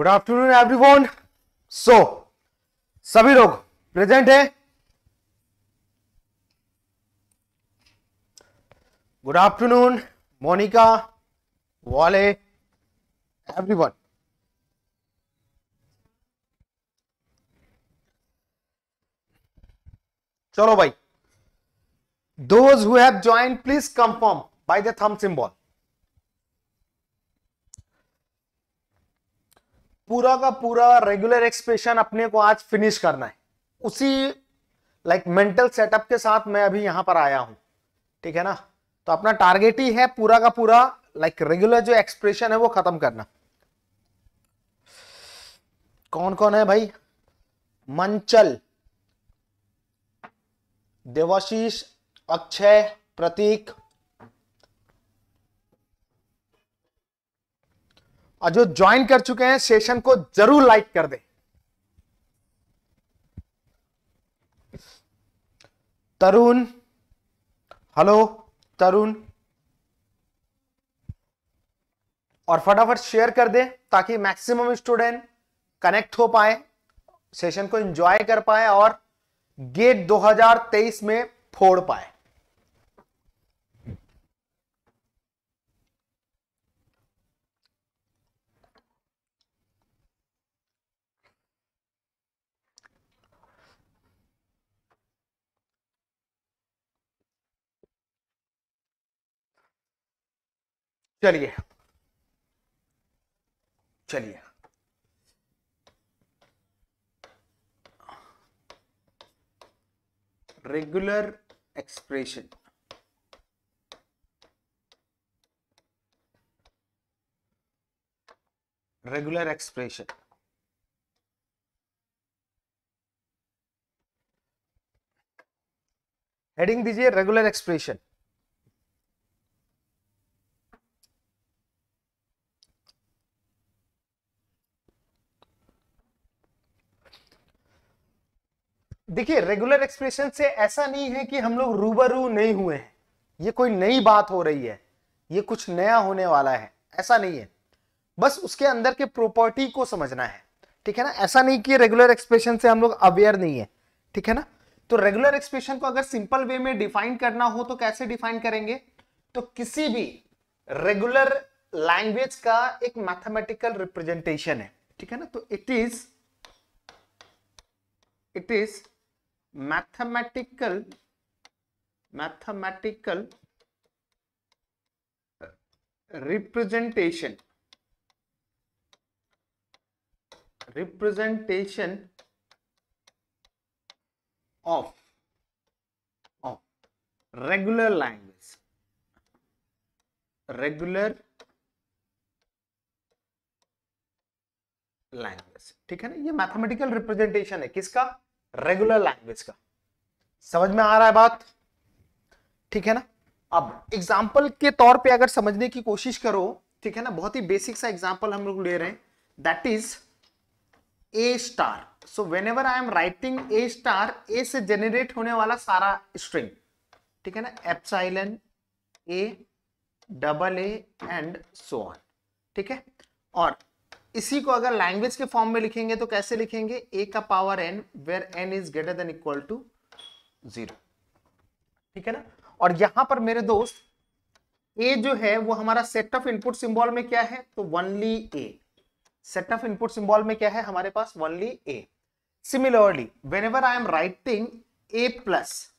Good afternoon everyone so सभी लोग present हैं गुड आफ्टरनून मोनिका वाले एवरीवन चलो भाई those who have join please confirm by the thumb symbol पूरा का पूरा रेगुलर एक्सप्रेशन अपने को आज फिनिश करना है उसी लाइक मेंटल सेटअप के साथ मैं अभी यहां पर आया हूं ठीक है ना तो अपना टारगेट ही है पूरा का पूरा लाइक रेगुलर जो एक्सप्रेशन है वो खत्म करना कौन कौन है भाई मंचल देवाशीष अक्षय प्रतीक और जो ज्वाइन कर चुके हैं सेशन को जरूर लाइक कर दें तरुण हेलो तरुण और फटाफट शेयर कर दें ताकि मैक्सिमम स्टूडेंट कनेक्ट हो पाए सेशन को एंजॉय कर पाए और गेट 2023 में फोड़ पाए चलिए चलिए regular expression regular expression heading दीजिए रेगुलर एक्सप्रेशन देखिए रेगुलर एक्सप्रेशन से ऐसा नहीं है कि हम लोग रूबरू नहीं हुए हैं ये कोई नई बात हो रही है ये कुछ नया होने वाला है ऐसा नहीं है बस उसके अंदर के प्रॉपर्टी को समझना है ठीक है ना ऐसा नहीं कि रेगुलर एक्सप्रेशन से हम लोग अवेयर नहीं तो तो तो है ठीक है ना तो रेगुलर एक्सप्रेशन को अगर सिंपल वे में डिफाइन करना हो तो कैसे डिफाइन करेंगे तो किसी भी रेगुलर लैंग्वेज का एक मैथमेटिकल रिप्रेजेंटेशन है ठीक है ना तो it is it is mathematical mathematical representation representation of of regular language regular language ठीक है ना ये मैथमेटिकल रिप्रेजेंटेशन है किसका रेगुलर लैंग्वेज का समझ में आ रहा है बात ठीक है ना अब एग्जाम्पल के तौर पे अगर समझने की कोशिश करो ठीक है ना बहुत ही बेसिक सा एग्जाम्पल हम लोग ले रहे हैं that is a star so whenever I am writing a star a से जनरेट होने वाला सारा स्ट्रिंग ठीक है ना epsilon a double A and so on ठीक है और इसी को अगर लैंग्वेज के फॉर्म में लिखेंगे तो कैसे लिखेंगे ए का power N where N is greater than equal to zero ठीक है ना और यहां पर मेरे दोस्त ए जो है वो हमारा सेट ऑफ इनपुट सिंबल में क्या है तो only a set of input symbol में क्या है हमारे पास only a similarly whenever I am writing a plus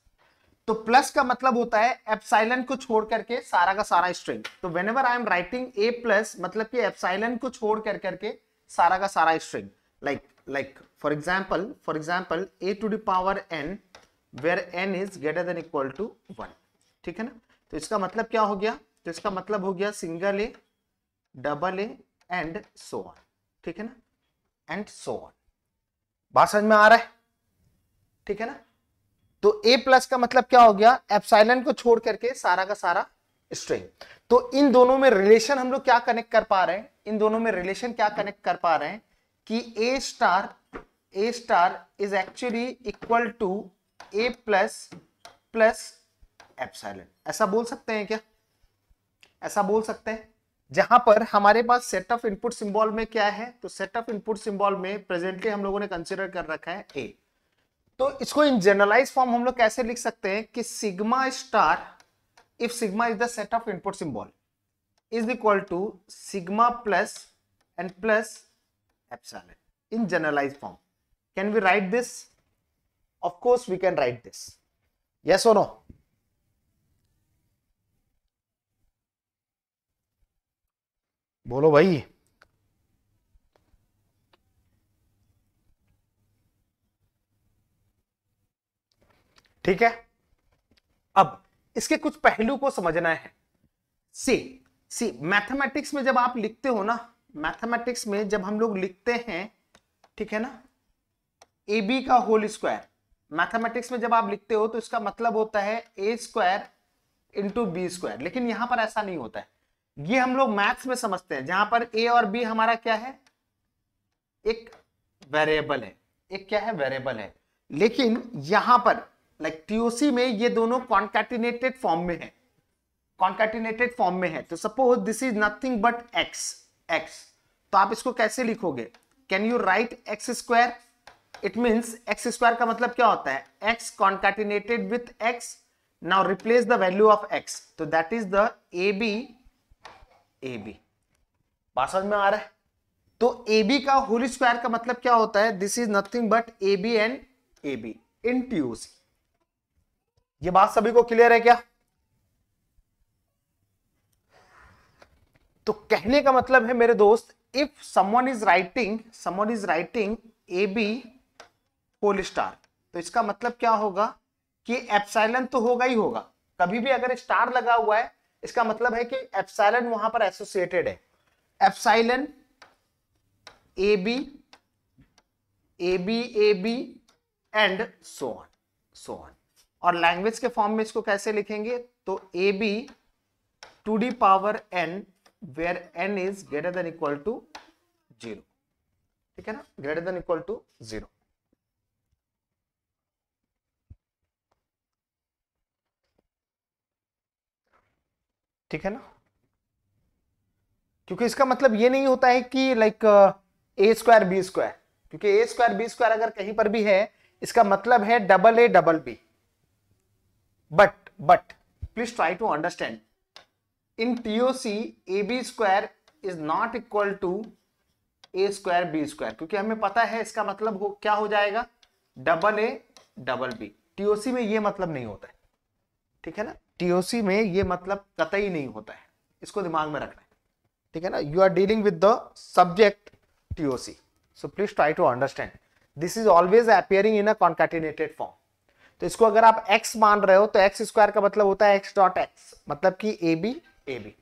तो प्लस का मतलब होता है एप्साइलन को छोड़ करके सारा का सारा स्ट्रिंग तो whenever I am writing a plus मतलब कि एप्साइलन को छोड़ कर करके सारा का सारा string like like for example for example a to the power N where N is greater than equal to one ठीक है ना तो इसका मतलब क्या हो गया तो इसका मतलब हो गया single a double A and so on ठीक है ना एंड सो ऑन बात समझ में आ रहा है ठीक है ना तो ए प्लस का मतलब क्या हो गया एप्साइलन को छोड़ करके सारा का सारा स्ट्रिंग तो इन दोनों में रिलेशन हम लोग क्या कनेक्ट कर पा रहे हैं इन दोनों में रिलेशन क्या कनेक्ट कर पा रहे हैं कि a star a star is actually equal to a plus plus epsilon ऐसा बोल सकते हैं क्या ऐसा बोल सकते हैं जहां पर हमारे पास सेट ऑफ इनपुट सिंबल में क्या है तो सेट ऑफ इनपुट सिंबल में प्रेजेंटली हम लोगों ने कंसिडर कर रखा है ए तो इसको इन जनरलाइज फॉर्म हम लोग कैसे लिख सकते हैं कि sigma star if sigma is the set of input symbol is equal to sigma plus and plus epsilon in generalize form can we write this of course we can write this yes और no बोलो भाई ठीक है अब इसके कुछ पहलू को समझना है सी सी मैथमेटिक्स में जब आप लिखते हो ना मैथमेटिक्स में जब हम लोग लिखते हैं ठीक है ना ए बी का होल स्क्वायर मैथमेटिक्स में जब आप लिखते हो तो इसका मतलब होता है a square into b square लेकिन यहां पर ऐसा नहीं होता है ये हम लोग मैथ्स में समझते हैं जहां पर ए और बी हमारा क्या है एक वेरिएबल है एक क्या है वेरिएबल है लेकिन यहां पर लाइक टीओसी में ये दोनों कॉन्कैटिनेटेड फॉर्म में है कॉन्कैटिनेटेड फॉर्म में है तो suppose this is nothing but x x तो आप इसको कैसे लिखोगे can you write x square it means x square का मतलब क्या होता है x concatenated with x now replace the value of x तो that is the a B A b बात में आ रहा है तो ए बी का होल स्क्वायर का मतलब क्या होता है this is nothing but a B and A b in TOC ये बात सभी को क्लियर है क्या तो कहने का मतलब है मेरे दोस्त if someone is writing someone is writing a b whole star तो इसका मतलब क्या होगा कि एप्साइलन तो होगा ही होगा कभी भी अगर स्टार लगा हुआ है इसका मतलब है कि एप्साइलन वहां पर एसोसिएटेड है epsilon a B A B A B and so on so on और लैंग्वेज के फॉर्म में इसको कैसे लिखेंगे तो ए b to the power N where N is greater than equal to zero ठीक है ना greater than equal to zero ठीक है ना क्योंकि इसका मतलब ये नहीं होता है कि like a square b square क्योंकि ए स्क्वायर बी स्क्वायर अगर कहीं पर भी है इसका मतलब है double a double b but but please try to understand in TOC a b square is not equal to a square b square क्योंकि हमें पता है इसका मतलब हो, क्या हो जाएगा double a double b TOC में यह मतलब नहीं होता है ठीक है ना टीओसी में यह मतलब कतई नहीं होता है इसको दिमाग में रखना है ठीक है ना you are dealing with the subject TOC so please try to understand this is always appearing in a concatenated form तो इसको अगर आप x मान रहे हो तो एक्स स्क्वायर का मतलब होता है x डॉट एक्स मतलब कि a B A b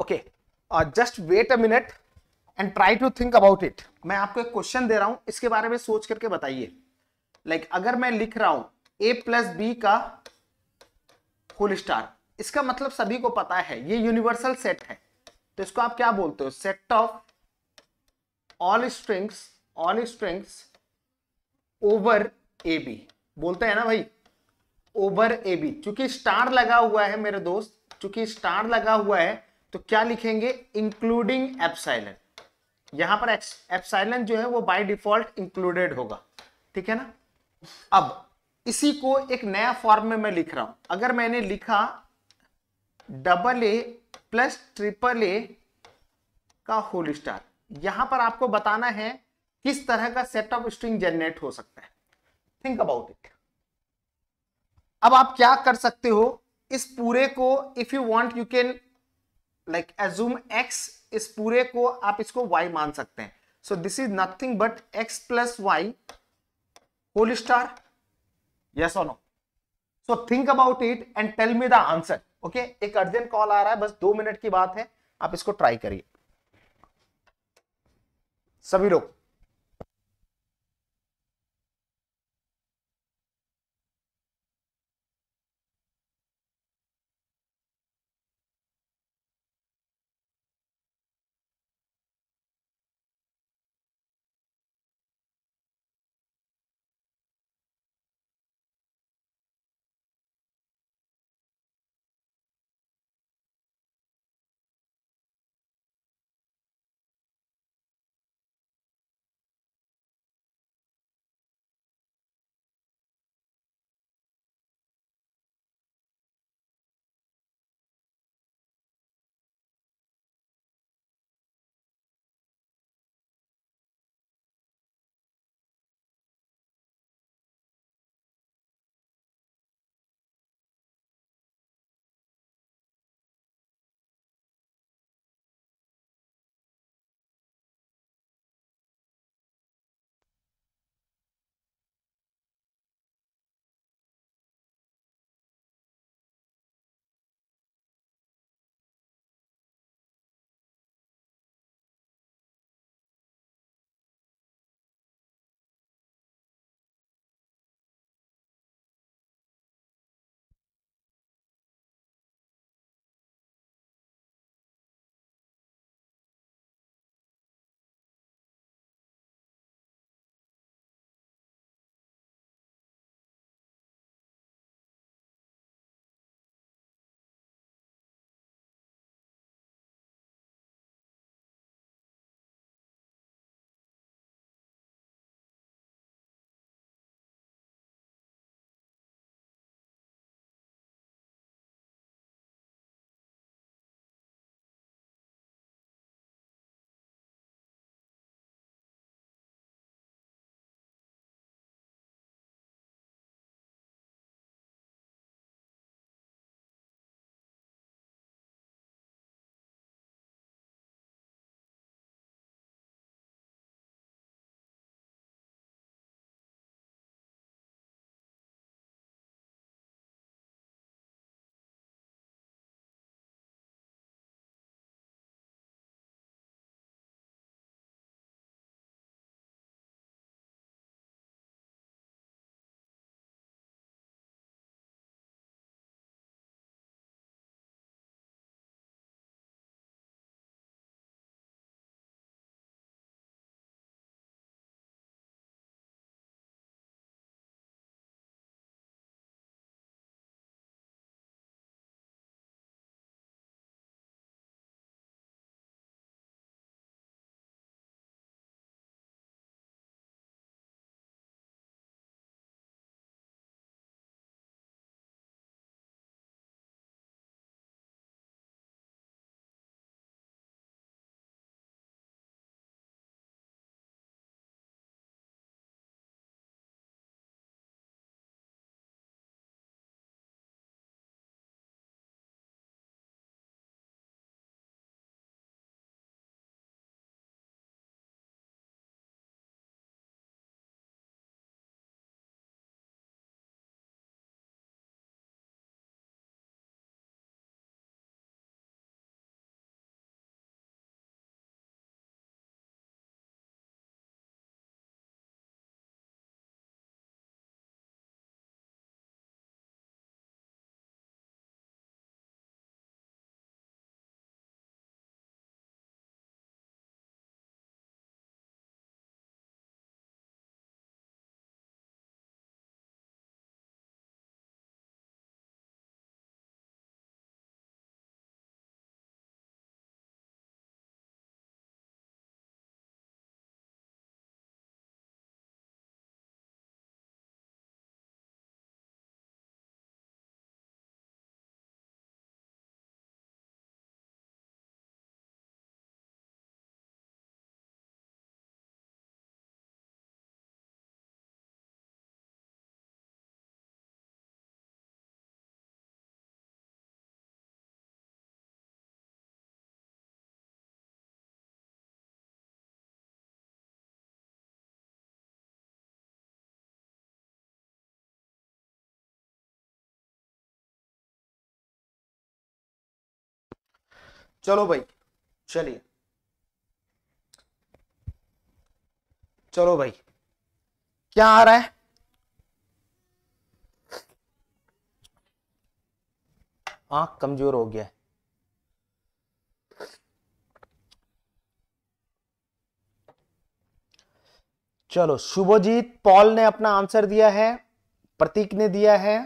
okay just wait a minute and try to think about it मैं आपको एक क्वेश्चन दे रहा हूं इसके बारे में सोच करके बताइए लाइक like, अगर मैं लिख रहा हूं ए प्लस बी का होल स्टार इसका मतलब सभी को पता है ये यूनिवर्सल सेट है तो इसको आप क्या बोलते हो set of all strings all strings over A b बोलते हैं ना भाई ओवर ए बी चूंकि स्टार लगा हुआ है मेरे दोस्त चूंकि स्टार लगा हुआ है तो क्या लिखेंगे इंक्लूडिंग एप्साइलन यहां पर एप्साइलन जो है वो बाय डिफॉल्ट इंक्लूडेड होगा ठीक है ना अब इसी को एक नया फॉर्म में मैं लिख रहा हूं अगर मैंने लिखा double A plus triple a का होल स्टार यहां पर आपको बताना है किस तरह का सेट ऑफ स्ट्रिंग जनरेट हो सकता है थिंक अबाउट इट अब आप क्या कर सकते हो इस पूरे को if you want you can like assume x इस पूरे को आप इसको वाई मान सकते हैं so this is nothing but x plus y whole star yes और no so think about it and tell me the answer okay एक अर्जेंट कॉल आ रहा है बस दो मिनट की बात है आप इसको ट्राई करिए सभी लोग चलो भाई चलिए चलो भाई क्या आ रहा है आंख कमजोर हो गया चलो शुभजीत पॉल ने अपना आंसर दिया है प्रतीक ने दिया है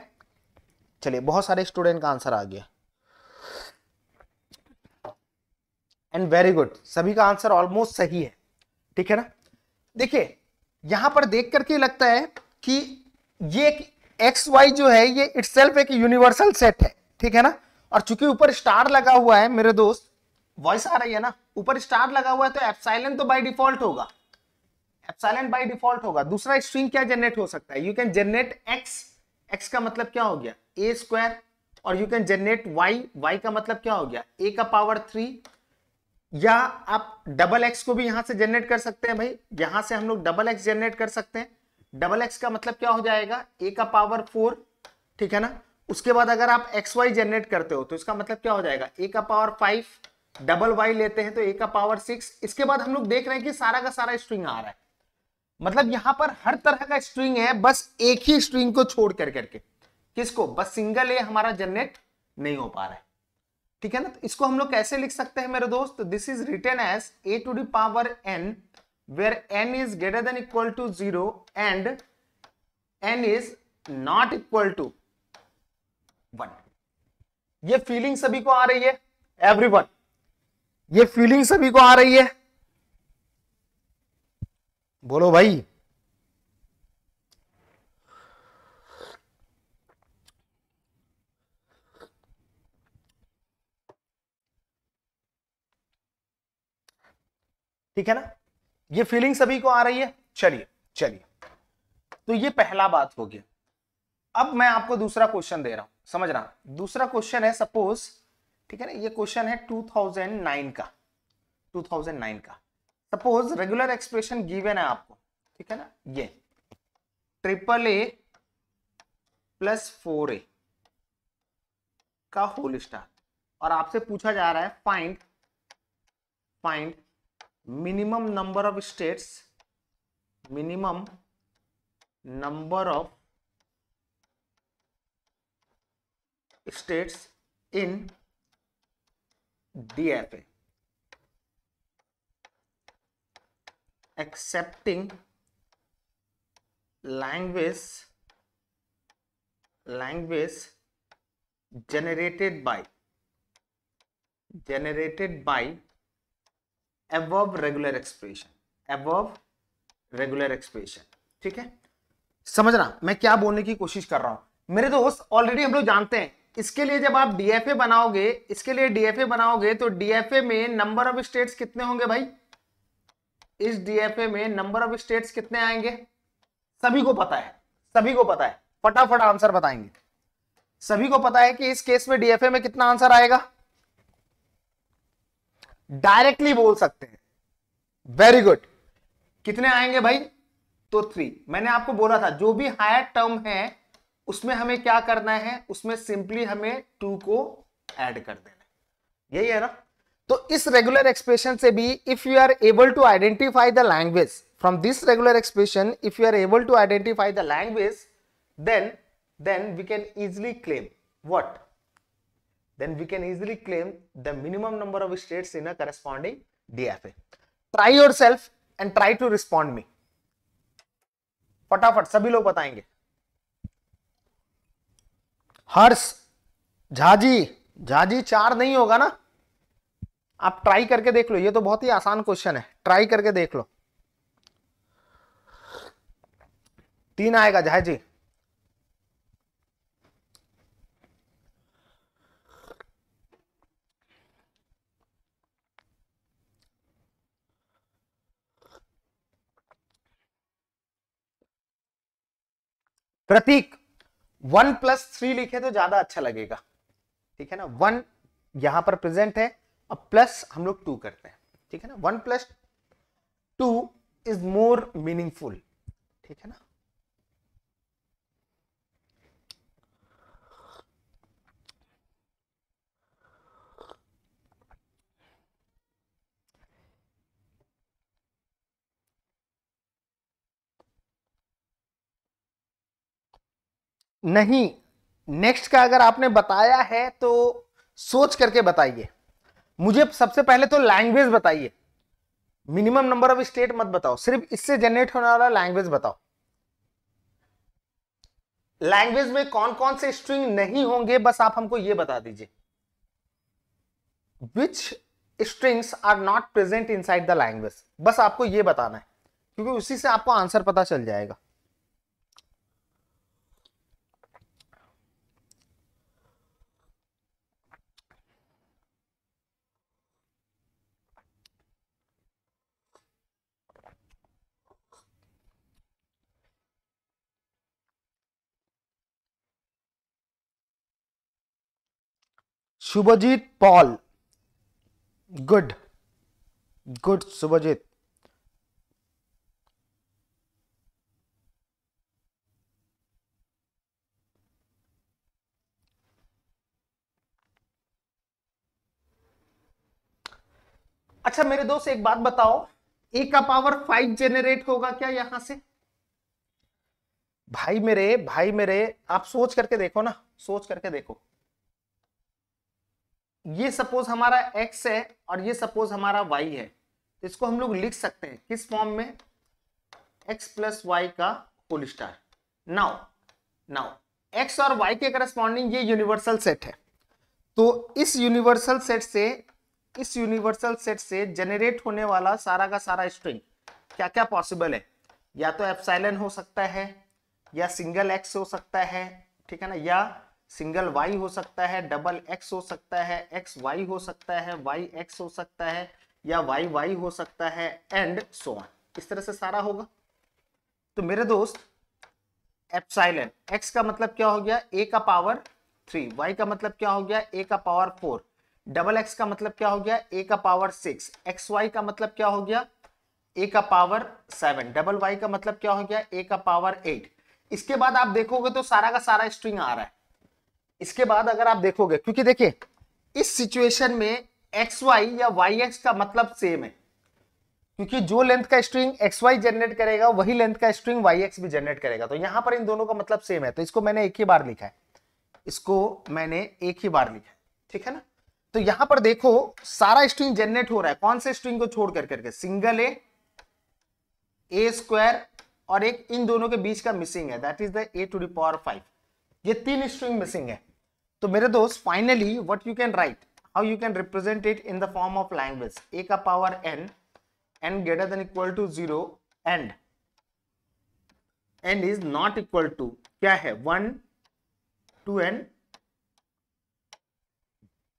चलिए बहुत सारे स्टूडेंट का आंसर आ गया एंड वेरी गुड सभी का आंसर ऑलमोस्ट सही है ठीक है ना देखिए यहां पर देख करके लगता है कि ये एक एक्स वाई जो है ये इट्स एक यूनिवर्सल सेट है ठीक है ना और चूंकि ऊपर स्टार लगा हुआ है मेरे दोस्त वॉइस आ रही है ना ऊपर स्टार लगा हुआ है तो एप्साइलेंट तो बाय डिफॉल्ट होगा एप्साइलेंट बाय डिफॉल्ट होगा दूसरा स्ट्रिंग क्या जनरेट हो सकता है you can generate x x का मतलब क्या हो गया ए स्क्वायर और you can generate y y का मतलब क्या हो गया ए का पावर थ्री या आप डबल एक्स को भी यहां से जनरेट कर सकते हैं भाई यहां से हम लोग डबल एक्स जनरेट कर सकते हैं डबल एक्स का मतलब क्या हो जाएगा ए का पावर फोर ठीक है ना उसके बाद अगर आप एक्स वाई जनरेट करते हो तो इसका मतलब क्या हो जाएगा ए का पावर फाइव डबल वाई लेते हैं तो ए का पावर सिक्स इसके बाद हम लोग देख रहे हैं कि सारा का सारा स्ट्रिंग आ रहा है मतलब यहां पर हर तरह का स्ट्रिंग है बस एक ही स्ट्रिंग को छोड़ कर करके किसको बस सिंगल ए हमारा जनरेट नहीं हो पा रहा है ठीक है ना तो इसको हम लोग कैसे लिख सकते हैं मेरे दोस्त this is written as a to the power N where N is greater than equal to zero and n is not equal to one ये फीलिंग सभी को आ रही है एवरीवन ये फीलिंग सभी को आ रही है बोलो भाई ठीक है ना ये फीलिंग सभी को आ रही है चलिए चलिए तो ये पहला बात हो गया अब मैं आपको दूसरा क्वेश्चन दे रहा हूं समझ रहा हूं दूसरा क्वेश्चन है सपोज ठीक है ना ये क्वेश्चन है 2009 का 2009 का सपोज रेगुलर एक्सप्रेशन गिवन है आपको ठीक है ना ये triple a plus four a का होल स्टार और आपसे पूछा जा रहा है find find minimum number of states minimum number of states in D F accepting language language generated by generated by एवब रेगुलर एक्सप्रेशन एवब रेगुलर एक्सप्रेशन ठीक है समझना मैं क्या बोलने की कोशिश कर रहा हूं मेरे दोस्त ऑलरेडी हम लोग जानते हैं इसके लिए जब आप डीएफए बनाओगे इसके लिए डीएफए बनाओगे तो डीएफए में नंबर ऑफ स्टेट्स कितने होंगे भाई इस डीएफए में नंबर ऑफ स्टेट्स कितने आएंगे सभी को पता है सभी को पता है फटाफट आंसर बताएंगे सभी को पता है कि इस केस में डीएफए में कितना आंसर आएगा डायरेक्टली बोल सकते हैं वेरी गुड कितने आएंगे भाई तो थ्री मैंने आपको बोला था जो भी हायर टर्म है उसमें हमें क्या करना है उसमें सिंपली हमें टू को एड कर देना यही है ना तो इस रेगुलर एक्सप्रेशन से भी if you are able to identify the language from this regular expression if you are able to identify the language then then we can easily claim what then we can easily claim the minimum number of states in a corresponding DFA. Try yourself and try to respond me. फटाफट सभी लोग बताएंगे हर्ष झाजी झाजी चार नहीं होगा ना आप ट्राई करके देख लो ये तो बहुत ही आसान क्वेश्चन है ट्राई करके देख लो तीन आएगा झाजी प्रतीक वन प्लस थ्री लिखे तो ज्यादा अच्छा लगेगा ठीक है ना वन यहां पर प्रेजेंट है अब प्लस हम लोग टू करते हैं ठीक है ना one plus two is more meaningful ठीक है ना नहीं नेक्स्ट का अगर आपने बताया है तो सोच करके बताइए मुझे सबसे पहले तो लैंग्वेज बताइए मिनिमम नंबर ऑफ स्टेट मत बताओ सिर्फ इससे जनरेट होने वाला लैंग्वेज बताओ लैंग्वेज में कौन कौन से स्ट्रिंग नहीं होंगे बस आप हमको ये बता दीजिए which strings are not present inside the language बस आपको ये बताना है क्योंकि उसी से आपको आंसर पता चल जाएगा शुभजीत पॉल गुड गुड शुभजीत अच्छा मेरे दोस्त एक बात बताओ ए का पावर फाइव जेनरेट होगा क्या यहां से भाई मेरे भाई मेरे आप सोच करके देखो ना सोच करके देखो ये सपोज हमारा x है और ये सपोज हमारा y है तो इसको हम लोग लिख सकते हैं किस फॉर्म में x प्लस वाई का whole star now now x और y के करस्पॉन्डिंग ये यूनिवर्सल सेट है तो इस यूनिवर्सल सेट से इस यूनिवर्सल सेट से जनरेट होने वाला सारा का सारा स्ट्रिंग क्या क्या पॉसिबल है या तो एफसाइलन हो सकता है या सिंगल एक्स हो सकता है ठीक है ना या सिंगल वाई हो सकता है डबल एक्स हो सकता है एक्स वाई हो सकता है वाई एक्स हो सकता है या वाई वाई हो सकता है एंड सो ऑन इस तरह से सारा होगा तो मेरे दोस्त एप्साइलन एक्स का मतलब क्या हो गया ए का पावर थ्री वाई का मतलब क्या हो गया ए का पावर फोर डबल एक्स का मतलब क्या हो गया ए का पावर सिक्स एक्स वाई का मतलब क्या हो गया ए का पावर सेवन डबल वाई का मतलब क्या हो गया ए का पावर एट इसके बाद आप देखोगे तो सारा का सारा स्ट्रिंग आ रहा है इसके बाद अगर आप देखोगे क्योंकि देखिए इस सिचुएशन में एक्स वाई या वाई एक्स का मतलब सेम है क्योंकि जो लेंथ का स्ट्रिंग एक्स वाई जनरेट करेगा वही लेंथ का स्ट्रिंग वाई एक्स भी जनरेट करेगा तो यहां पर इन दोनों का मतलब सेम है तो इसको मैंने एक ही बार लिखा है इसको मैंने एक ही बार लिखा है ठीक है ना तो यहां पर देखो सारा स्ट्रिंग जनरेट हो रहा है कौन से स्ट्रिंग को छोड़ कर करके सिंगल ए ए स्क्वायर और एक इन दोनों के बीच का मिसिंग है that is the a to the power five ये तीन स्ट्रिंग मिसिंग है तो मेरे दोस्त finally what you can write how you can represent it in the form of language a का power N N greater than equal to zero and n is not equal to क्या है one two N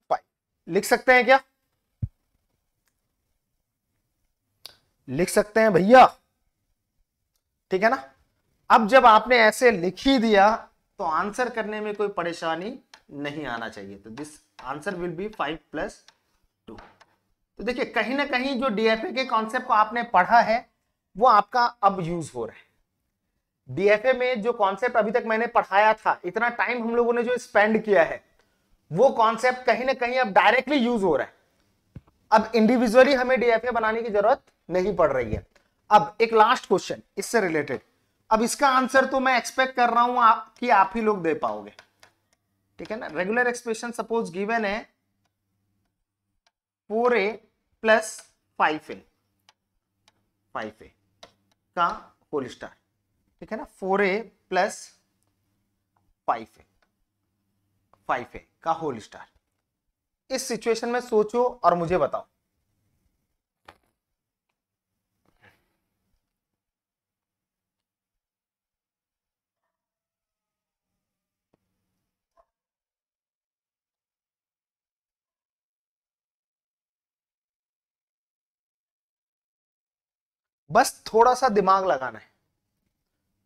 five लिख सकते हैं क्या लिख सकते हैं भैया ठीक है ना अब जब आपने ऐसे लिख ही दिया तो आंसर करने में कोई परेशानी नहीं आना चाहिए तो this answer will be five plus two तो देखिए कहीं ना कहीं जो डीएफए के कॉन्सेप्ट को आपने पढ़ा है वो आपका अब यूज हो रहा है डीएफए में जो कॉन्सेप्ट अभी तक मैंने पढ़ाया था इतना टाइम हम लोगों ने जो स्पेंड किया है वो कॉन्सेप्ट कहीं ना कहीं अब डायरेक्टली यूज हो रहा है अब इंडिविजुअली हमें डीएफए बनाने की जरूरत नहीं पड़ रही है अब एक लास्ट क्वेश्चन इससे रिलेटेड अब इसका आंसर तो मैं एक्सपेक्ट कर रहा हूं आप, कि आप ही लोग दे पाओगे ठीक है ना रेगुलर एक्सप्रेशन सपोज गिवेन है four a plus five a five a का होल स्टार ठीक है ना four a plus five a five a का होल स्टार इस सिचुएशन में सोचो और मुझे बताओ बस थोड़ा सा दिमाग लगाना है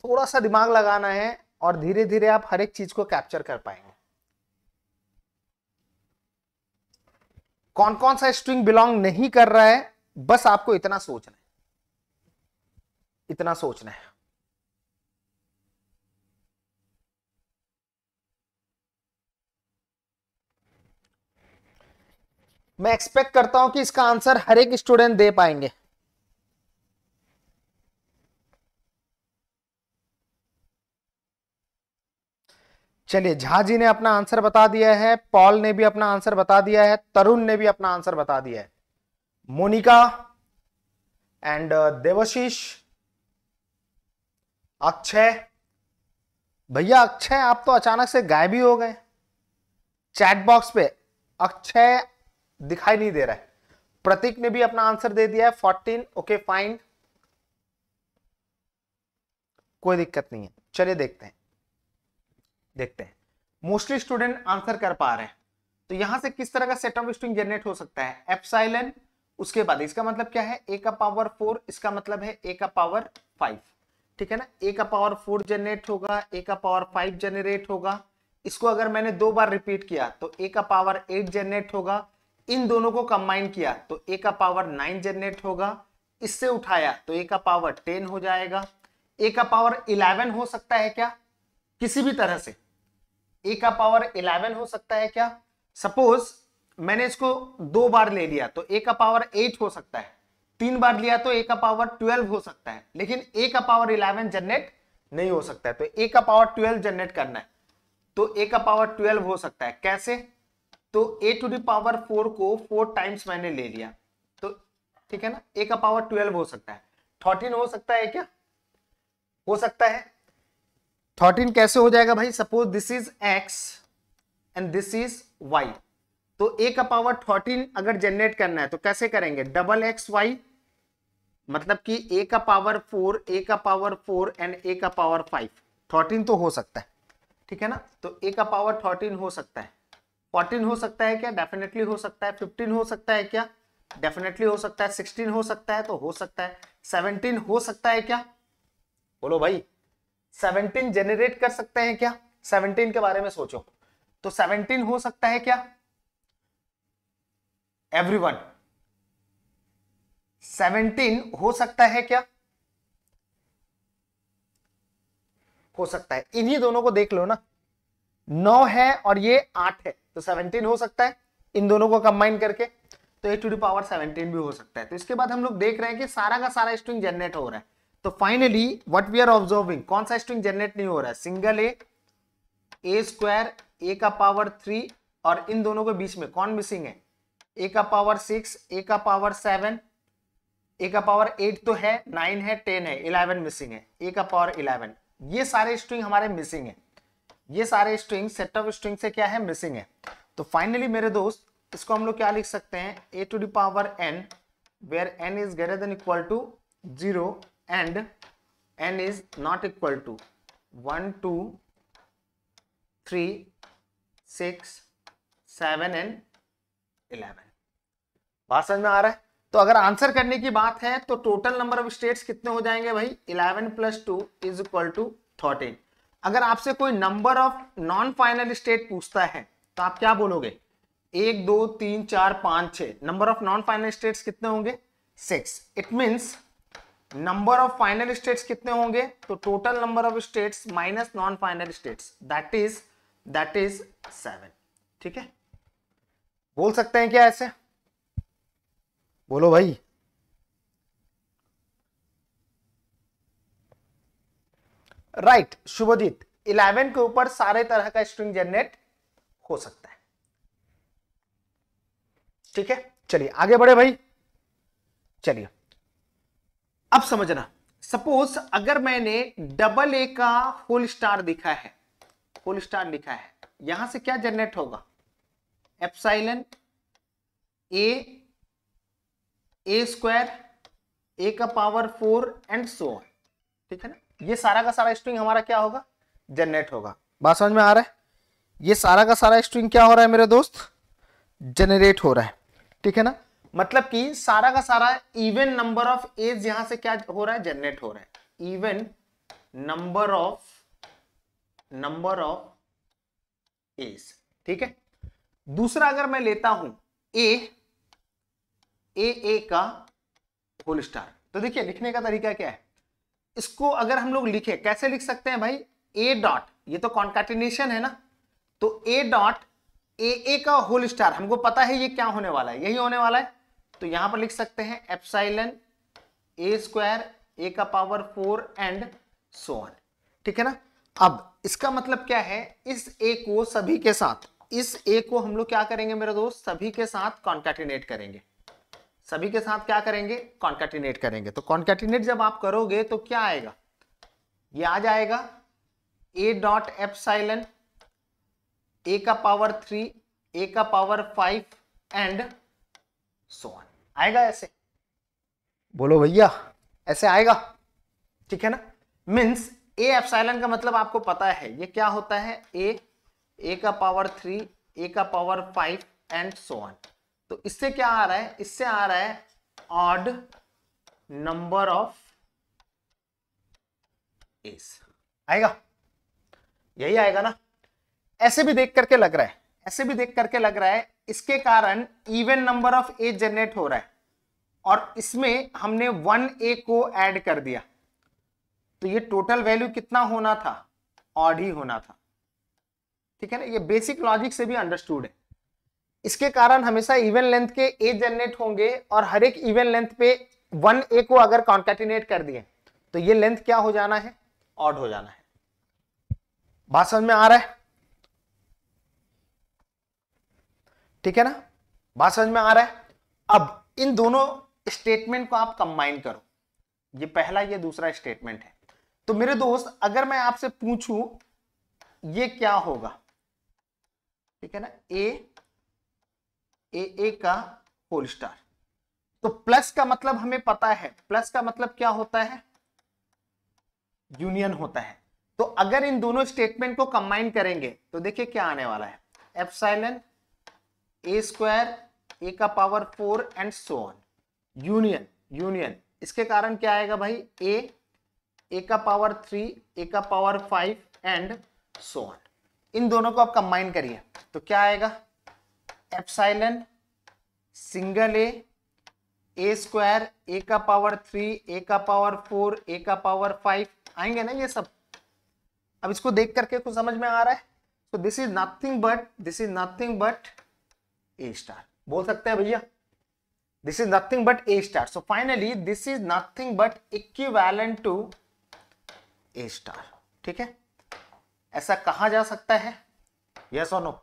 थोड़ा सा दिमाग लगाना है और धीरे धीरे आप हर एक चीज को कैप्चर कर पाएंगे कौन कौन सा स्ट्रिंग बिलोंग नहीं कर रहा है बस आपको इतना सोचना है इतना सोचना है मैं एक्सपेक्ट करता हूं कि इसका आंसर हर एक स्टूडेंट दे पाएंगे चलिए झा जी ने अपना आंसर बता दिया है पॉल ने भी अपना आंसर बता दिया है तरुण ने भी अपना आंसर बता दिया है मोनिका एंड देवशीष अक्षय भैया अक्षय आप तो अचानक से गायब ही हो गए चैट बॉक्स पे अक्षय दिखाई नहीं दे रहा है प्रतीक ने भी अपना आंसर दे दिया है फोर्टीन ओके फाइन कोई दिक्कत नहीं है चलिए देखते हैं देखते हैं मोस्टली स्टूडेंट आंसर कर पा रहे हैं तो यहां से किस तरह का सेट ऑफ स्ट्रिंग जनरेट हो सकता है एपसाइलन उसके बाद इसका मतलब क्या है ए का पावर फोर इसका मतलब है ए का पावर फाइव ठीक है ना ए का पावर फोर जनरेट होगा ए का पावर फाइव जनरेट होगा इसको अगर मैंने दो बार रिपीट किया तो ए का पावर एट जनरेट होगा इन दोनों को कंबाइन किया तो ए का पावर नाइन जनरेट होगा इससे उठाया तो ए का पावर टेन हो जाएगा ए का पावर इलेवन हो सकता है क्या किसी भी तरह से ए का पावर इलेवन हो सकता है क्या सपोज मैंने इसको दो बार ले लिया तो ए का पावर एट हो सकता है तीन बार लिया तो ए का पावर ट्वेल्व हो सकता है लेकिन ए का पावर इलेवन जनरेट नहीं हो सकता है तो ए का पावर ट्वेल्व जनरेट करना है तो ए का पावर ट्वेल्व हो सकता है कैसे तो a to the power four को फोर टाइम्स मैंने ले लिया तो ठीक है ना ए का पावर ट्वेल्व हो सकता है थर्टीन हो सकता है क्या हो सकता है थर्टीन कैसे हो जाएगा भाई suppose this is x and this is y तो ए का पावर थर्टीन अगर जनरेट करना है तो कैसे करेंगे डबल एक्स वाई मतलब कि ए का पावर फोर ए का पावर फोर एंड ए का पावर फाइव थर्टीन तो हो सकता है ठीक है ना तो ए का पावर थर्टीन हो सकता है फोर्टीन हो सकता है क्या डेफिनेटली हो सकता है फिफ्टीन हो सकता है क्या डेफिनेटली हो सकता है सिक्सटीन हो सकता है तो हो सकता है सेवनटीन हो सकता है क्या बोलो भाई 17 जेनरेट कर सकते हैं क्या 17 के बारे में सोचो तो सेवनटीन हो सकता है क्या एवरीवन सेवनटीन हो सकता है क्या हो सकता है इन्हीं दोनों को देख लो ना नौ है और ये आठ है तो सेवनटीन हो सकता है इन दोनों को कंबाइन करके तो a to the power seventeen भी हो सकता है तो इसके बाद हम लोग देख रहे हैं कि सारा का सारा स्ट्रिंग जनरेट हो रहा है तो finally what we are observing कौन सा स्ट्रिंग जनरेट नहीं हो रहा है single a a square a का पावर थ्री और इन दोनों के बीच में कौन मिसिंग है ए का पावर सिक्स ए का पावर सेवन ए का पावर एट तो है नाइन है टेन है इलेवन मिसिंग है ए का पावर इलेवन ये सारे स्ट्रिंग हमारे मिसिंग है ये सारे स्ट्रिंग सेट ऑफ स्ट्रिंग से क्या है मिसिंग है तो फाइनली मेरे दोस्त इसको हम लोग क्या लिख सकते हैं a to the power n where N is greater than equal to zero and n is not equal to 1 2 3 6 7 and 11 बात समझ में आ रहा है तो अगर आंसर करने की बात है तो टोटल नंबर ऑफ स्टेट्स कितने हो जाएंगे भाई 11 plus two is equal to thirteen अगर आपसे कोई number of non final state पूछता है तो आप क्या बोलोगे एक दो तीन चार पांच छह number of non final states कितने होंगे six it means number of final states कितने होंगे तो total number of states minus non final states that is that is seven ठीक है बोल सकते हैं क्या ऐसे बोलो भाई राइट right, शुभजीत इलेवन के ऊपर सारे तरह का स्ट्रिंग जनरेट हो सकता है ठीक है चलिए आगे बढ़े भाई चलिए अब समझना सपोज अगर मैंने डबल ए का होल स्टार लिखा है होल स्टार लिखा है यहां से क्या जनरेट होगा epsilon A a square a का पावर फोर एंड सो ठीक है ना ये सारा का सारा स्ट्रिंग हमारा क्या होगा जनरेट होगा बात समझ में आ रहा है ये सारा का सारा स्ट्रिंग क्या हो रहा है मेरे दोस्त जनरेट हो रहा है ठीक है ना मतलब कि सारा का सारा इवन नंबर ऑफ एज यहां से क्या हो रहा है जनरेट हो रहा है even number of number of एज ठीक है दूसरा अगर मैं लेता हूं ए ए ए का होल स्टार तो देखिए लिखने का तरीका क्या है इसको अगर हम लोग लिखे कैसे लिख सकते हैं भाई ए डॉट ये तो कॉन्काटिनेशन है ना तो ए डॉट ए ए का होल स्टार हमको पता है ये क्या होने वाला है यही होने वाला है तो यहां पर लिख सकते हैं एप्साइलन ए स्क्वायर ए का पावर फोर एंड सोन ठीक है ना अब इसका मतलब क्या है इस ए को सभी के साथ इस ए को हम लोग क्या करेंगे मेरे दोस्त सभी के साथ कॉन्कैटिनेट करेंगे सभी के साथ क्या करेंगे कॉन्कैटिनेट करेंगे तो कॉन्कैटिनेट जब आप करोगे तो क्या आएगा ये आ जाएगा ए डॉट एफ साइलन ए का पावर थ्री ए का पावर फाइव एंड सोन आएगा ऐसे बोलो भैया ऐसे आएगा ठीक है ना मीन्स ए एफसाइलन का मतलब आपको पता है ये क्या होता है ए ए का पावर थ्री ए का power five and so on तो इससे क्या आ रहा है इससे आ रहा है ऑड नंबर ऑफ एस आएगा यही आएगा ना ऐसे भी देख करके लग रहा है ऐसे भी देख करके लग रहा है इसके कारण even number of A generate हो रहा है और इसमें हमने वन ए को ऐड कर दिया तो ये टोटल वैल्यू कितना होना था ऑड ही होना था ठीक है ना ये बेसिक लॉजिक से भी अंडरस्टूड है इसके कारण हमेशा इवन लेंथ के ए जनरेट होंगे और हर एक इवन लेंथ पे वन ए को अगर कॉन्केटिनेट कर दिए तो ये लेंथ क्या हो जाना है ऑड हो जाना है बात समझ में आ रहा है ठीक है ना बात समझ में आ रहा है अब इन दोनों स्टेटमेंट को आप कंबाइन करो ये पहला ये दूसरा स्टेटमेंट है तो मेरे दोस्त अगर मैं आपसे पूछूं ये क्या होगा ठीक है ना ए ए ए का होल स्टार तो प्लस का मतलब हमें पता है प्लस का मतलब क्या होता है यूनियन होता है तो अगर इन दोनों स्टेटमेंट को कंबाइन करेंगे तो देखिए क्या आने वाला है epsilon a square a का power four and so on union union इसके कारण क्या आएगा भाई ए ए का पावर थ्री ए का power five and so on इन दोनों को आप कंबाइन करिए तो क्या आएगा epsilon single a a square a का पावर थ्री ए का पावर फोर ए का पावर फाइव आएंगे ना ये सब अब इसको देख करके कुछ समझ में आ रहा है तो this is nothing but this is nothing but A star बोल सकते हैं भैया this is nothing but a star so finally this is nothing but equivalent to A star ठीक है ऐसा कहा जा सकता है yes or नो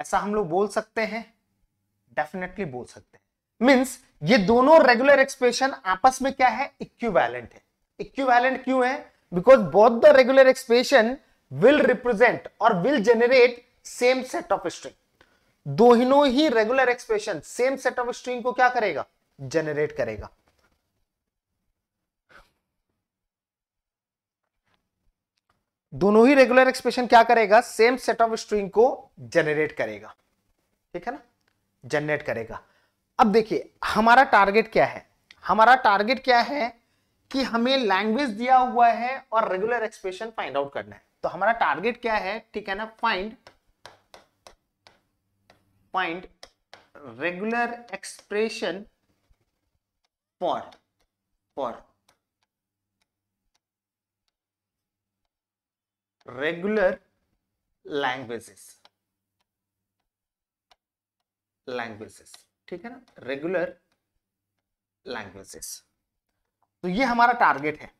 ऐसा हम लोग बोल सकते हैं डेफिनेटली बोल सकते हैं मीन्स ये दोनों रेगुलर एक्सप्रेशन आपस में क्या है इक्विवेलेंट है इक्विवेलेंट क्यों है because both the regular expression will represent और will generate same set of string दोनों ही regular expression same set of string को क्या करेगा जनरेट करेगा दोनों ही रेगुलर एक्सप्रेशन क्या करेगा सेम सेट ऑफ स्ट्रिंग को जनरेट करेगा ठीक है ना जनरेट करेगा अब देखिए हमारा टारगेट क्या है हमारा टारगेट क्या है कि हमें लैंग्वेज दिया हुआ है और रेगुलर एक्सप्रेशन फाइंड आउट करना है तो हमारा टारगेट क्या है ठीक है ना find find regular expression for for regular languages languages ठीक है ना रेगुलर लैंग्वेजेस तो ये हमारा टारगेट है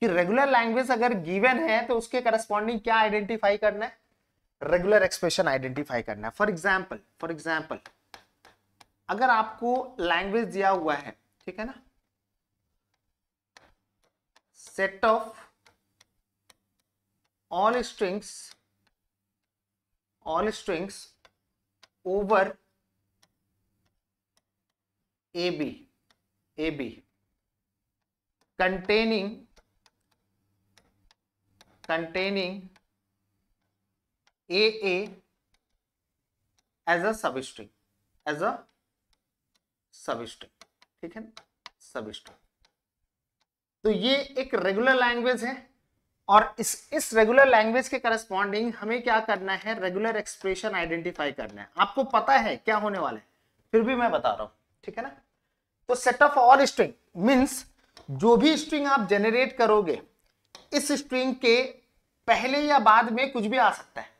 कि रेगुलर लैंग्वेज अगर गिवन है तो उसके करस्पॉन्डिंग क्या आइडेंटिफाई करना है रेगुलर एक्सप्रेशन आइडेंटिफाई करना है फॉर एग्जाम्पल फॉर एग्जाम्पल अगर आपको लैंग्वेज दिया हुआ है ठीक है ना set of all all strings over A B A B containing containing a a as a string as a string ठीक है सब स्ट्रिंग तो ये एक रेगुलर लैंग्वेज है और इस इस रेगुलर लैंग्वेज के करस्पॉन्डिंग हमें क्या करना है रेगुलर एक्सप्रेशन आइडेंटिफाई करना है आपको पता है क्या होने वाला है फिर भी मैं बता रहा हूं ठीक है ना तो set of all string means जो भी स्ट्रिंग आप जनरेट करोगे इस स्ट्रिंग के पहले या बाद में कुछ भी आ सकता है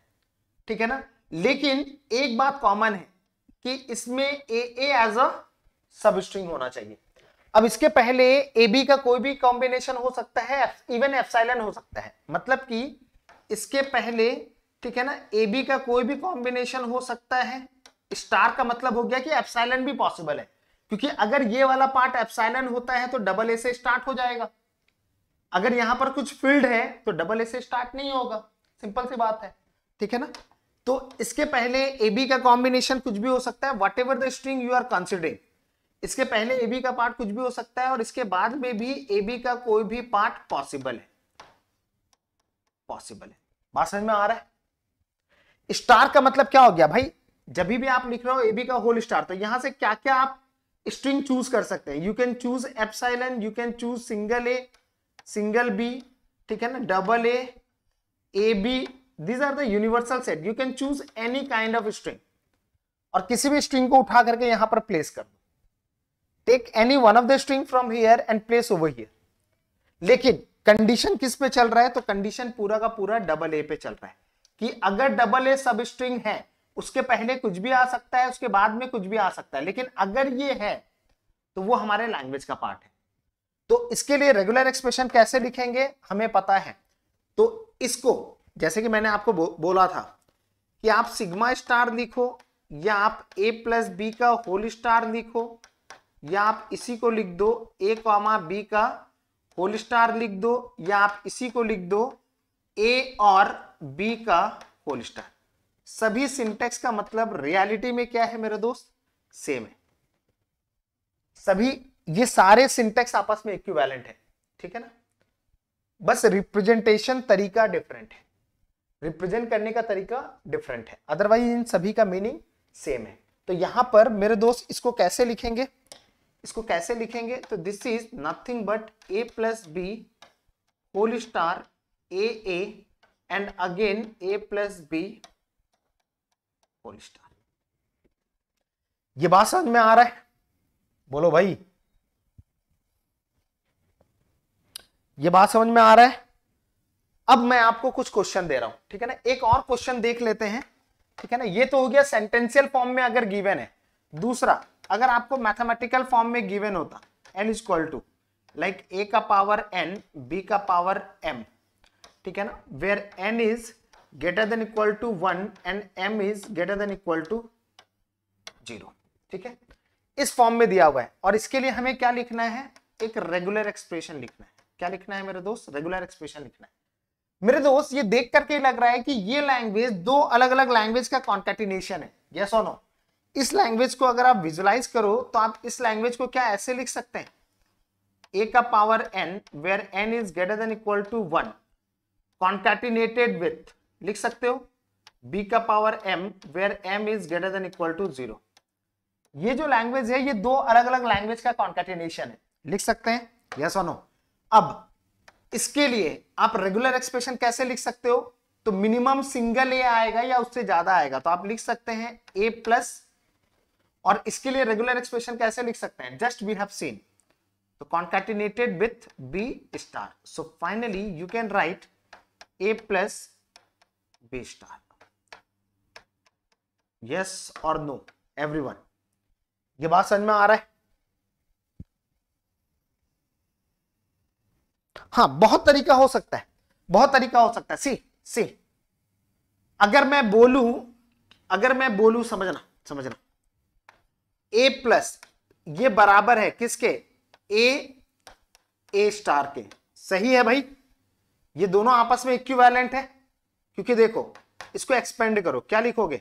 ठीक है ना लेकिन एक बात कॉमन है कि इसमें ए ए एज अ सब स्ट्रिंग होना चाहिए अब इसके पहले ए बी का कोई भी कॉम्बिनेशन हो सकता है इवन एफसाइलन हो सकता है मतलब कि इसके पहले ठीक है ना ए बी का कोई भी कॉम्बिनेशन हो सकता है स्टार का मतलब हो गया कि एफसाइलन भी पॉसिबल है क्योंकि अगर ये वाला पार्ट एफसाइलन होता है तो डबल ए से स्टार्ट हो जाएगा अगर यहां पर कुछ फील्ड है तो डबल ए से स्टार्ट नहीं होगा सिंपल सी बात है ठीक है ना तो इसके पहले ए बी का कॉम्बिनेशन कुछ भी हो सकता है whatever the string you are considering इसके पहले ए बी का पार्ट कुछ भी हो सकता है और इसके बाद में भी ए बी का कोई भी पार्ट पॉसिबल है पॉसिबल है बात समझ में आ रहा है स्टार का मतलब क्या हो गया भाई जब भी आप लिख रहे हो ए बी का होल स्टार तो यहां से क्या क्या आप स्ट्रिंग चूज कर सकते हैं you can choose epsilon you can choose single a single b ठीक है ना double a A b these are the universal set you can choose any kind of string और किसी भी स्ट्रिंग को उठा करके यहां पर प्लेस कर दो take any one of the string from here and place over here लेकिन कंडीशन किस पे चल रहा है तो कंडीशन पूरा का पूरा डबल ए पे चल रहा है कि अगर डबल ए सब स्ट्रिंग है उसके पहले कुछ भी आ सकता है उसके बाद में कुछ भी आ सकता है लेकिन अगर ये है तो वो हमारे लैंग्वेज का पार्ट है तो इसके लिए रेगुलर एक्सप्रेशन कैसे लिखेंगे हमें पता है तो इसको जैसे कि मैंने आपको बो, बोला था कि आप सिग्मा स्टार लिखो या आप ए प्लस बी का होल स्टार लिखो या आप इसी को लिख दो ए कॉमा बी का होल स्टार लिख दो या आप इसी को लिख दो ए और बी का होल स्टार सभी सिंटेक्स का मतलब रियलिटी में क्या है मेरे दोस्त सेम है सभी ये सारे सिंटेक्स आपस में इक्विवेलेंट है ठीक है ना बस रिप्रेजेंटेशन तरीका डिफरेंट है रिप्रेजेंट करने का तरीका डिफरेंट है अदरवाइज इन सभी का मीनिंग सेम है तो यहां पर मेरे दोस्त इसको कैसे लिखेंगे इसको कैसे लिखेंगे तो this is nothing but A plus B whole star A A and again A plus B whole star ये बात समझ में आ रहा है बोलो भाई ये बात समझ में आ रहा है अब मैं आपको कुछ क्वेश्चन दे रहा हूं ठीक है ना एक और क्वेश्चन देख लेते हैं ठीक है ना ये तो हो गया सेंटेंशियल फॉर्म में अगर गिवेन है दूसरा अगर आपको मैथमेटिकल फॉर्म में गिवेन होता N is equal to like A का पावर एन बी का पावर एम ठीक है ना where N is greater than equal to one and M is greater than equal to zero ठीक है इस फॉर्म में दिया हुआ है और इसके लिए हमें क्या लिखना है एक रेगुलर एक्सप्रेशन लिखना है क्या लिखना है मेरे दोस्त रेगुलर एक्सप्रेशन लिखना है मेरे दोस्त ये देख करके लग रहा है कि ये लैंग्वेज दो अलग अलग लैंग्वेज का कॉन्टेटिनेशन है यस और नो इस लैंग्वेज को अगर आप विजुलाइज करो तो आप इस लैंग्वेज को क्या ऐसे लिख सकते हैं ए का power N where N is greater than equal to one concatenated with लिख सकते हो बी का power M where M is greater than equal to zero ये जो लैंग्वेज है ये दो अलग अलग लैंग्वेज का कॉन्टेटिनेशन है लिख सकते हैं यस और नो अब इसके लिए आप रेगुलर एक्सप्रेशन कैसे लिख सकते हो तो मिनिमम सिंगल ए आएगा या उससे ज्यादा आएगा तो आप लिख सकते हैं ए प्लस और इसके लिए रेगुलर एक्सप्रेशन कैसे लिख सकते हैं जस्ट वी हैव सीन तो concatenated with B star so finally you can write A plus B star yes और नो वन ये बात समझ में आ रहा है हाँ बहुत तरीका हो सकता है बहुत तरीका हो सकता है सी सी अगर मैं बोलू अगर मैं बोलू समझना समझना ए प्लस ये बराबर है किसके ए ए स्टार के सही है भाई ये दोनों आपस में इक्विवेलेंट है क्योंकि देखो इसको एक्सपेंड करो क्या लिखोगे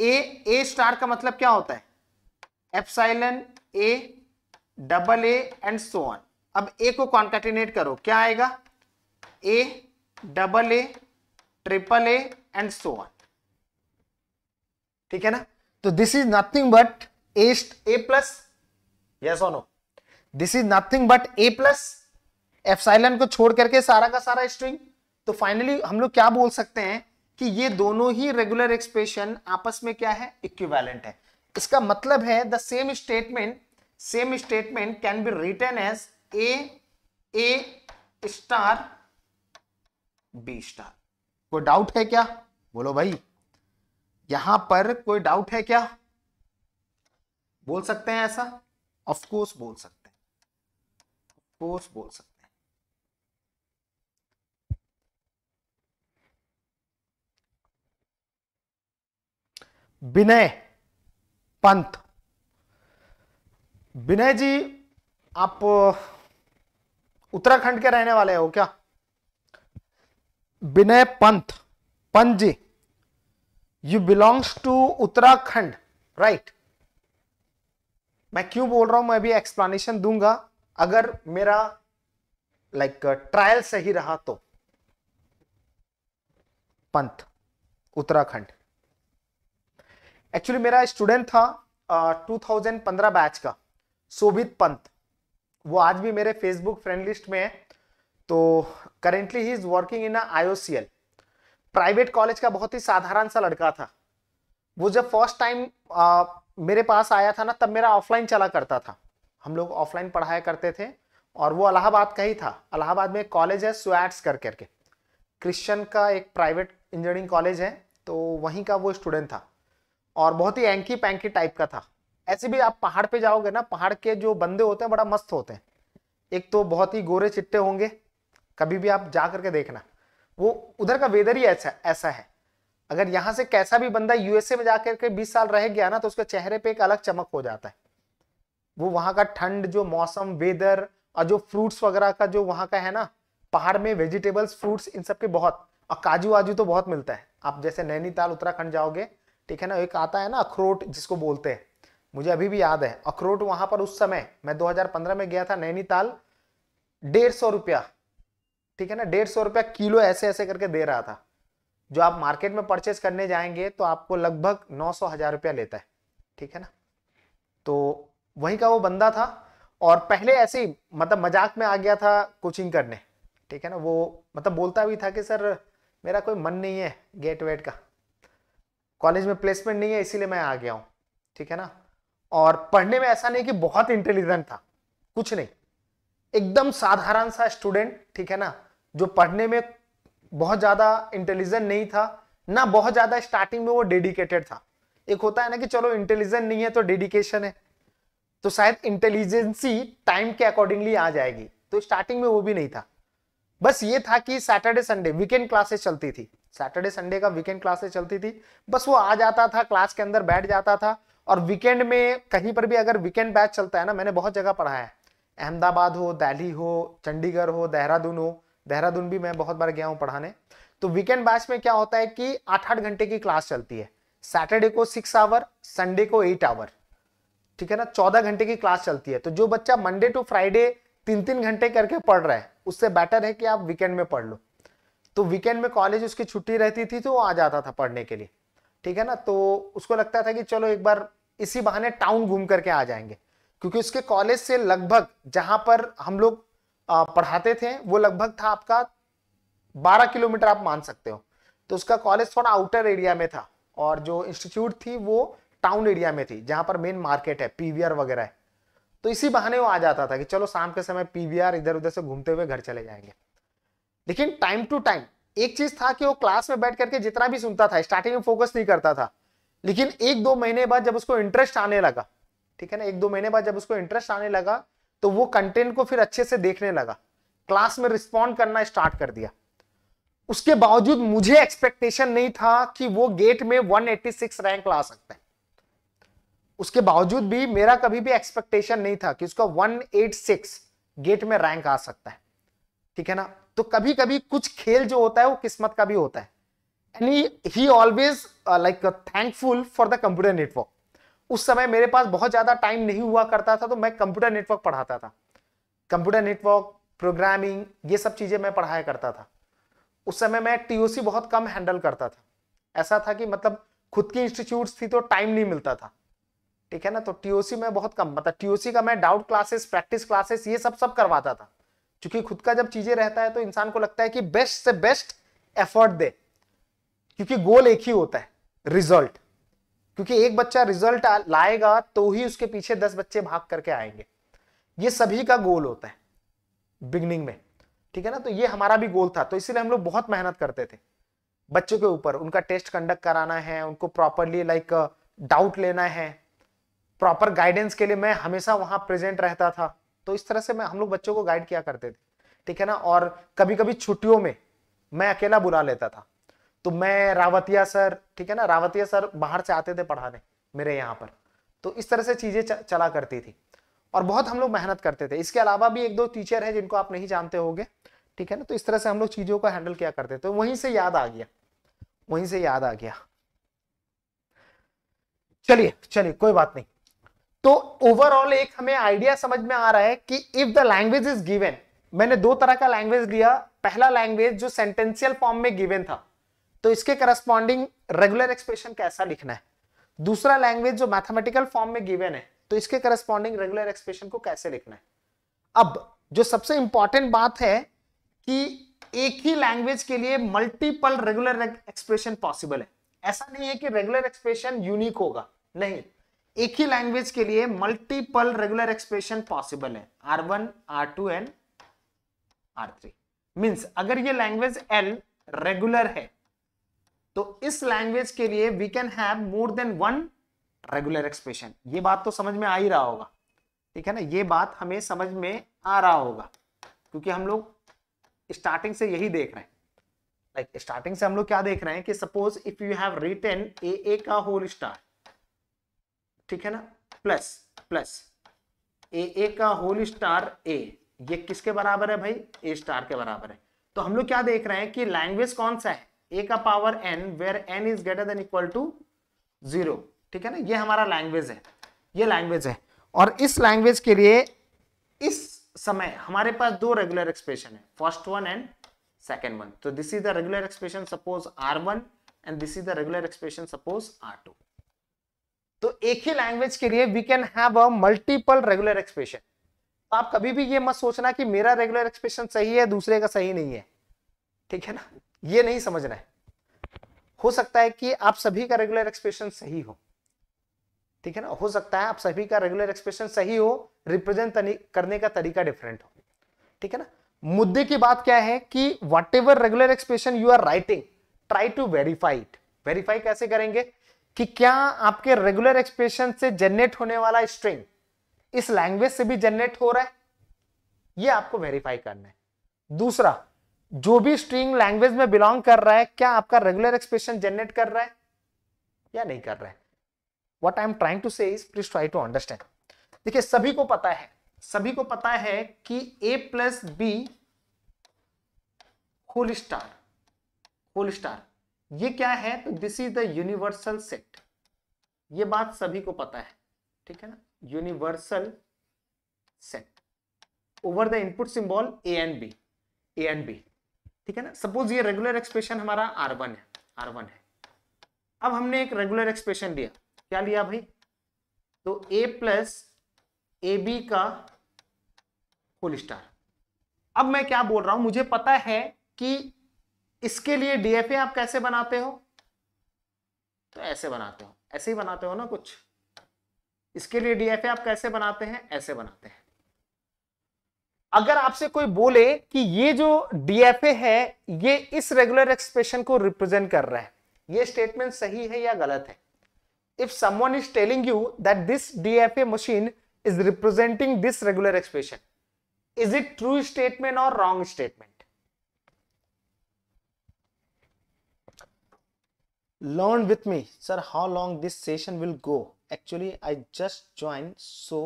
ए ए स्टार का मतलब क्या होता है epsilon A double A and so on अब ए को कॉन्टेटिनेट करो क्या आएगा A double A triple A and so on ठीक है ना तो this is nothing but A A plus yes और this is nothing but A plus epsilon को छोड़ करके सारा का सारा स्ट्रिंग तो फाइनली हम लोग क्या बोल सकते हैं कि ये दोनों ही रेगुलर एक्सप्रेशन आपस में क्या है इक्विवेलेंट है इसका मतलब है the same statement same statement can be written as A A star B star कोई डाउट है क्या बोलो भाई यहां पर कोई डाउट है क्या बोल सकते हैं ऐसा ऑफ कोर्स बोल सकते हैं ऑफ कोर्स बोल सकते हैं विनय पंत विनय जी आप उत्तराखंड के रहने वाले हो क्या Vinay Pant Pant ji you belongs to Uttarakhand right मैं क्यों बोल रहा हूं मैं भी एक्सप्लेनेशन दूंगा अगर मेरा लाइक like, ट्रायल सही रहा तो पंथ उत्तराखंड एक्चुअली मेरा स्टूडेंट था uh, 2015 बैच का शोभित पंत वो आज भी मेरे फेसबुक फ्रेंड लिस्ट में है तो currently he is working in IOCL private college का बहुत ही साधारण सा लड़का था वो जब फर्स्ट टाइम मेरे पास आया था ना तब मेरा ऑफलाइन चला करता था हम लोग ऑफलाइन पढ़ाया करते थे और वो अलाहाबाद का ही था अलाहाबाद में एक कॉलेज है स्वैट्स कर करके क्रिश्चियन का एक प्राइवेट इंजीनियरिंग कॉलेज है तो वहीं का वो स्टूडेंट था और बहुत ही एंकी पैंकी टाइप का था ऐसे भी आप पहाड़ पे जाओगे ना पहाड़ के जो बंदे होते हैं बड़ा मस्त होते हैं एक तो बहुत ही गोरे चिट्टे होंगे कभी भी आप जा करके देखना वो उधर का वेदर ही ऐसा ऐसा है अगर यहाँ से कैसा भी बंदा यूएसए में जाकर के बीस साल रह गया ना तो उसके चेहरे पे एक अलग चमक हो जाता है वो वहाँ का ठंड जो मौसम वेदर और जो फ्रूट्स वगैरह का जो वहाँ का है ना पहाड़ में वेजिटेबल्स फ्रूट्स इन सब के बहुत और काजू वाजू तो बहुत मिलता है आप जैसे नैनीताल उत्तराखंड जाओगे ठीक है ना एक आता है ना अखरोट जिसको बोलते हैं मुझे अभी भी याद है अखरोट वहां पर उस समय मैं 2015 में गया था नैनीताल डेढ़ सौ रुपया ठीक है ना डेढ़ सौ रुपया किलो ऐसे ऐसे करके दे रहा था जो आप मार्केट में परचेस करने जाएंगे तो आपको लगभग नौ सौ हजार रुपया लेता है ठीक है ना तो वहीं का वो बंदा था और पहले ऐसे ही मतलब मजाक में आ गया था कोचिंग करने ठीक है ना वो मतलब बोलता भी था कि सर मेरा कोई मन नहीं है गेट वेट का कॉलेज में प्लेसमेंट नहीं है इसीलिए मैं आ गया हूँ ठीक है ना और पढ़ने में ऐसा नहीं कि बहुत इंटेलिजेंट था कुछ नहीं एकदम साधारण सा स्टूडेंट ठीक है ना जो पढ़ने में बहुत ज्यादा इंटेलिजेंट नहीं था ना बहुत ज्यादा स्टार्टिंग में वो डेडिकेटेड था एक होता है ना कि चलो इंटेलिजेंट नहीं है तो डेडिकेशन है तो शायद इंटेलिजेंसी टाइम के अकॉर्डिंगली आ जाएगी तो स्टार्टिंग में वो भी नहीं था बस ये था कि सैटरडे संडे वीकेंड क्लासेस चलती थी सैटरडे संडे का वीकेंड क्लासेस चलती थी बस वो आ जाता था क्लास के अंदर बैठ जाता था और वीकेंड में कहीं पर भी अगर वीकेंड बैच चलता है ना मैंने बहुत जगह पढ़ा है अहमदाबाद हो दिल्ली हो चंडीगढ़ हो देहरादून हो देहरादून भी मैं बहुत बार गया हूँ पढ़ाने तो वीकेंड बैच में क्या होता है कि आठ आठ घंटे की क्लास चलती है सैटरडे को सिक्स आवर संडे को एट आवर ठीक है ना चौदह घंटे की क्लास चलती है तो जो बच्चा मंडे टू फ्राइडे तीन तीन घंटे करके पढ़ रहा है उससे बेटर है कि आप वीकेंड में पढ़ लो तो वीकेंड में कॉलेज उसकी छुट्टी रहती थी तो वो आ जाता था पढ़ने के लिए ठीक है ना तो उसको लगता था कि चलो एक बार इसी बहाने टाउन घूम करके आ जाएंगे क्योंकि उसके कॉलेज से लगभग जहां पर हम लोग पढ़ाते थे वो लगभग था आपका बारह किलोमीटर आप मान सकते हो तो उसका कॉलेज थोड़ा आउटर एरिया में था और जो इंस्टीट्यूट थी वो टाउन एरिया में थी जहां पर मेन मार्केट है पीवीआर वगैरह है तो इसी बहाने वो आ जाता था कि चलो शाम के समय पीवीआर इधर उधर से घूमते हुए घर चले जाएंगे लेकिन टाइम टू टाइम एक चीज था कि वो क्लास में बैठ करके जितना भी सुनता था स्टार्टिंग में फोकस नहीं करता था लेकिन एक दो महीने बाद जब उसको इंटरेस्ट आने लगा ठीक है ना एक दो महीने बाद जब उसको इंटरेस्ट आने लगा तो वो कंटेंट को फिर अच्छे से देखने लगा क्लास में रिस्पॉन्ड करना स्टार्ट कर दिया उसके बावजूद मुझे एक्सपेक्टेशन नहीं था कि वो गेट में 186 रैंक ला सकता है उसके बावजूद भी मेरा कभी भी एक्सपेक्टेशन नहीं था कि उसका 186 गेट में रैंक आ सकता है ठीक है ना तो कभी कभी कुछ खेल जो होता है वो किस्मत का भी होता है and he always like thankful for the computer network उस समय मेरे पास बहुत ज्यादा टाइम नहीं हुआ करता था तो मैं कंप्यूटर नेटवर्क पढ़ाता था कंप्यूटर नेटवर्क प्रोग्रामिंग ये सब चीजें मैं पढ़ाया करता था उस समय मैं टीओसी बहुत कम हैंडल करता था ऐसा था कि मतलब खुद की इंस्टीट्यूट थी तो टाइम नहीं मिलता था ठीक है ना तो टीओसी में बहुत कम मतलब टीओसी का मैं डाउट क्लासेस प्रैक्टिस क्लासेस ये सब सब करवाता था क्योंकि खुद का जब चीजें रहता है तो इंसान को लगता है कि बेस्ट से बेस्ट एफर्ट दे क्योंकि गोल एक ही होता है रिजल्ट क्योंकि एक बच्चा रिजल्ट लाएगा तो ही उसके पीछे दस बच्चे भाग करके आएंगे ये सभी का गोल होता है बिगनिंग में ठीक है ना तो ये हमारा भी गोल था तो इसीलिए हम लोग बहुत मेहनत करते थे बच्चों के ऊपर उनका टेस्ट कंडक्ट कराना है उनको प्रॉपरली लाइक डाउट लेना है प्रॉपर गाइडेंस के लिए मैं हमेशा वहां प्रेजेंट रहता था तो इस तरह से मैं हम लोग बच्चों को गाइड किया करते थे ठीक है ना और कभी कभी छुट्टियों में मैं अकेला बुला लेता था तो मैं रावतिया सर ठीक है ना रावतिया सर बाहर से आते थे पढ़ाने मेरे यहाँ पर तो इस तरह से चीजें चला करती थी और बहुत हम लोग मेहनत करते थे इसके अलावा भी एक दो टीचर है जिनको आप नहीं जानते होंगे ठीक है ना तो इस तरह से हम लोग चीजों को हैंडल किया करते थे तो वहीं से याद आ गया वहीं से याद आ गया चलिए चलिए कोई बात नहीं तो ओवरऑल एक हमें आइडिया समझ में आ रहा है कि if the language is given मैंने दो तरह का लैंग्वेज लिया पहला लैंग्वेज जो सेंटेंशियल फॉर्म में गिवेन था तो इसके करस्पॉन्डिंग रेगुलर एक्सप्रेशन कैसा लिखना है दूसरा लैंग्वेज जो मैथमेटिकल फॉर्म में गिवेन है तो इसके करस्पॉन्डिंग रेगुलर एक्सप्रेशन को कैसे लिखना है अब जो सबसे इंपॉर्टेंट बात है कि एक ही लैंग्वेज के लिए मल्टीपल रेगुलर एक्सप्रेशन पॉसिबल है ऐसा नहीं है कि रेगुलर एक्सप्रेशन यूनिक होगा नहीं एक ही लैंग्वेज के लिए मल्टीपल रेगुलर एक्सप्रेशन पॉसिबल है R one R two and R three means अगर ये लैंग्वेज एल रेगुलर है तो इस लैंग्वेज के लिए we can have more than one regular expression ये बात तो समझ में आ ही रहा होगा ठीक है ना ये बात हमें समझ में आ रहा होगा क्योंकि हम लोग स्टार्टिंग से यही देख रहे हैं लाइक like, स्टार्टिंग से हम लोग क्या देख रहे हैं कि suppose if you have written A A का होल स्टार ठीक है ना प्लस प्लस ए ए का होल स्टार ए ये किसके बराबर है भाई ए स्टार के बराबर है तो हम लोग क्या देख रहे हैं कि लैंग्वेज कौन सा है ए का power N where N is greater than equal to zero ठीक है ना ये हमारा लैंग्वेज है ये लैंग्वेज है और इस लैंग्वेज के लिए इस समय हमारे पास दो रेगुलर एक्सप्रेशन है first one and second one तो this is the regular expression suppose R one and this is the regular expression suppose R two तो एक ही लैंग्वेज के लिए we can have a multiple regular expression तो आप कभी भी ये मत सोचना कि मेरा रेगुलर एक्सप्रेशन सही है दूसरे का सही नहीं है ठीक है ना ये नहीं समझना है हो सकता है कि आप सभी का रेगुलर एक्सप्रेशन सही हो ठीक है ना हो सकता है आप सभी का रेगुलर एक्सप्रेशन सही हो रिप्रेजेंट करने का तरीका डिफरेंट हो ठीक है ना मुद्दे की बात क्या है कि what regular expression you are writing try to verify it verify कैसे करेंगे कि क्या आपके रेगुलर एक्सप्रेशन से जनरेट होने वाला स्ट्रिंग इस लैंग्वेज से भी जनरेट हो रहा है ये आपको वेरीफाई करना है दूसरा जो भी स्ट्रिंग लैंग्वेज में बिलोंग कर रहा है क्या आपका रेगुलर एक्सप्रेशन जनरेट कर रहा है या नहीं कर रहा है what I am trying to say is please try to understand देखिए सभी को पता है सभी को पता है कि A plus B whole star whole star ये क्या है तो this is the universal set ये बात सभी को पता है ठीक है ना universal set over the input symbol A and B A and B ठीक है ना सपोज ये रेगुलर एक्सप्रेशन हमारा आर वन है आर वन है अब हमने एक रेगुलर एक्सप्रेशन लिया क्या लिया भाई तो ए प्लस ए बी का होल स्टार अब मैं क्या बोल रहा हूं मुझे पता है कि इसके लिए डीएफए आप कैसे बनाते हो तो ऐसे बनाते हो ऐसे ही बनाते हो ना कुछ इसके लिए डीएफए आप कैसे बनाते हैं ऐसे बनाते हैं अगर आपसे कोई बोले कि ये जो डीएफए है ये इस रेगुलर एक्सप्रेशन को रिप्रेजेंट कर रहा है ये स्टेटमेंट सही है या गलत है if someone is telling you that this DFA machine is representing this regular expression is it true statement और wrong statement learn with me sir how long this session will go actually i just joined so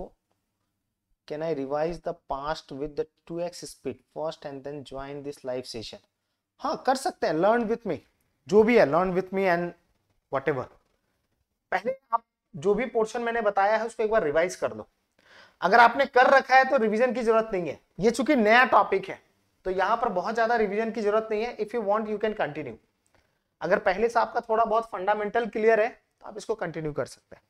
can i revise the past with the 2x speed first and then join this live session हाँ कर सकते हैं learn with मी जो भी है learn with me and whatever पहले आप जो भी पोर्शन मैंने बताया है उसको एक बार रिवाइज कर लो अगर आपने कर रखा है तो रिविजन की जरूरत नहीं है ये चूंकि नया टॉपिक है तो यहां पर बहुत ज्यादा रिविजन की जरूरत नहीं है if you want you can continue अगर पहले से आपका थोड़ा बहुत फंडामेंटल क्लियर है तो आप इसको कंटिन्यू कर सकते हैं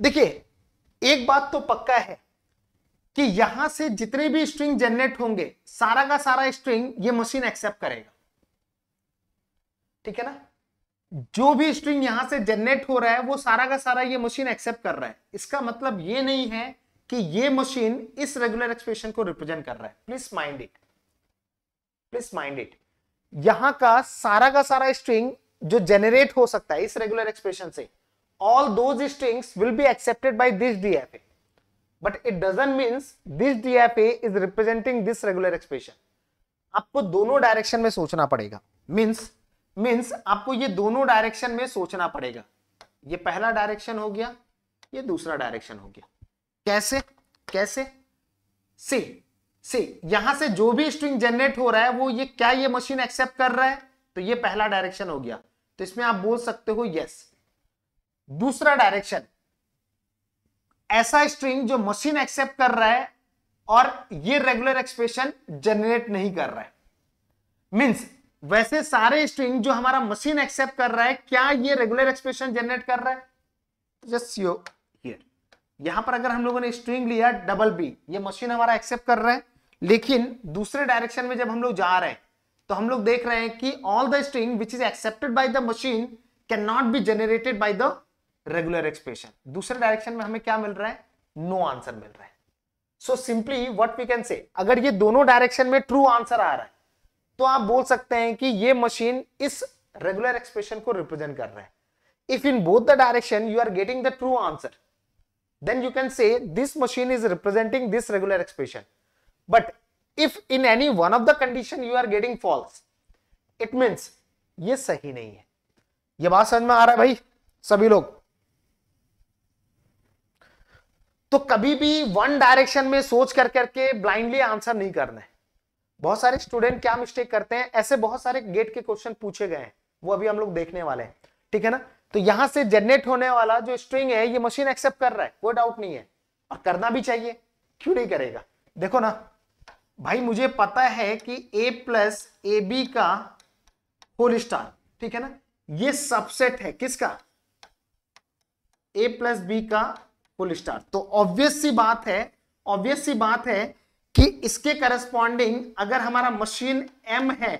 देखिए एक बात तो पक्का है कि यहां से जितने भी स्ट्रिंग जनरेट होंगे सारा का सारा स्ट्रिंग ये मशीन एक्सेप्ट करेगा ठीक है ना जो भी स्ट्रिंग यहां से जनरेट हो रहा है वो सारा का सारा ये मशीन एक्सेप्ट कर रहा है इसका मतलब ये नहीं है कि ये मशीन इस रेगुलर एक्सप्रेशन को रिप्रेजेंट कर रहा है please mind it please mind it यहां का सारा का सारा स्ट्रिंग जो जेनरेट हो सकता है इस रेगुलर एक्सप्रेशन से all those strings will be accepted by this DFA but it doesn't means this DFA is representing this regular expression आपको दोनों डायरेक्शन में सोचना पड़ेगा मीन्स मीन्स आपको ये दोनों डायरेक्शन में सोचना पड़ेगा ये पहला डायरेक्शन हो गया ये दूसरा डायरेक्शन हो गया कैसे कैसे सी सी यहां से जो भी स्ट्रिंग जनरेट हो रहा है वो ये क्या ये मशीन एक्सेप्ट कर रहा है तो ये पहला डायरेक्शन हो गया तो इसमें आप बोल सकते हो यस दूसरा डायरेक्शन ऐसा स्ट्रिंग जो मशीन एक्सेप्ट कर रहा है और ये रेगुलर एक्सप्रेशन जनरेट नहीं कर रहा है मींस वैसे सारे स्ट्रिंग जो हमारा मशीन एक्सेप्ट कर रहा है क्या ये रेगुलर एक्सप्रेशन जनरेट कर रहा है जस्ट यहां पर अगर हम लोगों ने स्ट्रिंग लिया डबल बी ये मशीन हमारा एक्सेप्ट कर रहा है लेकिन दूसरे डायरेक्शन में जब हम लोग जा रहे हैं तो हम लोग देख रहे हैं कि all the string which is accepted by the machine can not be generated by the regular expression दूसरे डायरेक्शन में हमें क्या मिल रहा है नो no आंसर मिल रहा है so simply what we can say अगर ये दोनों डायरेक्शन में ट्रू आंसर आ रहा है तो आप बोल सकते हैं कि ये मशीन इस रेगुलर एक्सप्रेशन को रिप्रेजेंट कर रहा है if in both the direction you are getting the true answer then you can say this machine is representing this regular expression. But if in any one of the condition you are getting false, it means ye sahi nahi hai ye baat samajh mein aa raha hai bhai sabhi log तो कभी भी one direction में सोच कर करके blindly answer नहीं करना है बहुत सारे स्टूडेंट क्या मिस्टेक करते हैं ऐसे बहुत सारे गेट के क्वेश्चन पूछे गए हैं वो अभी हम लोग देखने वाले हैं ठीक है ना तो यहां से जनरेट होने वाला जो स्ट्रिंग है ये मशीन एक्सेप्ट कर रहा है कोई डाउट नहीं है और करना भी चाहिए क्यों नहीं करेगा देखो ना भाई मुझे पता है कि ए प्लस ए बी का होल स्टार ठीक है ना ये सबसेट है किसका ए प्लस बी का होल स्टार तो ऑब्वियस सी बात है ऑब्वियस सी बात है कि इसके करस्पॉन्डिंग अगर हमारा मशीन एम है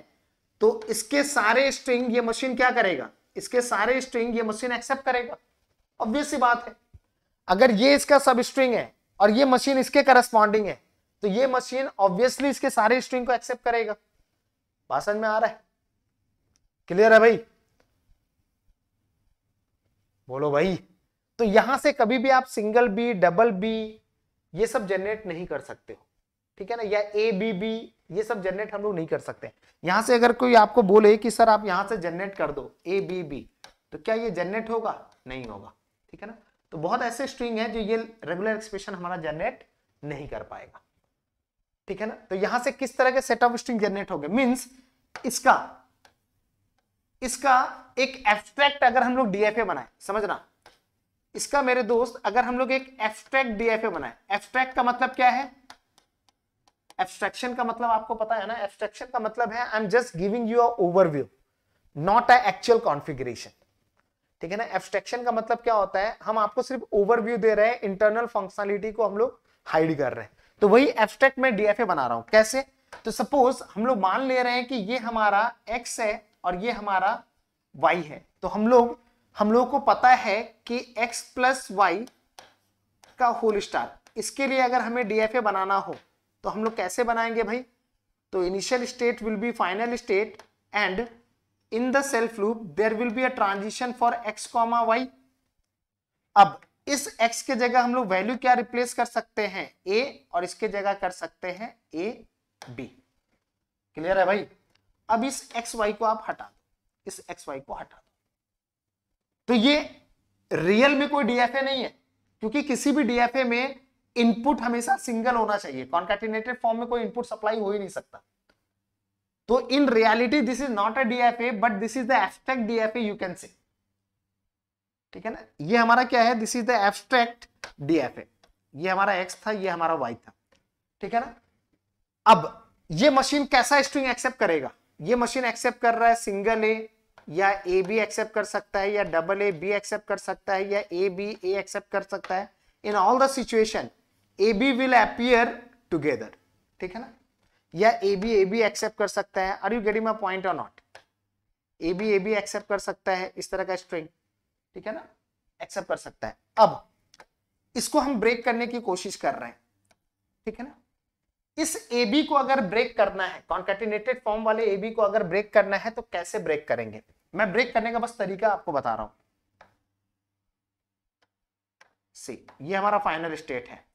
तो इसके सारे स्ट्रिंग ये मशीन क्या करेगा इसके सारे स्ट्रिंग ये मशीन एक्सेप्ट करेगा ऑब्वियस सी बात है अगर ये इसका सब स्ट्रिंग है और ये मशीन इसके करस्पॉन्डिंग है तो ये मशीन ऑब्वियसली इसके सारे स्ट्रिंग को एक्सेप्ट करेगा बात समझ में आ रहा है क्लियर है भाई बोलो भाई तो यहां से कभी भी आप सिंगल बी डबल बी ये सब जनरेट नहीं कर सकते हो ठीक है ना या ए बी बी ये सब जनरेट हम लोग नहीं कर सकते यहां से अगर कोई आपको बोले कि सर आप यहां से जनरेट कर दो ए बी बी तो क्या ये जनरेट होगा नहीं होगा ठीक है ना तो बहुत ऐसे स्ट्रिंग है जो ये रेगुलर एक्सप्रेशन हमारा जनरेट नहीं कर पाएगा ठीक है ना तो यहां से किस तरह के सेट ऑफ स्ट्रिंग जनरेट हो गए मीन्स इसका इसका एक एब्स्ट्रैक्ट अगर हम लोग डीएफए बनाए समझना इसका मेरे दोस्त अगर हम लोग एक एब्स्ट्रैक्ट डीएफए बनाए एब्स्ट्रैक्ट का मतलब क्या है एब्स्ट्रैक्शन का मतलब आपको पता है ना एब्स्ट्रैक्शन का मतलब है I am just giving you overview not a actual configuration ठीक है ना एब्स्ट्रैक्शन का मतलब क्या होता है हम आपको सिर्फ ओवरव्यू दे रहे हैं इंटरनल फंक्शनलिटी को हम लोग हाइड कर रहे हैं तो वही एब्स्ट्रैक्ट में डीएफए बना रहा हूं कैसे तो सपोज हम लोग मान ले रहे हैं कि ये हमारा एक्स है और ये हमारा वाई है तो हम लोग हम लोग को पता है कि एक्स प्लस वाई का होल स्टार इसके लिए अगर हमें डीएफए बनाना हो तो हम लोग कैसे बनाएंगे भाई तो initial state will be final state and in the self loop there will be a transition for X comma Y अब इस x के जगह हम लोग वैल्यू क्या रिप्लेस कर सकते हैं a और इसके जगह कर सकते हैं a b क्लियर है भाई अब इस एक्स वाई को आप हटा दो इस एक्स वाई को हटा दो तो ये रियल में कोई डीएफए नहीं है क्योंकि किसी भी डीएफए में इनपुट हमेशा सिंगल होना चाहिए कॉन्केटिनेटेड फॉर्म में कोई इनपुट सप्लाई हो ही नहीं सकता तो in reality this is not a DFA but this is the abstract DFA you can say ठीक है ना ये हमारा क्या है this is the abstract DFA ये हमारा एक्स था ये हमारा वाई था ठीक है ना अब ये मशीन कैसा स्ट्रिंग एक्सेप्ट करेगा ये मशीन एक्सेप्ट कर रहा है सिंगल ए या ए बी एक्सेप्ट कर सकता है या डबल ए बी एक्सेप्ट कर सकता है या ए बी ए एक्सेप्ट कर सकता है in all the situation A B will appear together ठीक है ना या A B A B accept कर सकता है are you getting my point और not A B A B accept कर सकता है इस तरह का स्ट्रिंग ठीक है ना एक्सेप्ट कर सकता है अब इसको हम ब्रेक करने की कोशिश कर रहे हैं ठीक है ना इस ए बी को अगर ब्रेक करना है कॉन्केटिनेटेड फॉर्म वाले ए बी को अगर ब्रेक करना है तो कैसे ब्रेक करेंगे मैं ब्रेक करने का बस तरीका आपको बता रहा हूं सी ये हमारा फाइनल स्टेट है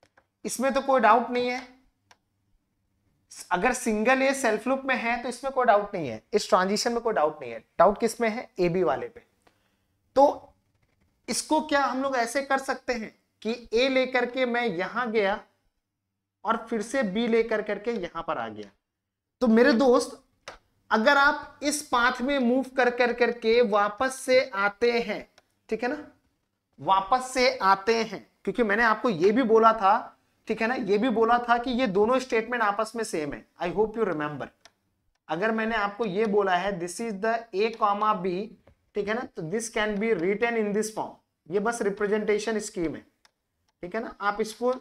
इसमें तो कोई डाउट नहीं है अगर सिंगल ए सेल्फ लूप में है तो इसमें कोई डाउट नहीं है इस ट्रांजिशन में कोई डाउट नहीं है डाउट किस में है ए बी वाले पे तो इसको क्या हम लोग ऐसे कर सकते हैं कि ए लेकर के मैं यहां गया और फिर से बी लेकर करके यहां पर आ गया तो मेरे दोस्त अगर आप इस पाथ में मूव कर कर करके वापस से आते हैं ठीक है ना वापस से आते हैं क्योंकि मैंने आपको यह भी बोला था ठीक है ना ये भी बोला था कि ये दोनों स्टेटमेंट आपस में सेम है आई होप यू रिमेम्बर अगर मैंने आपको ये बोला है this is the A comma B ठीक है ना तो this can be written in this form ये बस रिप्रेजेंटेशन स्कीम है ठीक है ना आप इसको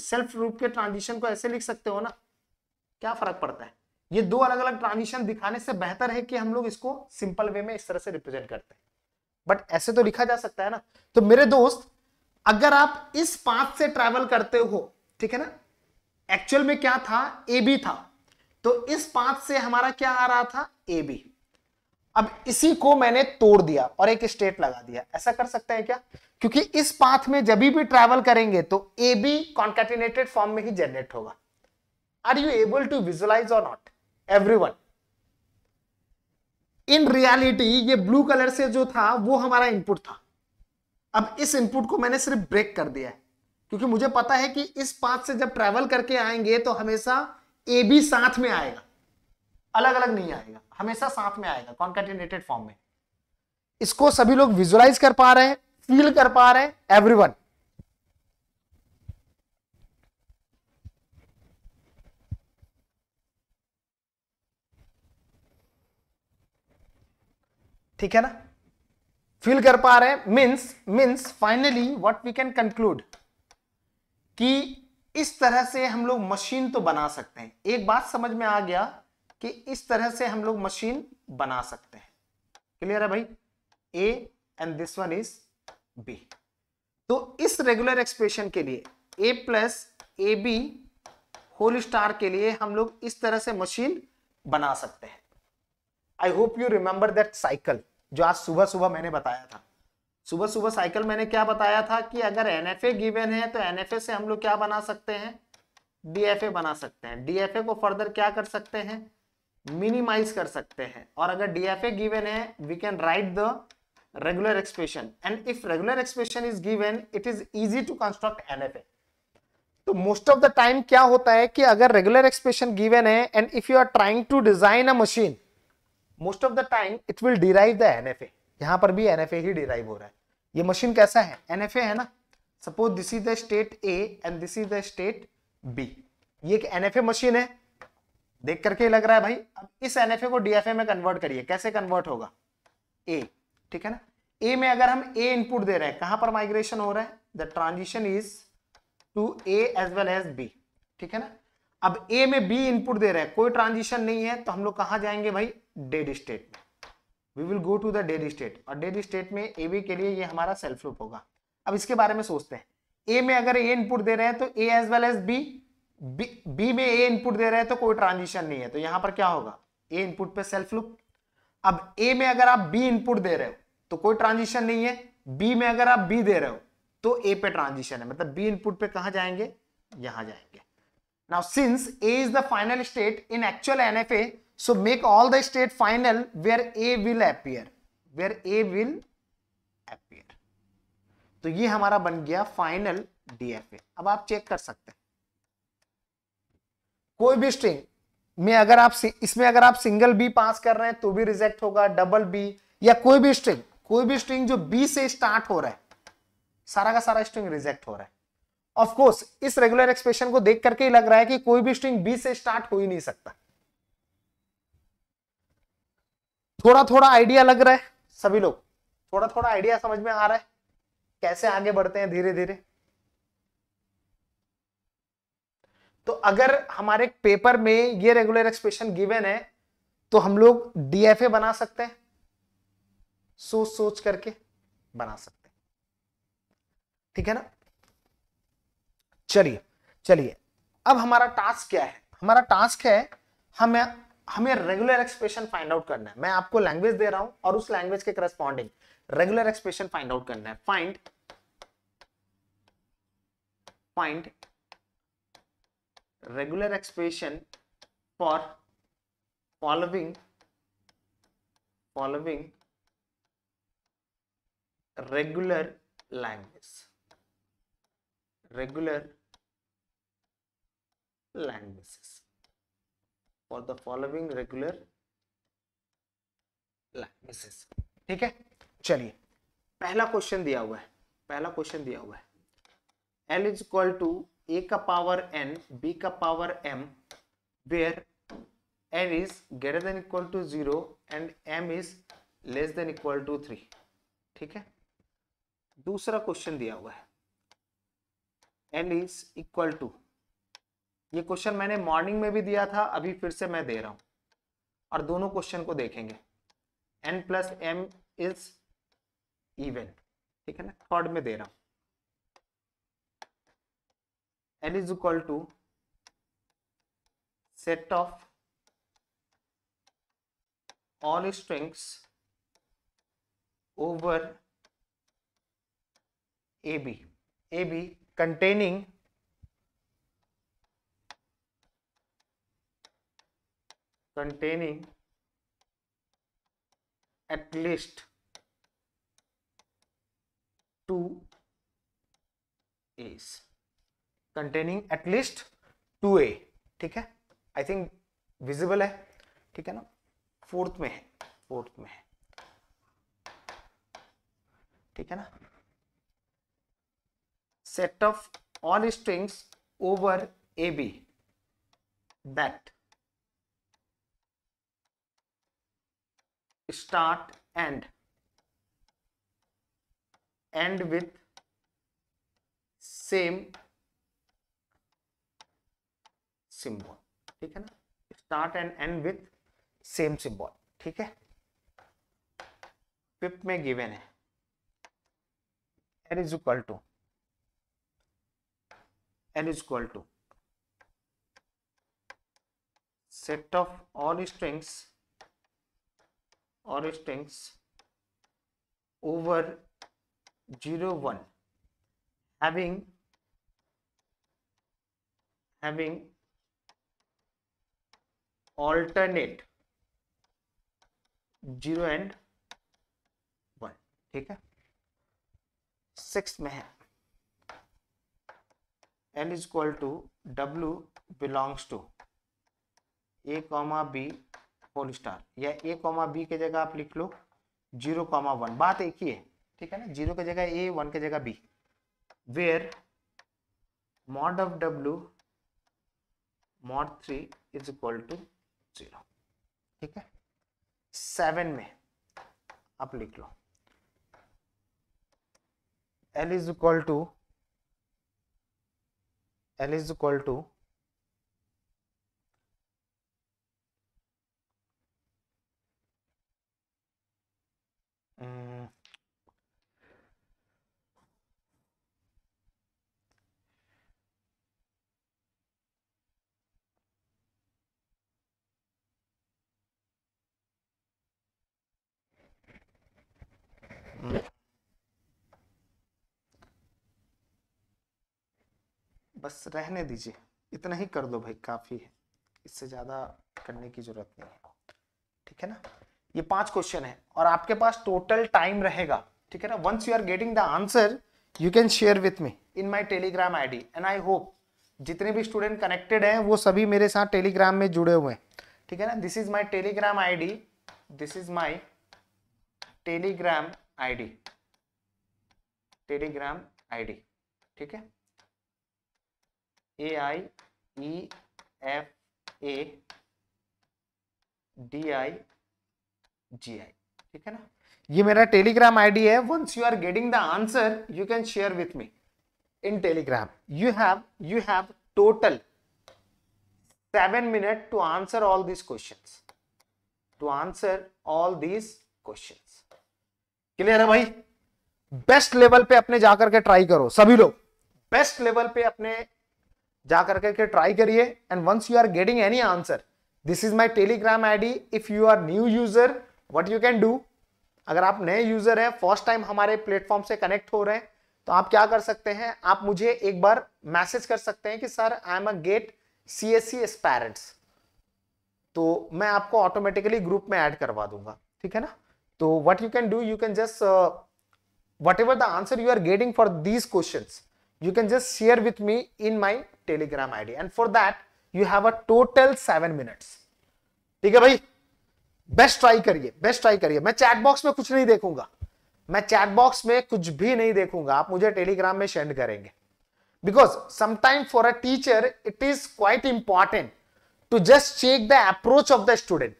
सेल्फ रूप के ट्रांजिशन को ऐसे लिख सकते हो ना क्या फर्क पड़ता है ये दो अलग अलग ट्रांजिशन दिखाने से बेहतर है कि हम लोग इसको सिंपल वे में इस तरह से रिप्रेजेंट करते हैं बट ऐसे तो लिखा जा सकता है ना तो मेरे दोस्त अगर आप इस पाथ से ट्रैवल करते हो ठीक है ना एक्चुअल में क्या था ए बी था तो इस पाथ से हमारा क्या आ रहा था ए बी अब इसी को मैंने तोड़ दिया और एक स्टेट लगा दिया ऐसा कर सकते हैं क्या क्योंकि इस पाथ में जब भी ट्रैवल करेंगे तो ए बी कॉन्केटिनेटेड फॉर्म में ही जनरेट होगा are you able to visualize और नॉट एवरीवन इन रियलिटी ये ब्लू कलर से जो था वो हमारा इनपुट था अब इस इनपुट को मैंने सिर्फ ब्रेक कर दिया है क्योंकि मुझे पता है कि इस पाथ से जब ट्रेवल करके आएंगे तो हमेशा ए बी साथ में आएगा अलग अलग नहीं आएगा हमेशा साथ में आएगा कॉन्कटिनेटेड फॉर्म में इसको सभी लोग विजुलाइज कर पा रहे हैं फील कर पा रहे हैं वन ठीक है ना फील कर पा रहे हैं means means finally what we can conclude कि इस तरह से हम लोग मशीन तो बना सकते हैं एक बात समझ में आ गया कि इस तरह से हम लोग मशीन बना सकते हैं क्लियर है भाई A and this one is B तो इस रेगुलर एक्सप्रेशन के लिए A plus A B whole star के लिए हम लोग इस तरह से मशीन बना सकते हैं I hope you remember that cycle जो आज सुबह सुबह मैंने बताया था सुबह सुबह साइकिल मैंने क्या बताया था कि अगर एनएफए गिवन है तो एनएफए से हम लोग क्या बना सकते हैं डीएफए बना सकते हैं डीएफए को फर्दर क्या कर सकते हैं मिनिमाइज कर सकते हैं और अगर डीएफए गिवन है we can write the regular expression and if regular expression is given it is easy to construct nfa तो मोस्ट ऑफ द टाइम क्या होता है कि अगर रेगुलर एक्सप्रेशन गिवेन है and if you are trying to design a machine most of the time it will derive the NFA यहां पर भी एनएफए ही डिराइव हो रहा है ये मशीन कैसा है एनएफए है ना suppose this is the state A and this is the state B ये एक एनएफए मशीन है देख करके लग रहा है भाई अब इस एनएफए को डीएफए में कन्वर्ट करिए कैसे कन्वर्ट होगा ए ठीक है ना ए में अगर हम ए इनपुट दे रहे हैं कहां पर माइग्रेशन हो रहा है the transition is to A as well as B ठीक है ना अब ए में बी इनपुट दे रहे हैं कोई ट्रांजिशन नहीं है तो हम लोग कहां जाएंगे भाई डेड स्टेट में we will go to the dead state और डेरी स्टेट में ए बी के लिए ये हमारा सेल्फ लूप होगा अब इसके बारे में सोचते हैं ए में अगर ए इनपुट दे रहे हैं तो A as well as B B में ए इनपुट दे रहे हैं तो कोई ट्रांजिशन नहीं है तो यहां पर क्या होगा ए इनपुट पे सेल्फ लूप अब ए में अगर आप बी इनपुट दे रहे हो तो कोई ट्रांजिशन नहीं है बी में अगर आप बी दे रहे हो तो ए पे ट्रांजिशन है मतलब बी इनपुट पे कहा जाएंगे यहां जाएंगे now since A is the final state in actual NFA So make all the state final where A will appear. Where A will appear. तो ये हमारा बन गया फाइनल डीएफए अब आप चेक कर सकते हैं कोई भी स्ट्रिंग में अगर आप इसमें अगर आप सिंगल बी पास कर रहे हैं तो भी रिजेक्ट होगा डबल बी या कोई भी स्ट्रिंग कोई भी स्ट्रिंग जो बी से स्टार्ट हो रहा है सारा का सारा स्ट्रिंग रिजेक्ट हो रहा है ऑफ कोर्स इस रेगुलर एक्सप्रेशन को देख करके ही लग रहा है कि कोई भी स्ट्रिंग बी से स्टार्ट हो ही नहीं सकता थोड़ा थोड़ा आइडिया लग रहा है सभी लोग थोड़ा थोड़ा आइडिया समझ में आ रहा है कैसे आगे बढ़ते हैं धीरे धीरे तो अगर हमारे पेपर में ये रेगुलर एक्सप्रेशन गिवन है तो हम लोग डीएफए बना सकते हैं सोच सोच करके बना सकते हैं ठीक है ना चलिए चलिए अब हमारा टास्क क्या है हमारा टास्क है हम हमें रेगुलर एक्सप्रेशन फाइंड आउट करना है मैं आपको लैंग्वेज दे रहा हूं और उस लैंग्वेज के corresponding regular expression find out करना है find find regular expression for following following regular language regular languages for the following regular languages ठीक है चलिए पहला क्वेश्चन दिया हुआ है पहला क्वेश्चन दिया हुआ है L is equal to A का पावर एन बी का power M where N is greater than equal to zero and M is less than equal to three ठीक है दूसरा क्वेश्चन दिया हुआ है एन इज इक्वल टू ये question मैंने मॉर्निंग में भी दिया था अभी फिर से मैं दे रहा हूं और दोनों क्वेश्चन को देखेंगे N plus M is even ठीक है ना थर्ड में दे रहा हूं N is equal to set of all strings over A B A B containing containing at least two A's containing at least two A ठीक है आई थिंक विजिबल है ठीक है ना फोर्थ में है फोर्थ में है ठीक है ना set of all strings over AB that start end end with same symbol ठीक है ना start and end with same symbol ठीक है फिफ्थ में गिवेन है N is equal to N is equal to set of all strings or strings over 0 1 having having alternate 0 and 1 ठीक है six में है L is equal to W belongs to A comma B whole star या A comma B के जगह आप लिख लो zero comma one बात एक ही है ठीक है ना जीरो के जगह ए वन के जगह B where mod of W mod three is equal to zero ठीक है सेवन में आप लिख लो L is equal to L is equal to Mm. बस रहने दीजिए इतना ही कर दो भाई काफ़ी है इससे ज़्यादा करने की ज़रूरत नहीं है ठीक है ना ये पांच क्वेश्चन है और आपके पास टोटल टाइम रहेगा ठीक है ना once you are getting the answer you can share with me in my Telegram I D and I hope जितने भी स्टूडेंट कनेक्टेड हैं वो सभी मेरे साथ टेलीग्राम में जुड़े हुए हैं ठीक है ना this is my Telegram I D this is my Telegram I D Telegram I D ठीक है ए आई E F A D I जी आई हाँ, ठीक है ना ये मेरा टेलीग्राम आईडी है once you are getting the answer you can share with me in Telegram you have you have total seven minute to answer all this question to answer all this question clear है भाई best level पे अपने जाकर के try करो सभी लोग best level पे अपने जाकर के ट्राई करिए and once you are getting any answer this is my Telegram ID if you are new user what you can do अगर आप नए यूजर हैं फर्स्ट टाइम हमारे प्लेटफॉर्म से कनेक्ट हो रहे हैं तो आप क्या कर सकते हैं आप मुझे एक बार मैसेज कर सकते हैं कि sir I am a GATE C S C aspirants तो मैं आपको ऑटोमेटिकली ग्रुप में ऐड करवा दूंगा ठीक है ना तो what you can do you can just whatever the answer you are getting for these question you can just share with me in my Telegram I D and for that you have a total seven minutes ठीक है भाई best try करिए best try करिए मैं chat box में कुछ नहीं देखूंगा मैं चैट बॉक्स में कुछ भी नहीं देखूंगा आप मुझे टेलीग्राम में सेंड करेंगे because sometime for a teacher it is quite important to just check the approach of the student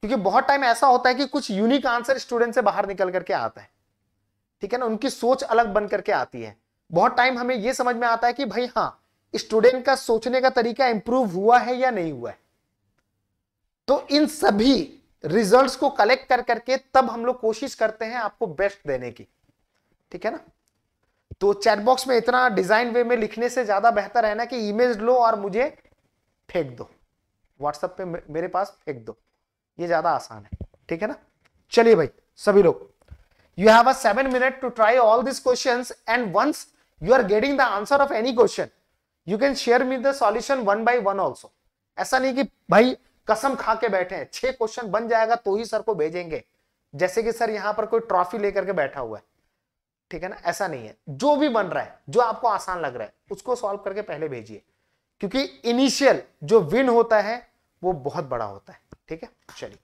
क्योंकि बहुत टाइम ऐसा होता है कि कुछ यूनिक आंसर स्टूडेंट से बाहर निकल करके आता है ठीक है ना उनकी सोच अलग बन करके आती है बहुत टाइम हमें यह समझ में आता है कि भाई हाँ स्टूडेंट का सोचने का तरीका इंप्रूव हुआ है या नहीं हुआ है तो इन सभी रिजल्ट्स को कलेक्ट कर करके तब हम लोग कोशिश करते हैं आपको बेस्ट देने की ठीक है ना तो चैट बॉक्स में इतना डिजाइन वे में लिखने से ज्यादा बेहतर है ना कि इमेज लो और मुझे फेंक दो व्हाट्सएप पे मेरे पास फेंक दो ये ज्यादा आसान है ठीक है ना चलिए भाई सभी लोग you have a seven minute to try all this question and once you are getting the answer of any question you can share me the solution one by one also ऐसा नहीं कि भाई कसम खा के बैठे हैं छह क्वेश्चन बन जाएगा तो ही सर को भेजेंगे जैसे कि सर यहां पर कोई ट्रॉफी लेकर के बैठा हुआ है ठीक है ना ऐसा नहीं है जो भी बन रहा है जो आपको आसान लग रहा है उसको सॉल्व करके पहले भेजिए क्योंकि इनिशियल जो विन होता है वो बहुत बड़ा होता है ठीक है चलिए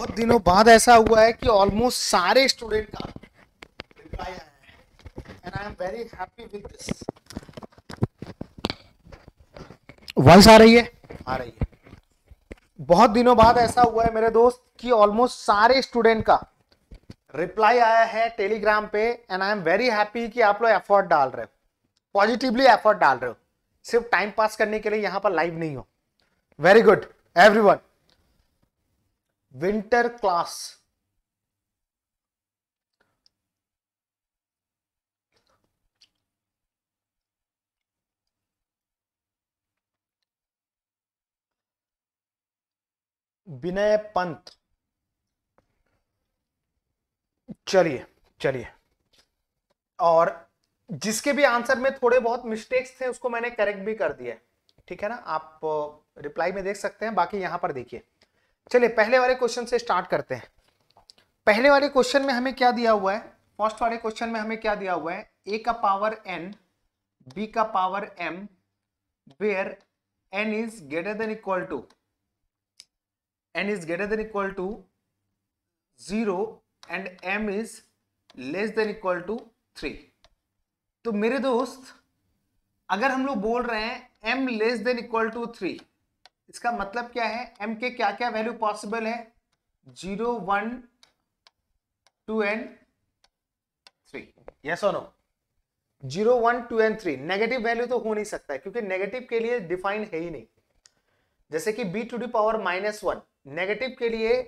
बहुत दिनों बाद ऐसा हुआ है कि ऑलमोस्ट सारे स्टूडेंट का रिप्लाई आया है and I am very happy with this voice आ रही है आ रही है बहुत दिनों बाद ऐसा हुआ है मेरे दोस्त कि ऑलमोस्ट सारे स्टूडेंट का रिप्लाई आया है टेलीग्राम पे and I am very happy कि आप लोग एफर्ट डाल रहे हो पॉजिटिवली एफर्ट डाल रहे हो सिर्फ टाइम पास करने के लिए यहां पर लाइव नहीं हो very good everyone winter class Vinay Pant चलिए चलिए और जिसके भी आंसर में थोड़े बहुत मिस्टेक्स थे उसको मैंने करेक्ट भी कर दिया ठीक है ना आप रिप्लाई में देख सकते हैं बाकी यहां पर देखिए चलिए पहले वाले क्वेश्चन से स्टार्ट करते हैं पहले वाले क्वेश्चन में हमें क्या दिया हुआ है फर्स्ट वाले क्वेश्चन में हमें क्या दिया हुआ है ए का पावर एन बी का power M where N is greater than equal to N is greater than equal to zero and M is less than equal to three तो मेरे दोस्त अगर हम लोग बोल रहे हैं M less than equal to three इसका मतलब क्या है एम के क्या क्या वैल्यू पॉसिबल है zero one two and three yes और नो zero one two and three negative value तो हो नहीं सकता है क्योंकि नेगेटिव के लिए डिफाइन है ही नहीं जैसे कि B to the power minus one negative के लिए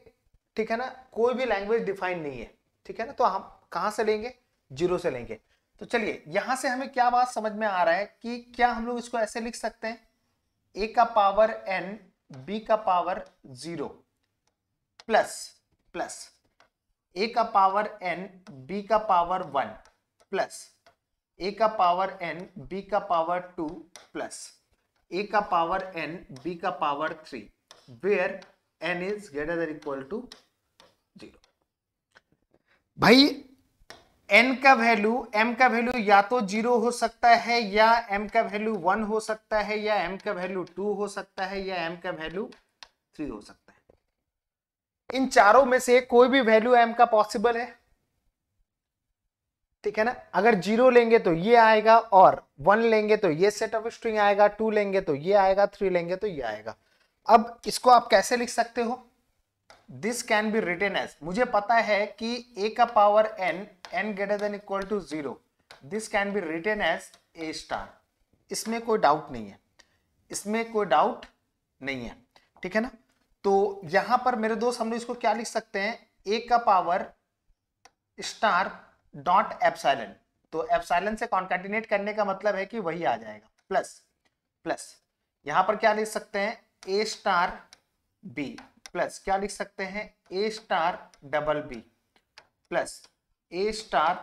ठीक है ना कोई भी लैंग्वेज डिफाइन नहीं है ठीक है ना तो हम कहां से लेंगे जीरो से लेंगे तो चलिए यहां से हमें क्या बात समझ में आ रहा है कि क्या हम लोग इसको ऐसे लिख सकते हैं ए का पावर एन बी का power zero plus plus A का पावर एन बी का पावर वन प्लस ए का पावर एन बी का पावर टू प्लस ए का पावर एन बी का power three where N is greater equal to zero भाई N का value M का value या तो जीरो हो सकता है या एम का वैल्यू वन हो सकता है या एम का वैल्यू टू हो सकता है या एम का वैल्यू थ्री हो सकता है इन चारों में से कोई भी वैल्यू एम का पॉसिबल है ठीक है ना अगर जीरो लेंगे तो ये आएगा और वन लेंगे तो ये सेट ऑफ स्ट्रिंग आएगा टू लेंगे तो ये आएगा थ्री लेंगे तो ये आएगा अब इसको आप कैसे लिख सकते हो this can be written as मुझे पता है कि ए का power N N greater than equal to zero this can be written as A star इसमें कोई डाउट नहीं है इसमें कोई डाउट नहीं है ठीक है ना तो यहां पर मेरे दोस्त हम लोग इसको क्या लिख सकते हैं ए का पावर स्टार डॉट एपसाइलेंट तो एप्साइलन से कॉन्कैटिनेट करने का मतलब है कि वही आ जाएगा प्लस प्लस यहां पर क्या लिख सकते हैं ए स्टार बी प्लस क्या लिख सकते हैं A star double B plus A star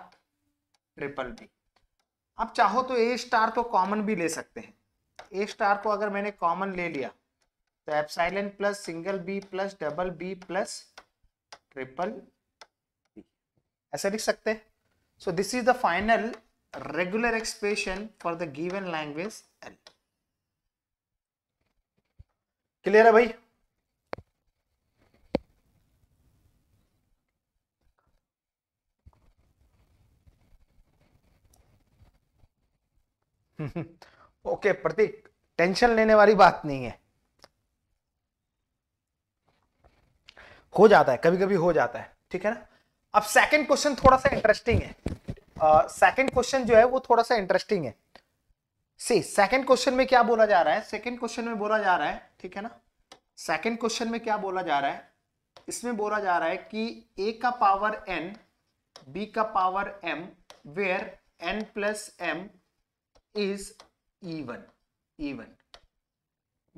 triple B आप चाहो तो ए स्टार को कॉमन भी ले सकते हैं ए स्टार को अगर मैंने कॉमन ले लिया तो epsilon plus single B plus double B plus triple B ऐसे लिख सकते हैं so this is the final regular expression for the given language L clear है भाई ओके प्रतीक टेंशन लेने वाली बात नहीं है हो जाता है कभी कभी हो जाता है ठीक है ना अब सेकंड क्वेश्चन थोड़ा सा इंटरेस्टिंग है सेकंड uh, क्वेश्चन जो है वो थोड़ा सा इंटरेस्टिंग है सी सेकंड क्वेश्चन में क्या बोला जा रहा है सेकंड क्वेश्चन में बोला जा रहा है ठीक है ना सेकंड क्वेश्चन में क्या बोला जा रहा है इसमें बोला जा रहा है कि ए का पावर एन बी का power M where N plus M is even even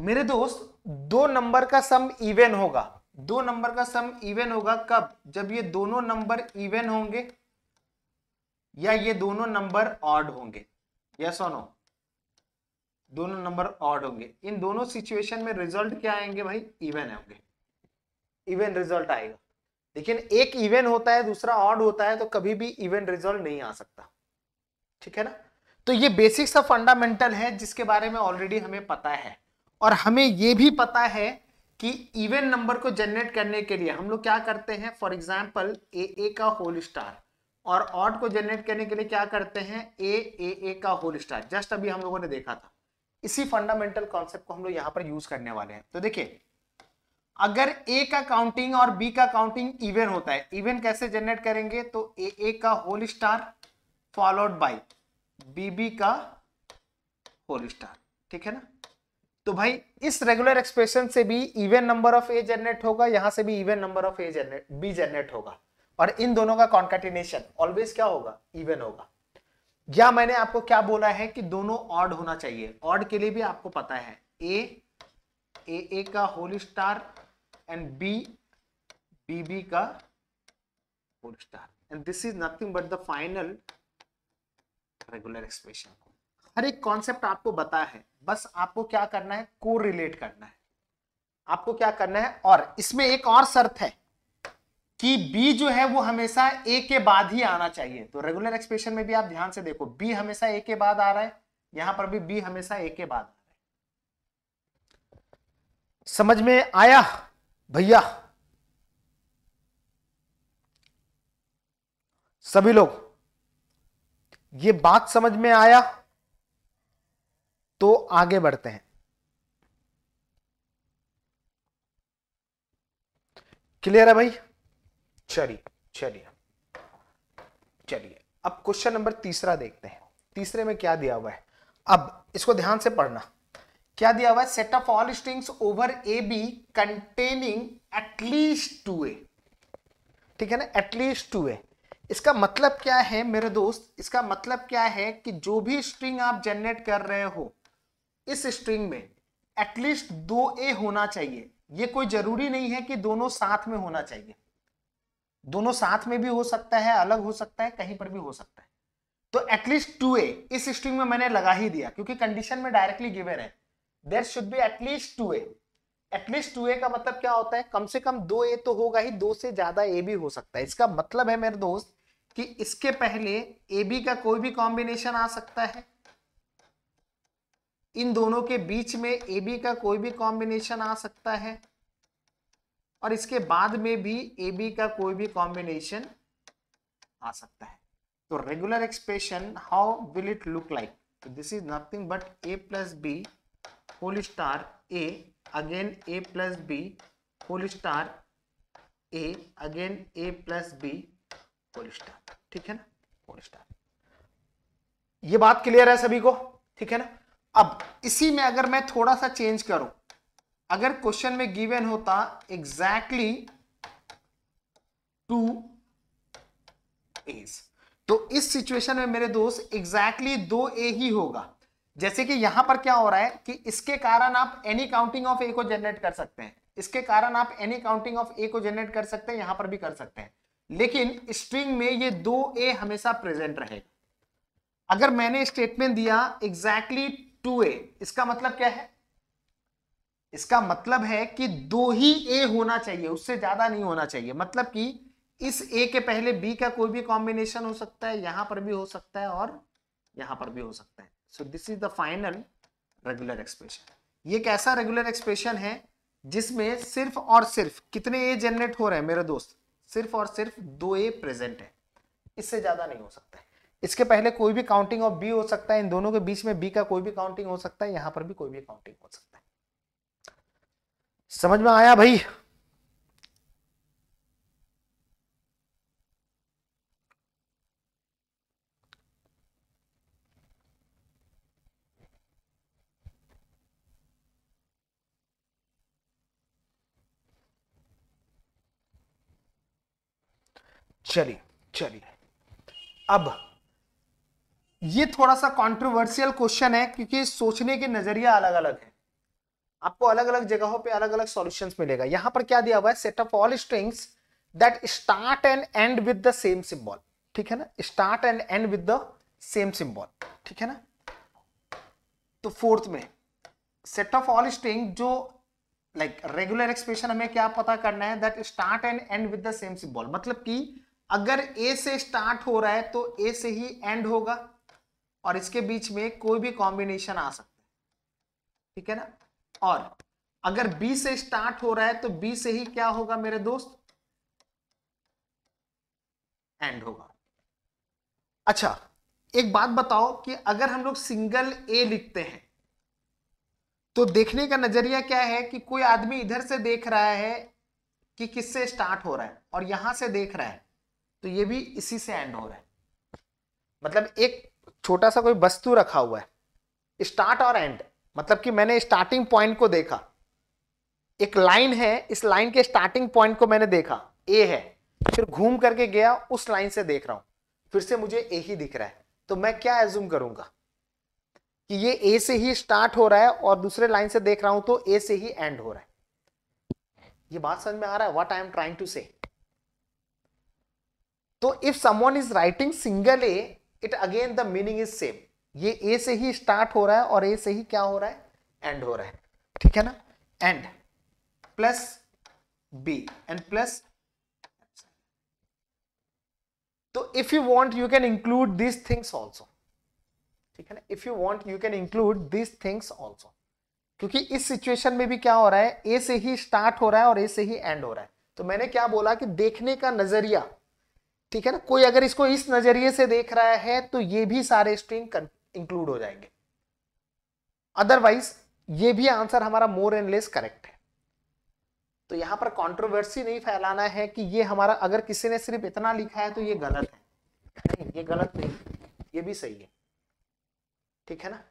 मेरे दोस्त दो नंबर का सम इवन होगा दो नंबर का सम इवन होगा कब जब ये दोनों नंबर इवन होंगे या ये दोनों नंबर ऑड होंगे यस और नो दोनों नंबर ऑड होंगे इन दोनों सिचुएशन में रिजल्ट क्या आएंगे भाई इवन होंगे इवन रिजल्ट आएगा लेकिन एक इवन होता है दूसरा ऑड होता है तो कभी भी इवन रिजल्ट नहीं आ सकता ठीक है ना तो ये बेसिक्स ऑफ फंडामेंटल है जिसके बारे में ऑलरेडी हमें पता है और हमें ये भी पता है कि इवन नंबर को जनरेट करने के लिए हम लोग क्या करते हैं फॉर एग्जाम्पल ए ए का होल स्टार और ऑड को जनरेट करने के लिए क्या करते हैं ए ए ए का होल स्टार जस्ट अभी हम लोगों ने देखा था इसी फंडामेंटल कॉन्सेप्ट को हम लोग यहाँ पर यूज करने वाले हैं तो देखिए अगर ए का काउंटिंग और बी का काउंटिंग इवन होता है इवन कैसे जनरेट करेंगे तो ए ए का whole star followed by B B का होल स्टार ठीक है ना तो भाई इस रेगुलर एक्सप्रेशन से भी even number of A generate होगा यहां से भी even number of A generate B generate होगा और इन दोनों का कॉन्कटिनेशन ऑलवेज क्या होगा इवन होगा या मैंने आपको क्या बोला है कि दोनों ऑड होना चाहिए ऑड के लिए भी आपको पता है ए ए ए का whole star and B B B का whole star and this is nothing but the final regular expression को हर एक कॉन्सेप्ट आपको बता है बस आपको क्या करना है को रिलेट करना है आपको क्या करना है और इसमें एक और शर्त है कि बी जो है वो हमेशा ए के बाद ही आना चाहिए तो रेगुलर एक्सप्रेशन में भी आप ध्यान से देखो बी हमेशा ए के बाद आ रहा है यहां पर भी बी हमेशा ए के बाद आ रहा है समझ में आया भैया सभी लोग ये बात समझ में आया तो आगे बढ़ते हैं क्लियर है भाई चलिए चलिए चलिए अब क्वेश्चन नंबर तीसरा देखते हैं तीसरे में क्या दिया हुआ है अब इसको ध्यान से पढ़ना क्या दिया हुआ है set of all strings over A B containing at least two A ठीक है ना एटलीस्ट टू ए इसका मतलब क्या है मेरे दोस्त इसका मतलब क्या है कि जो भी स्ट्रिंग आप जनरेट कर रहे हो इस स्ट्रिंग में एटलीस्ट दो ए होना चाहिए ये कोई जरूरी नहीं है कि दोनों साथ में होना चाहिए दोनों साथ में भी हो सकता है अलग हो सकता है कहीं पर भी हो सकता है तो एटलीस्ट टू ए इस स्ट्रिंग में मैंने लगा ही दिया क्योंकि कंडीशन में डायरेक्टली गिवेर है there should be at least two A at least two A का मतलब क्या होता है कम से कम दो ए तो होगा ही दो से ज्यादा ए भी हो सकता है इसका मतलब है मेरे दोस्त कि इसके पहले ए बी का कोई भी कॉम्बिनेशन आ सकता है इन दोनों के बीच में ए बी का कोई भी कॉम्बिनेशन आ सकता है और इसके बाद में भी ए बी का कोई भी कॉम्बिनेशन आ सकता है तो regular expression how will it look like तो this is nothing but A plus B whole star A again A plus B whole star A again A plus B ठीक है ना ये बात क्लियर है सभी को ठीक है ना अब इसी में अगर मैं थोड़ा सा चेंज करूं अगर क्वेश्चन में गिवन होता एग्जैक्टली टू एज तो इस सिचुएशन में मेरे दोस्त एग्जैक्टली exactly दो ए ही होगा जैसे कि यहां पर क्या हो रहा है कि इसके कारण आप एनी काउंटिंग ऑफ ए को जनरेट कर सकते हैं इसके कारण आप एनी काउंटिंग ऑफ ए को जनरेट कर सकते हैं यहां पर भी कर सकते हैं लेकिन स्ट्रिंग में ये दो ए हमेशा प्रेजेंट रहेगा अगर मैंने स्टेटमेंट दिया एग्जैक्टली टू ए इसका मतलब क्या है इसका मतलब है कि दो ही ए होना चाहिए उससे ज्यादा नहीं होना चाहिए मतलब कि इस ए के पहले बी का कोई भी कॉम्बिनेशन हो सकता है यहां पर भी हो सकता है और यहां पर भी हो सकता है so this is the final regular expression ये कैसा रेगुलर एक्सप्रेशन है जिसमें सिर्फ और सिर्फ कितने ए जनरेट हो रहे हैं मेरे दोस्त सिर्फ और सिर्फ दो ए प्रेजेंट है इससे ज़्यादा नहीं हो सकता है इसके पहले कोई भी काउंटिंग ऑफ बी हो सकता है इन दोनों के बीच में बी का कोई भी काउंटिंग हो सकता है यहां पर भी कोई भी काउंटिंग हो सकता है समझ में आया भाई चलिए चलिए अब ये थोड़ा सा कंट्रोवर्शियल क्वेश्चन है क्योंकि सोचने के नजरिया अलग अलग है आपको अलग अलग जगहों पे अलग अलग सॉल्यूशंस मिलेगा यहां पर क्या दिया हुआ है set of all strings that start and end with the same symbol ठीक है ना start and end with the same symbol ठीक है ना तो फोर्थ में सेट ऑफ ऑल स्ट्रिंग जो लाइक रेगुलर एक्सप्रेशन हमें क्या पता करना है that start and end with the same symbol मतलब कि अगर ए से स्टार्ट हो रहा है तो ए से ही एंड होगा और इसके बीच में कोई भी कॉम्बिनेशन आ सकता है ठीक है ना और अगर बी से स्टार्ट हो रहा है तो बी से ही क्या होगा मेरे दोस्त एंड होगा अच्छा एक बात बताओ कि अगर हम लोग सिंगल ए लिखते हैं तो देखने का नजरिया क्या है कि कोई आदमी इधर से देख रहा है कि किससे स्टार्ट हो रहा है और यहां से देख रहा है तो ये भी इसी से एंड हो रहा है मतलब एक छोटा सा कोई वस्तु रखा हुआ है स्टार्ट और एंड मतलब कि मैंने स्टार्टिंग पॉइंट को देखा एक लाइन है इस लाइन के स्टार्टिंग पॉइंट को मैंने देखा ए है फिर घूम करके गया उस लाइन से देख रहा हूं फिर से मुझे ए ही दिख रहा है तो मैं क्या एज्यूम करूंगा कि ये ए से ही स्टार्ट हो रहा है और दूसरे लाइन से देख रहा हूं तो ए से ही एंड हो रहा है ये बात समझ में आ रहा है what I am trying to say तो if someone is writing single A it again the meaning is same ये ए से ही स्टार्ट हो रहा है और ए से ही क्या हो रहा है एंड हो रहा है ठीक है ना and plus B and plus तो if you want you can include this things also ठीक है ना if you want you can include this things also क्योंकि इस सिचुएशन में भी क्या हो रहा है ए से ही स्टार्ट हो रहा है और ए से ही एंड हो रहा है तो मैंने क्या बोला कि देखने का नजरिया ठीक है ना कोई अगर इसको इस नजरिए से देख रहा है तो ये भी सारे स्ट्रिंग इंक्लूड हो जाएंगे अदरवाइज ये भी आंसर हमारा मोर एंड लेस करेक्ट है तो यहां पर कंट्रोवर्सी नहीं फैलाना है कि ये हमारा अगर किसी ने सिर्फ इतना लिखा है तो ये गलत है नहीं ये गलत नहीं ये भी सही है ठीक है ना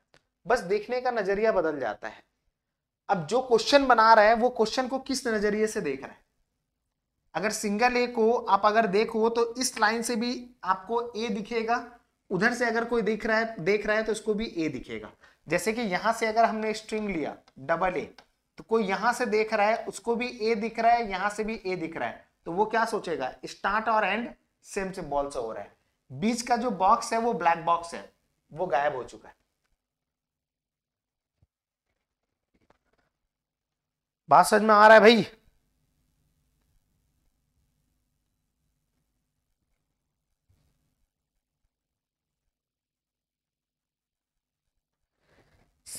बस देखने का नजरिया बदल जाता है अब जो क्वेश्चन बना रहा है वो क्वेश्चन को किस नजरिए से देख रहा है अगर सिंगल ए को आप अगर देखो तो इस लाइन से भी आपको ए दिखेगा उधर से अगर कोई दिख रहा है देख रहा है तो इसको भी ए दिखेगा जैसे कि यहां से अगर हमने स्ट्रिंग लिया डबल ए तो कोई यहां से देख रहा है उसको भी ए दिख रहा है यहां से भी ए दिख रहा है तो वो क्या सोचेगा स्टार्ट और एंड सेम बॉल से हो रहा है बीच का जो बॉक्स है वो ब्लैक बॉक्स है वो गायब हो चुका है बात समझ में आ रहा है भाई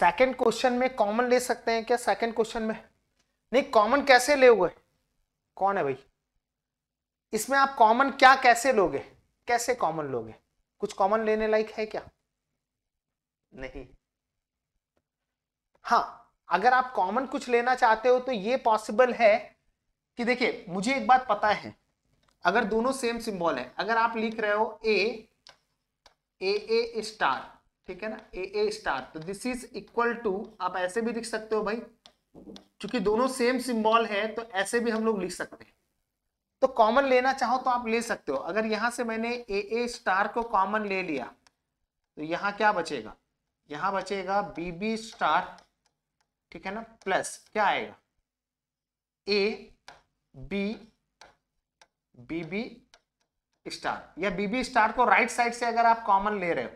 सेकंड क्वेश्चन में कॉमन ले सकते हैं क्या सेकंड क्वेश्चन में नहीं कॉमन कैसे ले हुए कौन है भाई इसमें आप कॉमन क्या कैसे लोगे कैसे कॉमन लोगे कुछ कॉमन लेने लायक है क्या नहीं हाँ अगर आप कॉमन कुछ लेना चाहते हो तो ये पॉसिबल है कि देखिए मुझे एक बात पता है अगर दोनों सेम सिंबल है अगर आप लिख रहे हो ए ए ए स्टार ठीक है ना ए ए स्टार तो दिस इज इक्वल टू आप ऐसे भी लिख सकते हो भाई क्योंकि दोनों सेम सिंबल है तो ऐसे भी हम लोग लिख सकते हैं तो कॉमन लेना चाहो तो आप ले सकते हो अगर यहां से मैंने ए ए स्टार को कॉमन ले लिया तो यहां क्या बचेगा यहां बचेगा बी बी स्टार ठीक है ना प्लस क्या आएगा A B B B star या बी बी स्टार को राइट साइड से अगर आप कॉमन ले रहे हो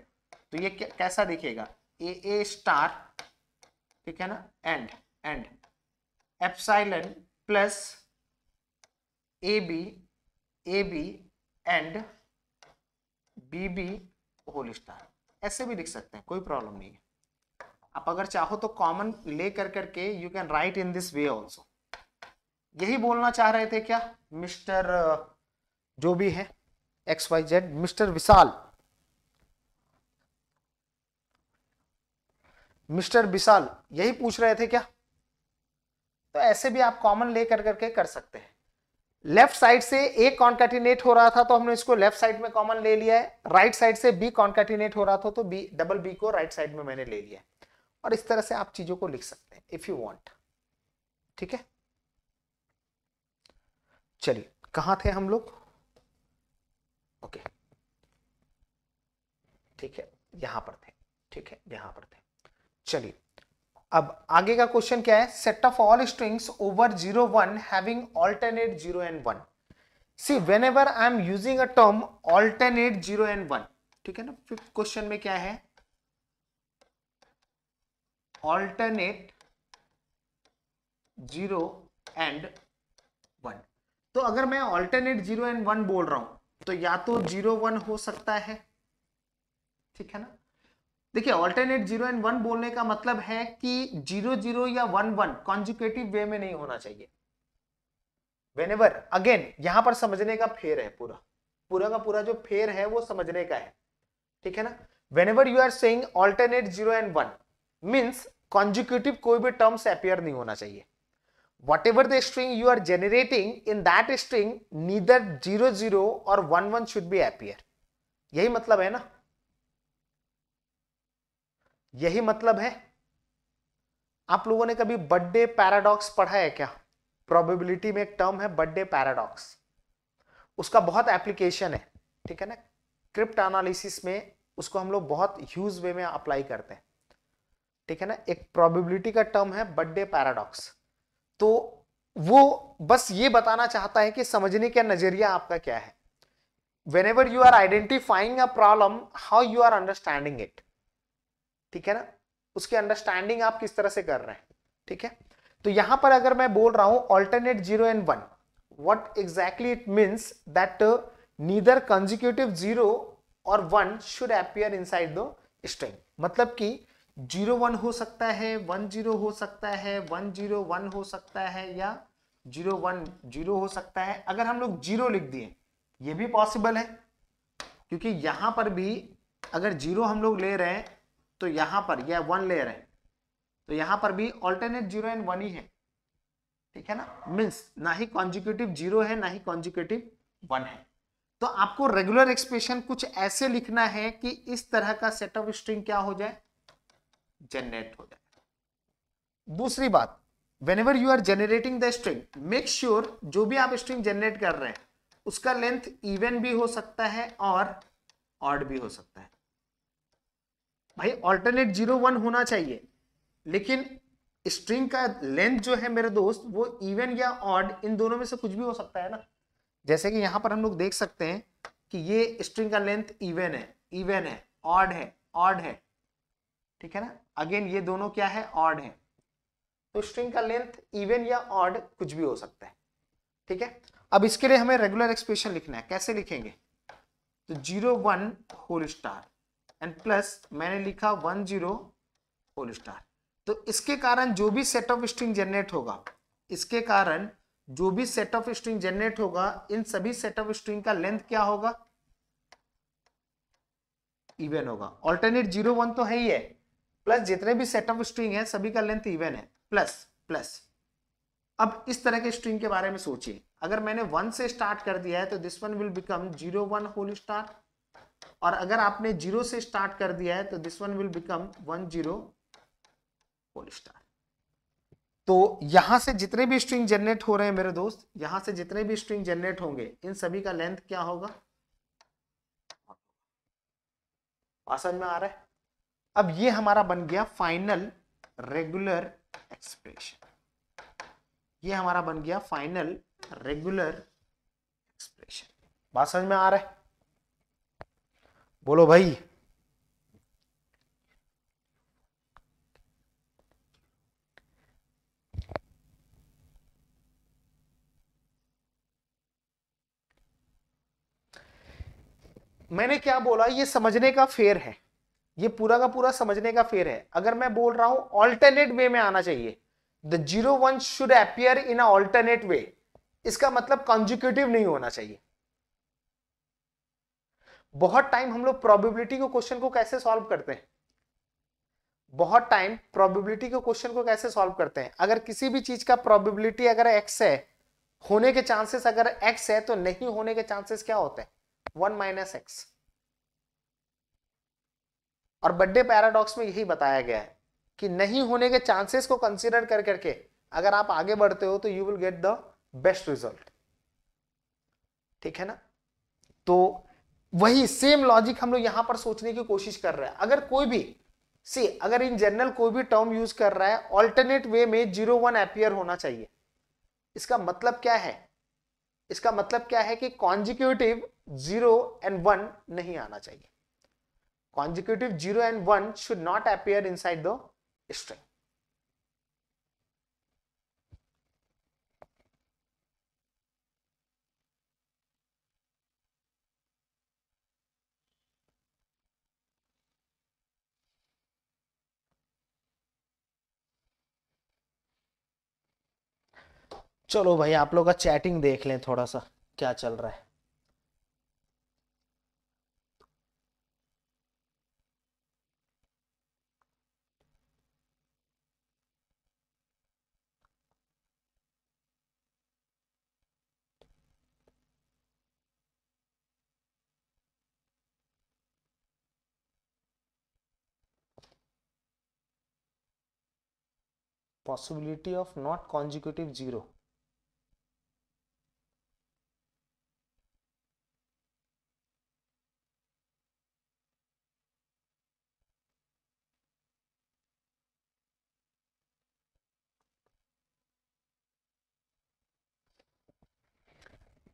तो ये कैसा दिखेगा ए ए स्टार ठीक है ना and and epsilon plus A B A B and B B whole star ऐसे भी लिख सकते हैं कोई प्रॉब्लम नहीं है आप अगर चाहो तो कॉमन ले कर करके you can write in this way also यही बोलना चाह रहे थे क्या मिस्टर uh, जो भी है X Y Z mister Vishal mister Vishal यही पूछ रहे थे क्या तो ऐसे भी आप कॉमन ले कर करके कर सकते हैं लेफ्ट साइड से ए कॉन्कैटिनेट हो रहा था तो हमने इसको लेफ्ट साइड में कॉमन ले लिया है राइट साइड से बी कॉन्कैटिनेट हो रहा था तो बी डबल बी को राइट साइड में मैंने ले लिया है और इस तरह से आप चीजों को लिख सकते हैं इफ यू वांट ठीक है चलिए कहां थे हम लोग ओके ठीक है यहां पर थे ठीक है यहां पर थे चलिए अब आगे का क्वेश्चन क्या है set of all strings over zero one having alternate zero and one see whenever I am using a term alternate zero and one ठीक है ना फिफ्थ क्वेश्चन में क्या है ऑल्टरनेट जीरो एंड वन तो अगर मैं ऑल्टरनेट जीरो एंड वन बोल रहा हूं तो या तो जीरो वन हो सकता है ठीक है ना देखिए ऑल्टरनेट जीरो एंड वन बोलने का मतलब है कि जीरो जीरो या वन वन कॉन्जुकेटिव वे में नहीं होना चाहिए Whenever, again, यहां पर समझने का फेर है पूरा पूरा का पूरा जो फेर है वो समझने का है ठीक है ना whenever you are saying alternate zero and one means consecutive कोई भी टर्म्स अपियर नहीं होना चाहिए whatever the string you are generating in that string neither zero zero और one one should be appear यही मतलब है ना यही मतलब है आप लोगों ने कभी बर्थडे पैराडॉक्स पढ़ा है क्या प्रोबेबिलिटी में एक टर्म है बर्थडे पैराडॉक्स उसका बहुत एप्लीकेशन है ठीक है ना क्रिप्ट एनालिसिस में उसको हम लोग बहुत ह्यूज वे में अप्लाई करते हैं ठीक है ना एक प्रोबेबिलिटी का टर्म है बर्थडे पैराडॉक्स तो वो बस ये बताना चाहता है कि समझने का नजरिया आपका क्या है whenever you are identifying a problem how you are understanding it ठीक है ना उसकी अंडरस्टैंडिंग आप किस तरह से कर रहे हैं ठीक है तो यहां पर अगर मैं बोल रहा हूं alternate zero and one what exactly it means that neither consecutive zero और one should appear inside the string मतलब कि जीरो वन हो सकता है वन जीरो हो सकता है वन जीरो वन हो सकता है या जीरो वन जीरो हो सकता है अगर हम लोग जीरो लिख दिए ये भी पॉसिबल है क्योंकि यहां पर भी अगर जीरो हम लोग ले रहे हैं तो यहां पर यह वन लेयर है तो यहां पर भी ऑल्टरनेट जीरो एंड वन ही है ठीक है ना मीन्स ना ही कॉन्जिक्यूटिव जीरो है ना ही कॉन्जिक्यूटिव वन है तो आपको रेगुलर एक्सप्रेशन कुछ ऐसे लिखना है कि इस तरह का सेट ऑफ स्ट्रिंग क्या हो जाए जनरेट हो जाए दूसरी बात whenever you are generating the string make sure जो भी आप स्ट्रिंग जनरेट कर रहे हैं उसका लेंथ इवन भी हो सकता है और ऑड भी हो सकता है भाई ऑल्टरनेट जीरो वन होना चाहिए लेकिन स्ट्रिंग का लेंथ जो है मेरे दोस्त वो इवन या ऑड इन दोनों में से कुछ भी हो सकता है ना जैसे कि यहाँ पर हम लोग देख सकते हैं कि ये स्ट्रिंग का लेंथ इवन है इवन है ऑड है ऑड है ठीक है ना अगेन ये दोनों क्या है ऑड है तो स्ट्रिंग का लेंथ इवन या ऑड कुछ भी हो सकता है ठीक है अब इसके लिए हमें रेगुलर एक्सप्रेशन लिखना है कैसे लिखेंगे तो zero one whole star and plus मैंने लिखा वन जीरो होल स्टार तो इसके कारण जो भी सेट ऑफ स्ट्रिंग जनरेट होगा इसके कारण जो भी सेट ऑफ स्ट्रिंग जनरेट होगा इन सभी सेट ऑफ स्ट्रिंग का लेंथ क्या होगा इवन होगा ऑल्टरनेट जीरो वन तो है ही है प्लस जितने भी सेट ऑफ स्ट्रिंग है सभी का लेंथ इवन है प्लस प्लस अब इस तरह के स्ट्रिंग के बारे में सोचिए अगर मैंने वन से स्टार्ट कर दिया है तो this one will become zero one whole start और अगर आपने जीरो से स्टार्ट कर दिया है तो this one will become one zero whole star तो यहां से जितने भी स्ट्रिंग जनरेट हो रहे हैं मेरे दोस्त यहां से जितने भी स्ट्रिंग जनरेट होंगे इन सभी का लेंथ क्या होगा आसन में आ रहा है अब ये हमारा बन गया फाइनल रेगुलर एक्सप्रेशन ये हमारा बन गया फाइनल रेगुलर एक्सप्रेशन बात समझ में आ रहा है बोलो भाई मैंने क्या बोला ये समझने का फेर है ये पूरा का पूरा समझने का फेर है अगर मैं बोल रहा हूं ऑल्टरनेट वे में आना चाहिए the zero one should appear in alternate way इसका मतलब कॉन्जिक्यूटिव नहीं होना चाहिए बहुत टाइम हम लोग प्रोबेबिलिटी को क्वेश्चन को कैसे सॉल्व करते हैं बहुत टाइम प्रोबेबिलिटी के क्वेश्चन को कैसे सॉल्व करते हैं अगर किसी भी चीज का प्रोबेबिलिटी अगर एक्स है होने के चांसेस अगर एक्स है तो नहीं होने के चांसेस क्या होते हैं वन माइनस एक्स और बड्डे पैराडॉक्स में यही बताया गया है कि नहीं होने के चांसेस को कंसिडर कर करके अगर आप आगे बढ़ते हो तो you will get the best result ठीक है ना तो वही सेम लॉजिक हम लोग यहां पर सोचने की कोशिश कर रहे हैं अगर कोई भी सी अगर इन जनरल कोई भी टर्म यूज कर रहा है ऑल्टरनेट वे में जीरो वन अपियर होना चाहिए इसका मतलब क्या है इसका मतलब क्या है कि कॉन्जिक्यूटिव जीरो एंड वन नहीं आना चाहिए consecutive zero and one should not appear inside the string चलो भाई आप लोग का चैटिंग देख लें थोड़ा सा क्या चल रहा है possibility of not consecutive zero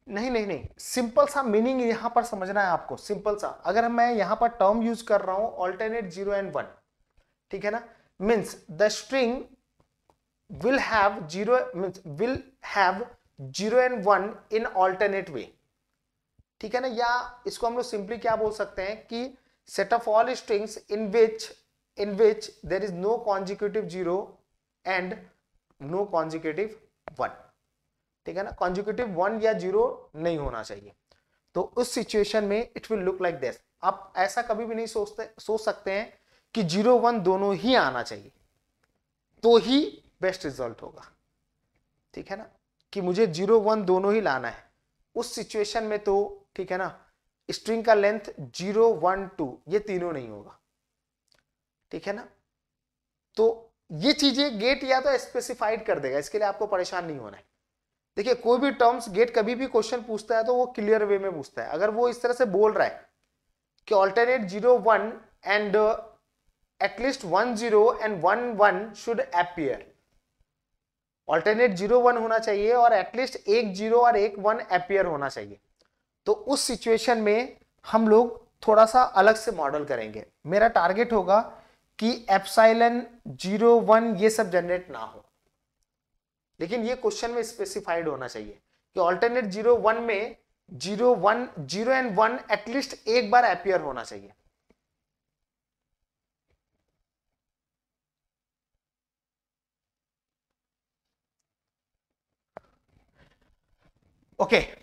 नहीं नहीं नहीं सिंपल सा मीनिंग यहां पर समझना है आपको सिंपल सा अगर मैं यहां पर टर्म यूज कर रहा हूं ऑल्टरनेट जीरो एंड वन ठीक है ना means the string will have zero means will have zero and one in alternate way ठीक है ना या इसको हम लोग सिंपली क्या बोल सकते हैं कि set of all strings in which in which there is no consecutive zero and no consecutive one ठीक है ना कॉन्जिक्यूटिव वन या जीरो नहीं होना चाहिए तो उस सिचुएशन में it will look like this आप ऐसा कभी भी नहीं सोचते सोच सकते हैं कि जीरो वन दोनों ही आना चाहिए तो ही बेस्ट रिजल्ट होगा ठीक है ना कि मुझे जीरो वन दोनों ही लाना है उस सिचुएशन में तो ठीक है ना स्ट्रिंग का लेंथ जीरो वन टू ये तीनों नहीं होगा ठीक है ना तो ये चीजें गेट या तो स्पेसिफाइड कर देगा इसके लिए आपको परेशान नहीं होना है देखिए कोई भी टर्म्स गेट कभी भी क्वेश्चन पूछता है तो वो क्लियर वे में पूछता है अगर वो इस तरह से बोल रहा है कि alternate zero one and at least one zero and one one should appear alternate zero one होना चाहिए और एटलीस्ट एक जीरो और एक वन अपियर होना चाहिए तो उस सिचुएशन में हम लोग थोड़ा सा अलग से मॉडल करेंगे मेरा टारगेट होगा कि एप्साइलन जीरो वन ये सब जनरेट ना हो लेकिन ये क्वेश्चन में स्पेसिफाइड होना चाहिए कि ऑल्टरनेट जीरो वन में zero one zero and one at least एक बार अपियर होना चाहिए ओके okay.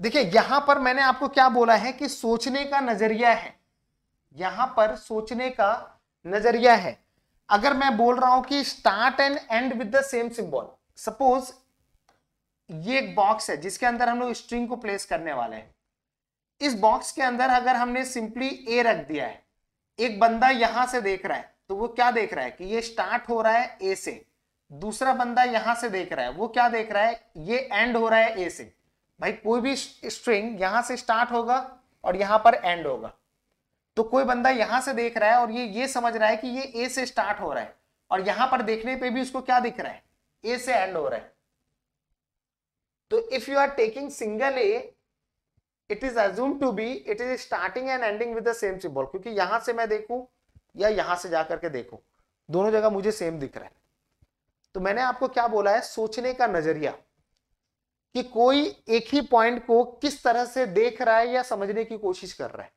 देखिए यहां पर मैंने आपको क्या बोला है कि सोचने का नजरिया है यहां पर सोचने का नजरिया है अगर मैं बोल रहा हूं कि start and end with the same symbol suppose ये एक बॉक्स है जिसके अंदर हम लोग स्ट्रिंग को प्लेस करने वाले हैं इस बॉक्स के अंदर अगर हमने सिंपली ए रख दिया है एक बंदा यहां से देख रहा है तो वो क्या देख रहा है कि ये स्टार्ट हो रहा है ए से दूसरा बंदा यहां से देख रहा है वो क्या देख रहा है ये एंड हो रहा है ए से भाई कोई भी स्ट्रिंग यहां से स्टार्ट होगा और यहां पर एंड होगा तो कोई बंदा यहां से देख रहा है और ये ये समझ रहा है कि ये ए से स्टार्ट हो रहा है और यहां पर देखने पे भी उसको क्या दिख रहा है ए से एंड हो रहा है तो if you are taking single A it is assume to be it is starting and ending with the same symbol क्योंकि यहां से मैं देखूं या यहां से जाकर के देखू दोनों जगह मुझे सेम दिख रहा है तो मैंने आपको क्या बोला है सोचने का नजरिया कि कोई एक ही पॉइंट को किस तरह से देख रहा है या समझने की कोशिश कर रहा है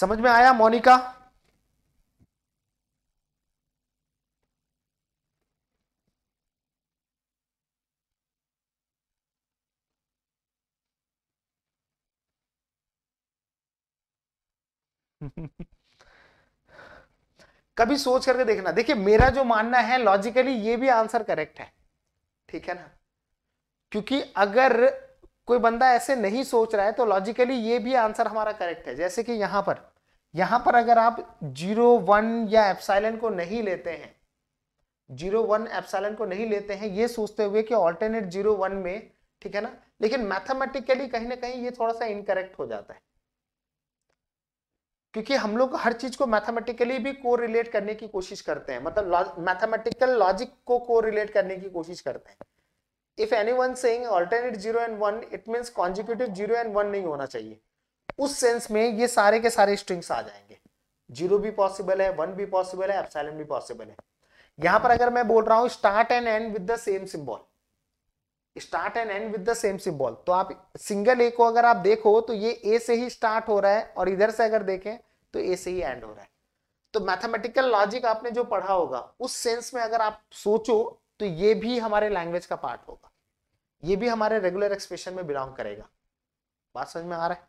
समझ में आया मोनिका कभी सोच करके देखना देखिए मेरा जो मानना है लॉजिकली ये भी आंसर करेक्ट है ठीक है ना क्योंकि अगर कोई बंदा ऐसे नहीं सोच रहा है तो लॉजिकली ये भी आंसर हमारा करेक्ट है जैसे कि यहां पर यहां पर अगर आप जीरो वन या एप्साइलन को नहीं लेते हैं जीरो वन एप्साइलन को नहीं लेते हैं ये सोचते हुए कि ऑल्टरनेट जीरो वन में ठीक है ना लेकिन मैथमेटिकली कहीं ना कहीं ये थोड़ा सा इनकरेक्ट हो जाता है क्योंकि हम लोग हर चीज को मैथमेटिकली भी को रिलेट करने की कोशिश करते हैं मतलब मैथमेटिकल लॉजिक को को रिलेट करने की कोशिश करते हैं if anyone saying alternate zero and one it means consecutive zero and one नहीं होना चाहिए उस सेंस में ये सारे के सारे स्ट्रिंग्स आ जाएंगे जीरो भी पॉसिबल है वन भी पॉसिबल है एप्साइलन भी पॉसिबल है यहां पर अगर मैं बोल रहा हूँ start and end with the same symbol start and end with the same symbol तो आप सिंगल ए को अगर आप देखो तो ये ए से ही स्टार्ट हो रहा है और इधर से अगर देखें तो ए से ही एंड हो रहा है तो मैथमेटिकल लॉजिक आपने जो पढ़ा होगा उस सेंस में अगर आप सोचो तो ये भी हमारे लैंग्वेज का पार्ट होगा ये भी हमारे रेगुलर एक्सप्रेशन में बिलोंग करेगा बात समझ में आ रहा है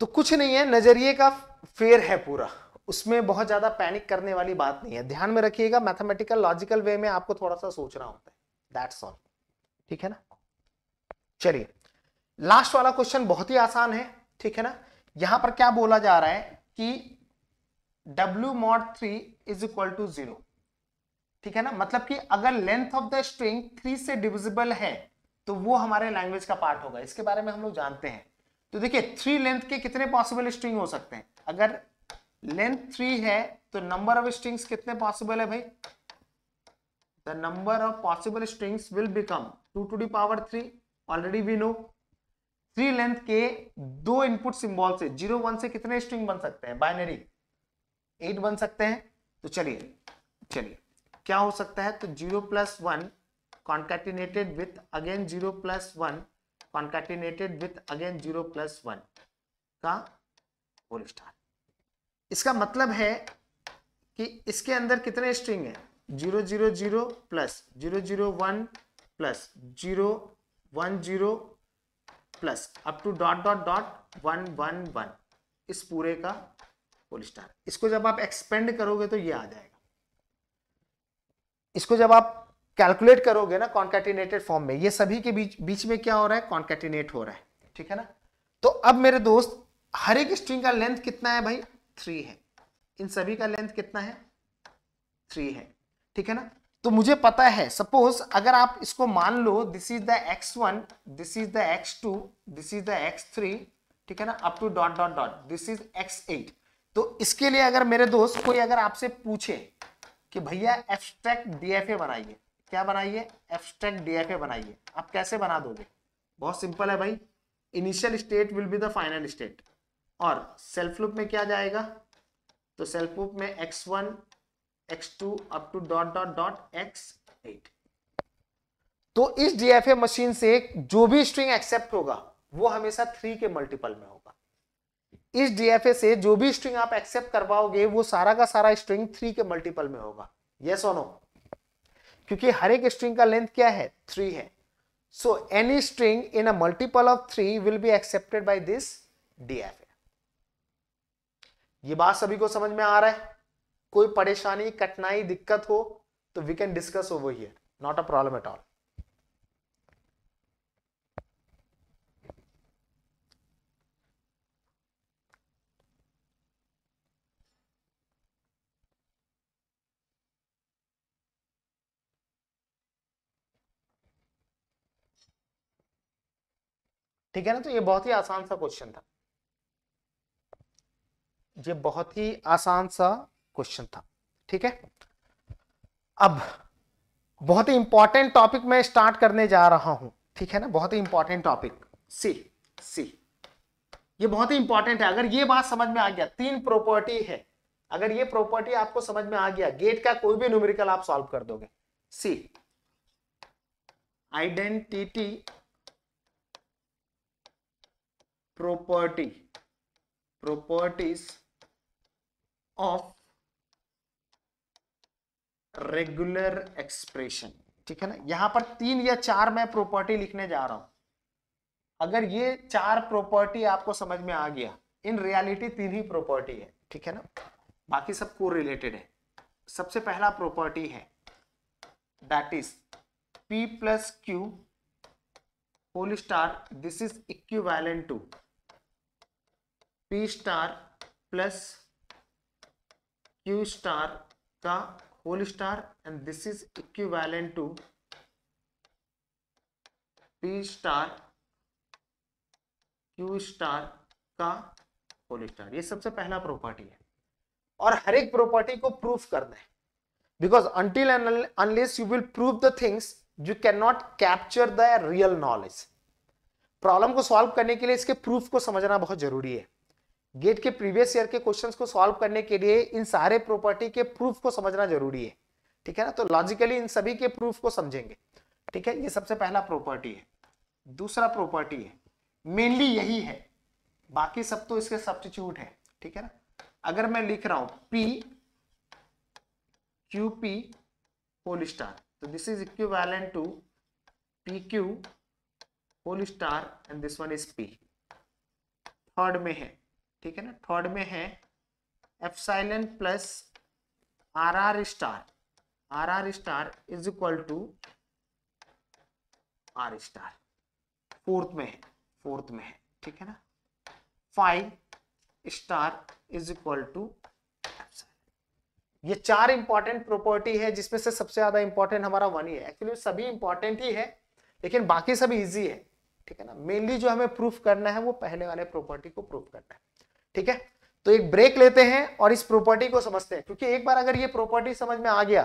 तो कुछ नहीं है नजरिए का फेयर है पूरा उसमें बहुत ज्यादा पैनिक करने वाली बात नहीं है ध्यान में रखिएगा मैथमेटिकल लॉजिकल वे में आपको थोड़ा सा सोचना होता है दैट्स ऑल ठीक है ना चलिए लास्ट वाला क्वेश्चन बहुत ही आसान है ठीक है ना यहां पर क्या बोला जा रहा है कि W mod 3 is equal to zero ठीक है ना मतलब कि अगर length of the string three से डिविजिबल है तो वो हमारे लैंग्वेज का पार्ट होगा इसके बारे में हम लोग जानते हैं तो देखिए थ्री लेंथ के कितने पॉसिबल स्ट्रिंग हो सकते हैं अगर लेंथ थ्री है तो नंबर ऑफ स्ट्रिंग्स कितने पॉसिबल है भाई the number of possible strings will become two to the power three already we know three length के दो इनपुट सिंबल से जीरो वन से कितने स्ट्रिंग बन सकते हैं बाइनरी एट बन सकते हैं तो चलिए चलिए क्या हो सकता है तो zero plus one concatenated with again zero plus one concatenated with again zero plus one का होल स्टार इसका मतलब है कि इसके अंदर कितने स्ट्रिंग है zero zero zero plus zero zero one plus zero one zero plus up to dot dot dot one one one इस पूरे का होल स्टार इसको जब आप एक्सपेंड करोगे तो ये आ जाएगा इसको जब आप कैलकुलेट करोगे ना कॉन्कैटिनेटेड फॉर्म में ये सभी के बीच बीच में क्या हो रहा है कॉन्कैटिनेट हो रहा है ठीक है ना तो अब मेरे दोस्त हर एक स्ट्रिंग का लेंथ कितना है भाई थ्री है इन सभी का लेंथ कितना है थ्री है ठीक है ना तो मुझे पता है सपोज अगर आप इसको मान लो this is the X one this is the X two this is the X three ठीक है ना up to dot dot dot this is X eight तो इसके लिए अगर मेरे दोस्त कोई अगर आपसे पूछे कि भैया एब्स्ट्रैक्ट डीएफए बनाइए क्या बनाइए एब्स्ट्रैक्ट डीएफए बनाइए आप कैसे बना दोगे बहुत सिंपल है भाई initial state will be the final state और सेल्फ लूप में क्या जाएगा तो सेल्फ लूप में X one X two up to dot dot dot X eight तो इस डीएफए मशीन से जो भी स्ट्रिंग एक्सेप्ट होगा वो हमेशा थ्री के मल्टीपल में होगा इस डीएफए से जो भी स्ट्रिंग आप एक्सेप्ट करवाओगे वो सारा का सारा स्ट्रिंग थ्री के मल्टीपल में होगा यस और नो क्योंकि हर एक स्ट्रिंग का लेंथ क्या है थ्री है so any string in a multiple of three will be accepted by this D F ये बात सभी को समझ में आ रहा है कोई परेशानी कठिनाई दिक्कत हो तो we can discuss over here not a problem at all ठीक है ना तो ये बहुत ही आसान सा क्वेश्चन था ये बहुत ही आसान सा क्वेश्चन था ठीक है अब बहुत ही इंपॉर्टेंट टॉपिक मैं स्टार्ट करने जा रहा हूं ठीक है ना बहुत ही इंपॉर्टेंट टॉपिक सी सी ये बहुत ही इंपॉर्टेंट है अगर ये बात समझ में आ गया तीन प्रॉपर्टी है अगर ये प्रॉपर्टी आपको समझ में आ गया गेट का कोई भी न्यूमेरिकल आप सॉल्व कर दोगे see identity property properties of regular expression ठीक है ना यहां पर तीन या चार मैं प्रॉपर्टी लिखने जा रहा हूं अगर ये चार प्रॉपर्टी आपको समझ में आ गया इन रियलिटी तीन ही प्रॉपर्टी है ठीक है ना बाकी सब को रिलेटेड है सबसे पहला प्रॉपर्टी है that is P plus Q whole star this is valent to P star plus Q star का whole star and this is equivalent to P star Q star का होल स्टार ये सबसे पहला property है और हर एक प्रॉपर्टी को प्रूफ करना है because until and unless you will prove the things can not capture the real knowledge problem को सॉल्व करने के लिए इसके प्रूफ को समझना बहुत जरूरी है गेट के प्रीवियस ईयर के क्वेश्चंस को सॉल्व करने के लिए इन सारे प्रॉपर्टी के प्रूफ को समझना जरूरी है ठीक है ना तो लॉजिकली इन सभी के प्रूफ को समझेंगे ठीक है ये सबसे पहला प्रॉपर्टी है दूसरा प्रॉपर्टी है मेनली यही है बाकी सब तो इसके सब्सिट्यूट है ठीक है ना अगर मैं लिख रहा हूं P Q P whole star So this is equivalent to PQ whole star and this one is p third में है ठीक है ना थर्ड में है epsilon plus R R star R R star is equal to R star fourth में है fourth में है ठीक है ना five star is equal to ये चार इंपॉर्टेंट प्रॉपर्टी है जिसमें से सबसे ज्यादा इंपॉर्टेंट हमारा वन ही है एक्चुअली सभी इंपॉर्टेंट ही है लेकिन बाकी सभी इजी है ठीक है ना मेनली जो हमें प्रूफ करना है वो पहले वाले प्रॉपर्टी को प्रूफ करना है ठीक है तो एक ब्रेक लेते हैं और इस प्रॉपर्टी को समझते हैं क्योंकि एक बार अगर ये प्रॉपर्टी समझ में आ गया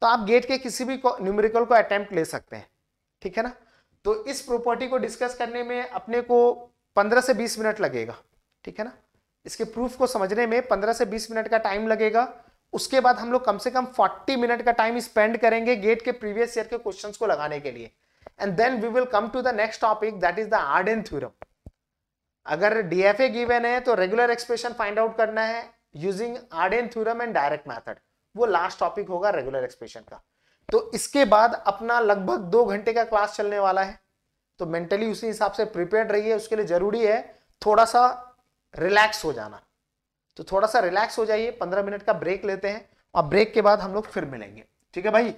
तो आप गेट के किसी भी न्यूमेरिकल को अटेम्प्ट ले सकते हैं ठीक है ना तो इस प्रॉपर्टी को डिस्कस करने में अपने को पंद्रह से बीस मिनट लगेगा ठीक है ना इसके प्रूफ को समझने में पंद्रह से बीस मिनट का टाइम लगेगा उसके बाद हम लोग कम से कम 40 मिनट का टाइम स्पेंड करेंगे गेट के प्रीवियस ईयर के क्वेश्चन को लगाने के लिए and then we will come to the next topic that is the Arden theorem अगर डीएफए गिवन है तो रेगुलर एक्सप्रेशन फाइंड आउट करना है using Arden theorem and direct method वो लास्ट टॉपिक होगा रेगुलर एक्सप्रेशन का तो इसके बाद अपना लगभग दो घंटे का क्लास चलने वाला है तो मेंटली उसी हिसाब से प्रिपेयर रहिए उसके लिए जरूरी है थोड़ा सा रिलैक्स हो जाना तो थोड़ा सा रिलैक्स हो जाइए पंद्रह मिनट का ब्रेक लेते हैं और ब्रेक के बाद हम लोग फिर मिलेंगे ठीक है भाई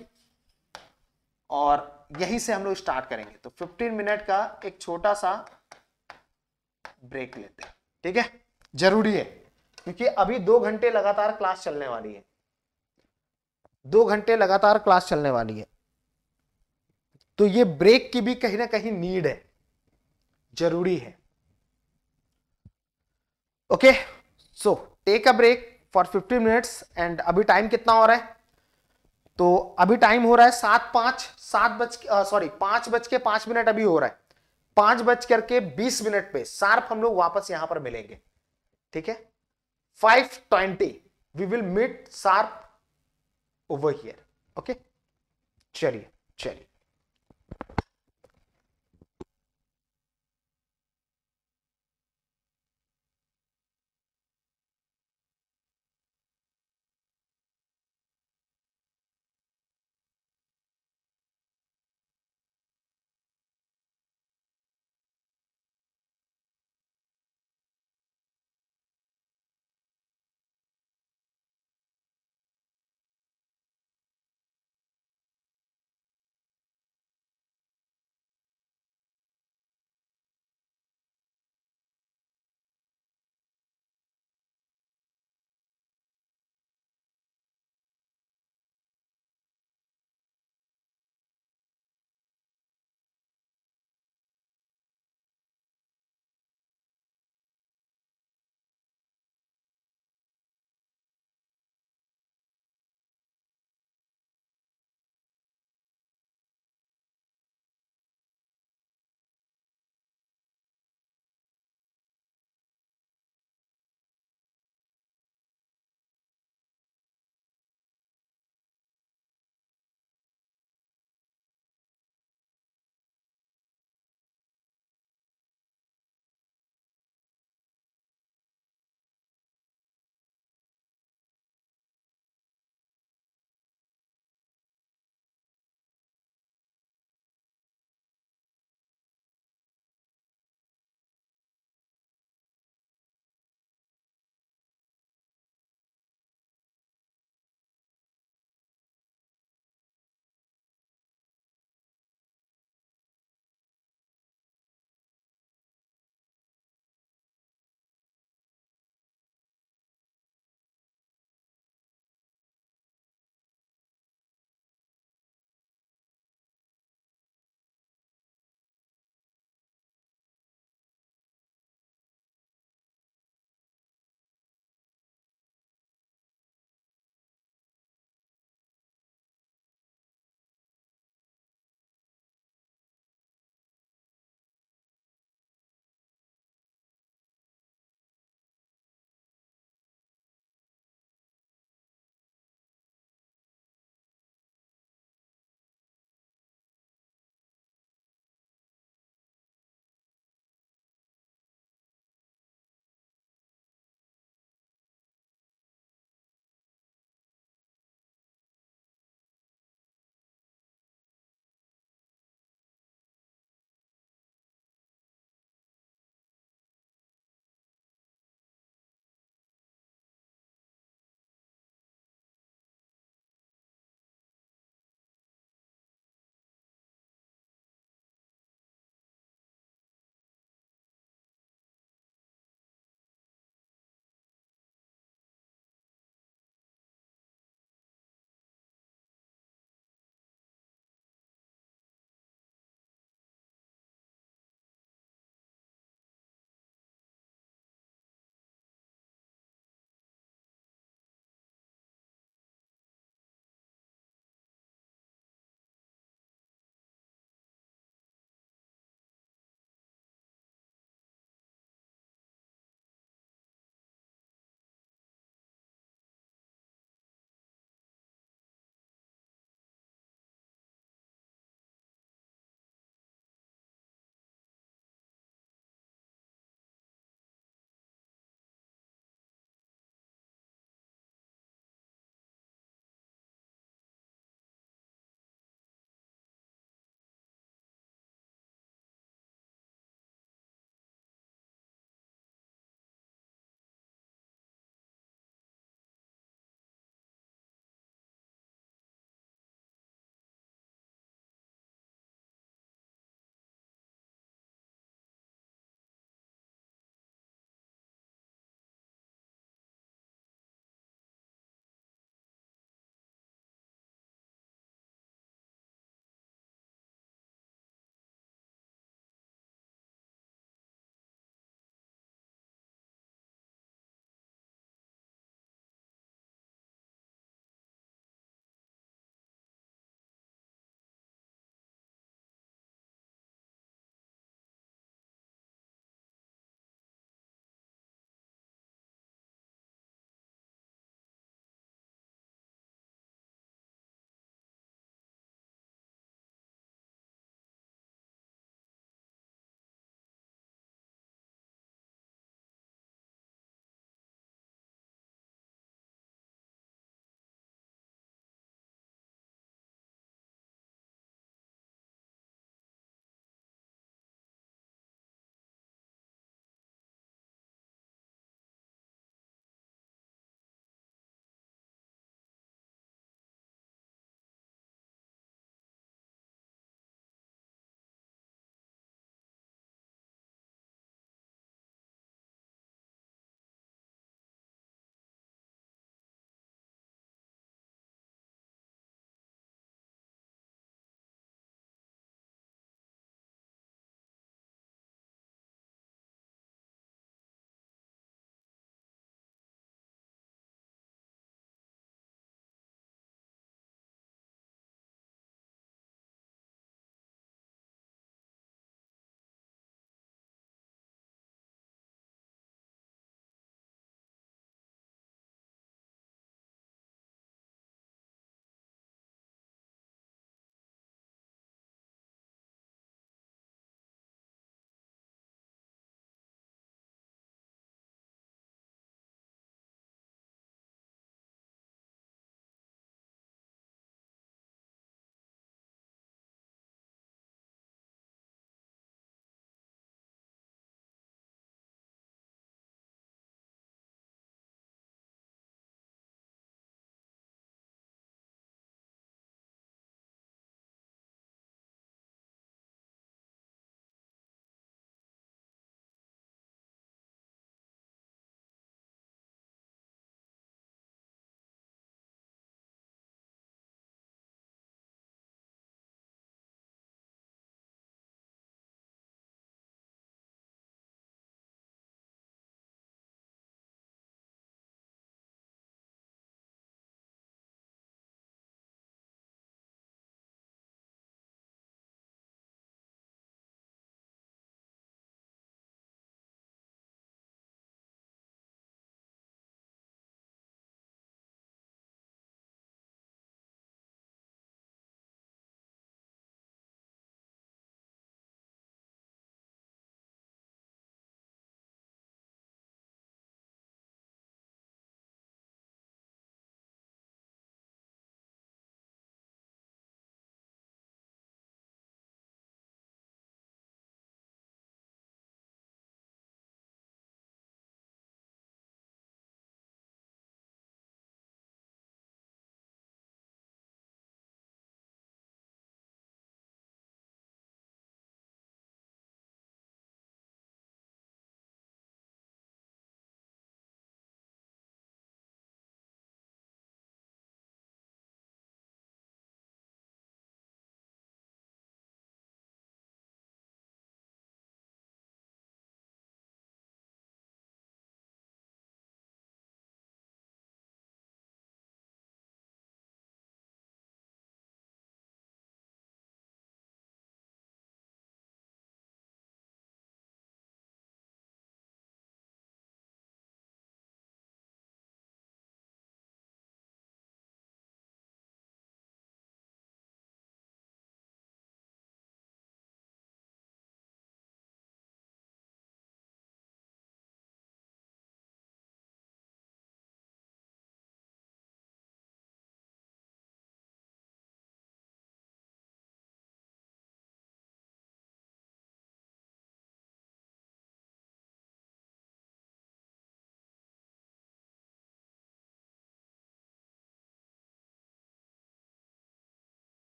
और यहीं से हम लोग स्टार्ट करेंगे तो फिफ्टीन मिनट का एक छोटा सा ब्रेक लेते हैं ठीक है जरूरी है क्योंकि अभी दो घंटे लगातार क्लास चलने वाली है दो घंटे लगातार क्लास चलने वाली है तो ये ब्रेक की भी कहीं ना कहीं नीड है जरूरी है okay so take a break for 15 minutes and अभी टाइम कितना हो रहा है तो अभी टाइम हो रहा है सात पांच सात बज सॉरी पांच बज के पांच मिनट अभी हो रहा है पांच बज करके बीस मिनट पे सार्फ हम लोग वापस यहां पर मिलेंगे ठीक है five twenty we will meet sharp over here okay चलिए चलिए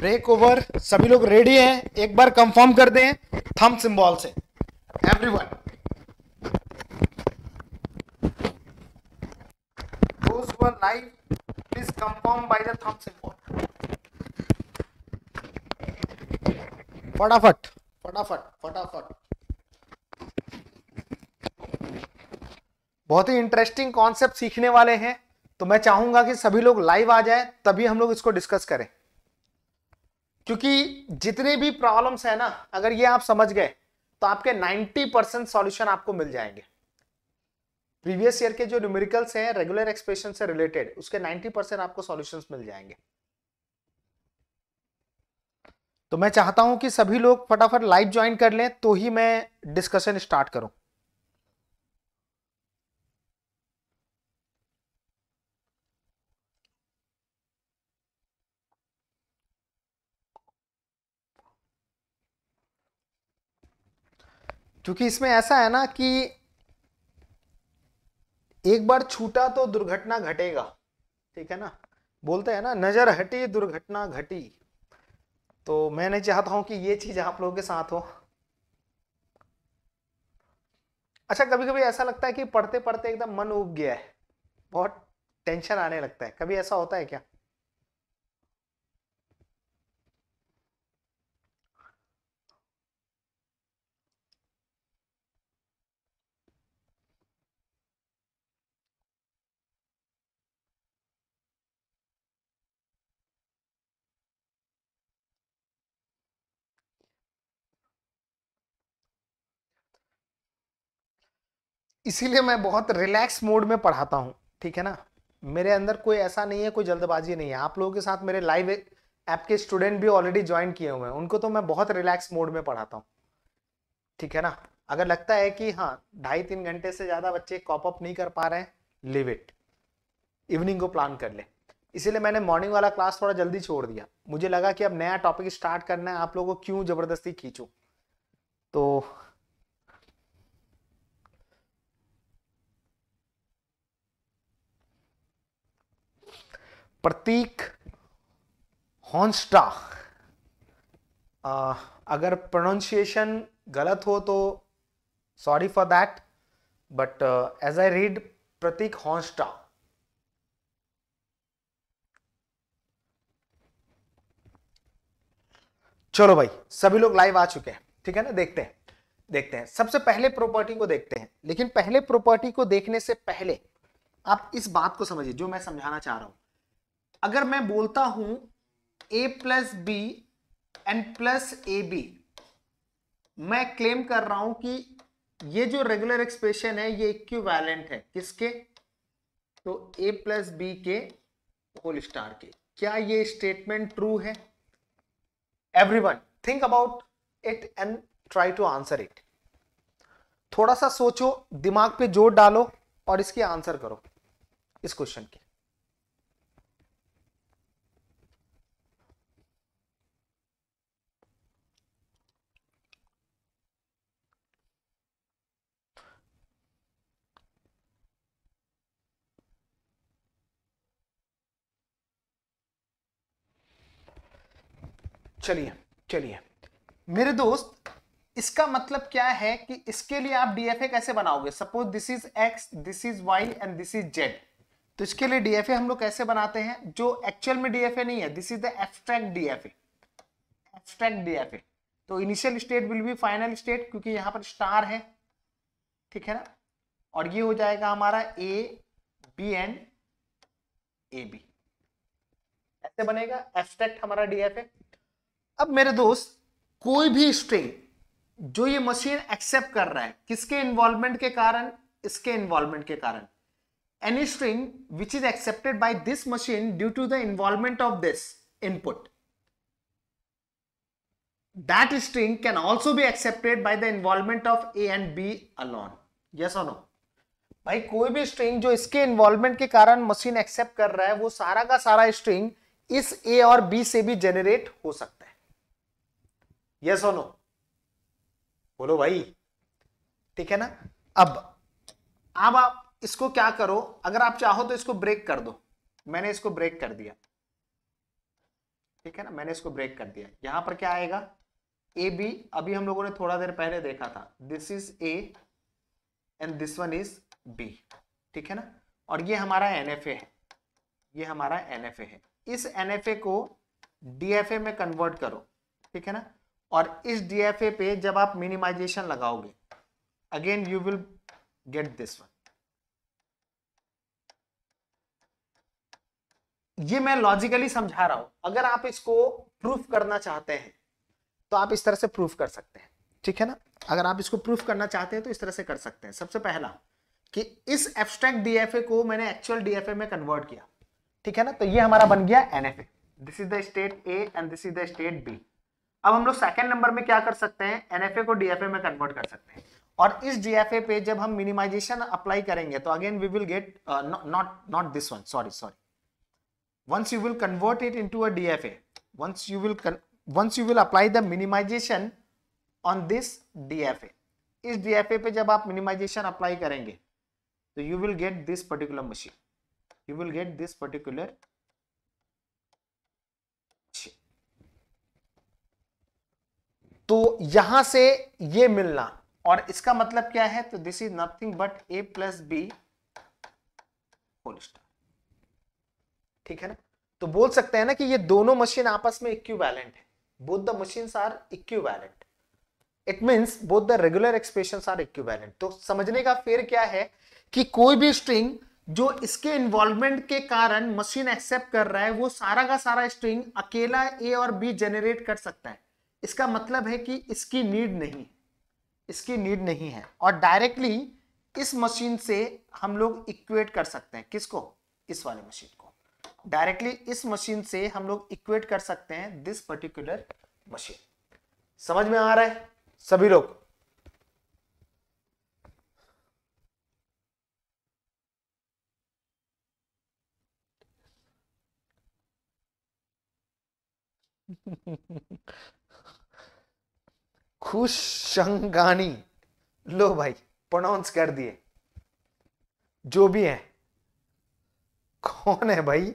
ब्रेक ओवर सभी लोग रेडी हैं एक बार कंफर्म कर दें थम सिंबल से everyone one who are live फटाफट फटाफट फटाफट बहुत ही इंटरेस्टिंग कॉन्सेप्ट सीखने वाले हैं तो मैं चाहूंगा कि सभी लोग लाइव आ जाए तभी हम लोग इसको डिस्कस करें क्योंकि जितने भी प्रॉब्लम्स है ना अगर ये आप समझ गए तो आपके 90 परसेंट सोल्यूशन आपको मिल जाएंगे प्रीवियस ईयर के जो न्यूमेरिकल्स हैं रेगुलर एक्सप्रेशन से रिलेटेड उसके 90 परसेंट आपको सॉल्यूशंस मिल जाएंगे तो मैं चाहता हूं कि सभी लोग फटाफट लाइव ज्वाइन कर लें तो ही मैं डिस्कशन स्टार्ट करूं क्योंकि इसमें ऐसा है ना कि एक बार छूटा तो दुर्घटना घटेगा ठीक है ना बोलते हैं ना नजर हटी दुर्घटना घटी तो मैं नहीं चाहता हूं कि ये चीज आप लोगों के साथ हो अच्छा कभी कभी ऐसा लगता है कि पढ़ते पढ़ते एकदम मन उग गया है बहुत टेंशन आने लगता है कभी ऐसा होता है क्या इसीलिए मैं बहुत रिलैक्स मोड में पढ़ाता हूँ ठीक है ना मेरे अंदर कोई ऐसा नहीं है कोई जल्दबाजी नहीं है आप लोगों के साथ मेरे लाइव ऐप के स्टूडेंट भी ऑलरेडी ज्वाइन किए हुए हैं उनको तो मैं बहुत रिलैक्स मोड में पढ़ाता हूँ ठीक है ना अगर लगता है कि हाँ ढाई तीन घंटे से ज़्यादा बच्चे कॉप अप नहीं कर पा रहे हैं लिव इट इवनिंग को प्लान कर ले इसीलिए मैंने मॉर्निंग वाला क्लास थोड़ा जल्दी छोड़ दिया मुझे लगा कि अब नया टॉपिक स्टार्ट करना है आप लोगों को क्यों ज़बरदस्ती खींचूँ तो प्रतीक हॉन्स्टा अगर प्रोनाउंसिएशन गलत हो तो sorry for that but as I read Pratik हॉन्स्टा चलो भाई सभी लोग लाइव आ चुके हैं ठीक है ना देखते हैं देखते हैं सबसे पहले प्रॉपर्टी को देखते हैं लेकिन पहले प्रॉपर्टी को देखने से पहले आप इस बात को समझिए जो मैं समझाना चाह रहा हूं अगर मैं बोलता हूं ए plus B and plus A B मैं क्लेम कर रहा हूं कि ये जो रेगुलर एक्सप्रेशन है ये इक्विवेलेंट है किसके तो ए प्लस बी के होल स्टार के क्या ये स्टेटमेंट ट्रू है everyone think about it and try to answer it थोड़ा सा सोचो दिमाग पे जोर डालो और इसके आंसर करो इस क्वेश्चन के चलिए चलिए मेरे दोस्त इसका मतलब क्या है कि इसके लिए आप डीएफए कैसे बनाओगे suppose this is X this is Y and this is Z तो इसके लिए डीएफए हम लोग कैसे बनाते हैं जो एक्चुअल में डीएफए नहीं है this is the abstract DFA abstract DFA तो initial state will be final state क्योंकि यहां पर स्टार है ठीक है ना और ये हो जाएगा हमारा A B and A B ऐसे बनेगा एब्स्ट्रैक्ट हमारा डीएफए अब मेरे दोस्त कोई भी स्ट्रिंग जो ये मशीन एक्सेप्ट कर रहा है किसके इन्वॉल्वमेंट के कारण इसके इन्वॉल्वमेंट के कारण any string which is accepted by this machine due to the involvement of this input that string can also be accepted by the involvement of A and B alone yes ऑनो भाई कोई भी string जो इसके involvement के कारण machine accept कर रहा है वो सारा का सारा स्ट्रिंग इस ए और बी से भी जेनरेट हो सकता है यस और नो बोलो भाई ठीक है ना अब अब आप इसको क्या करो अगर आप चाहो तो इसको ब्रेक कर दो मैंने इसको ब्रेक कर दिया ठीक है ना मैंने इसको ब्रेक कर दिया यहां पर क्या आएगा ए बी अभी हम लोगों ने थोड़ा देर पहले देखा था this is A and this one is B ठीक है ना और ये हमारा ए है ये हमारा ए है इस ए को ए में कन्वर्ट करो ठीक है ना और इस डीएफए पे जब आप मिनिमाइजेशन लगाओगे again you will get this one ये मैं लॉजिकली समझा रहा हूं अगर आप इसको प्रूफ करना चाहते हैं तो आप इस तरह से प्रूफ कर सकते हैं ठीक है ना अगर आप इसको प्रूफ करना चाहते हैं तो इस तरह से कर सकते हैं सबसे पहला कि इस एब्स्ट्रैक्ट डीएफए को मैंने एक्चुअल डीएफए में कन्वर्ट किया ठीक है ना तो ये हमारा बन गया NFA this is the state A and this is the state B अब हम लोग सेकेंड नंबर में क्या कर सकते हैं एनएफए को डीएफए में कन्वर्ट कर सकते हैं और इस डीएफए पे जब हम मिनिमाइजेशन अप्लाई करेंगे तो again we will get not not this one sorry sorry once you will convert it into a DFA once you will once you will apply the minimization on this DFA इस DFA पे जब आप minimization apply करेंगे तो you will get this particular machine you will get this particular तो यहां से ये मिलना और इसका मतलब क्या है तो this is nothing but A plus B whole star ठीक है ना तो बोल सकते हैं ना कि ये दोनों मशीन आपस में इक्विवेलेंट है both the machine are equivalent it means both the regular expression are equivalent तो समझने का फेर क्या है कि कोई भी स्ट्रिंग जो इसके इन्वॉल्वमेंट के कारण मशीन एक्सेप्ट कर रहा है वो सारा का सारा स्ट्रिंग अकेला ए और बी जनरेट कर सकता है इसका मतलब है कि इसकी नीड नहीं इसकी नीड नहीं है और डायरेक्टली इस मशीन से हम लोग इक्वेट कर सकते हैं किसको इस वाले मशीन को डायरेक्टली इस मशीन से हम लोग इक्वेट कर सकते हैं दिस पर्टिकुलर मशीन समझ में आ रहा है सभी लोग खुशंगानी लो भाई प्रोनाउंस कर दिए जो भी है कौन है भाई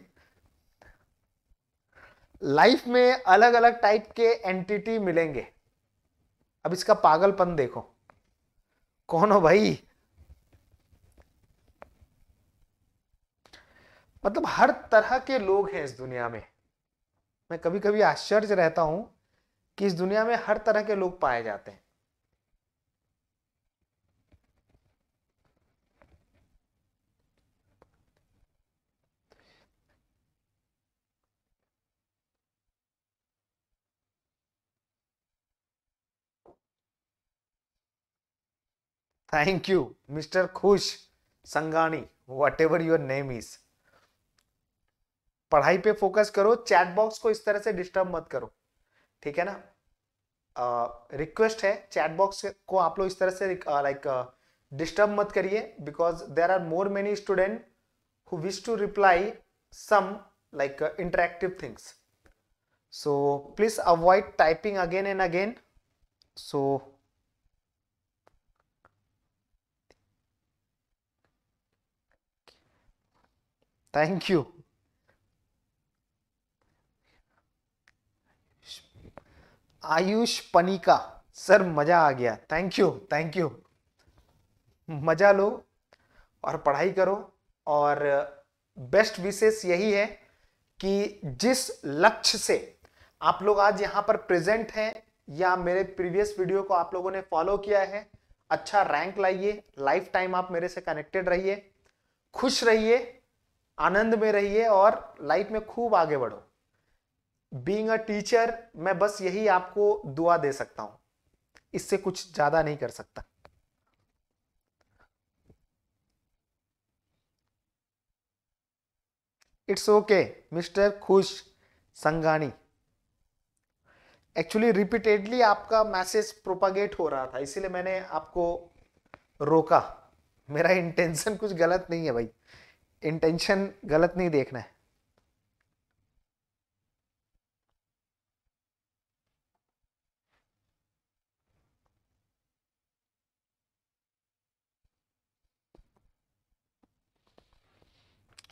लाइफ में अलग अलग टाइप के एंटिटी मिलेंगे अब इसका पागलपन देखो कौन हो भाई मतलब हर तरह के लोग हैं इस दुनिया में मैं कभी कभी आश्चर्य रहता हूं कि इस दुनिया में हर तरह के लोग पाए जाते हैं thank you mister Khush Sangani whatever your name is पढ़ाई पे फोकस करो चैट बॉक्स को इस तरह से डिस्टर्ब मत करो ठीक है ना रिक्वेस्ट है चैट बॉक्स को आप लोग इस तरह से लाइक डिस्टर्ब मत करिए because there are more many student who wish to reply some like interactive things so please avoid typing again and again so thank you Ayush Panika sir मज़ा आ गया थैंक यू थैंक यू मज़ा लो और पढ़ाई करो और बेस्ट विशेष यही है कि जिस लक्ष्य से आप लोग आज यहां पर प्रेजेंट हैं या मेरे प्रीवियस वीडियो को आप लोगों ने फॉलो किया है अच्छा रैंक लाइए लाइफ टाइम आप मेरे से कनेक्टेड रहिए खुश रहिए आनंद में रहिए और लाइफ में खूब आगे बढ़ो बींग अ टीचर मैं बस यही आपको दुआ दे सकता हूं इससे कुछ ज्यादा नहीं कर सकता it's okay mister Khush Sangani actually repeatedly आपका मैसेज प्रोपागेट हो रहा था इसीलिए मैंने आपको रोका मेरा इंटेंशन कुछ गलत नहीं है भाई इंटेंशन गलत नहीं देखना है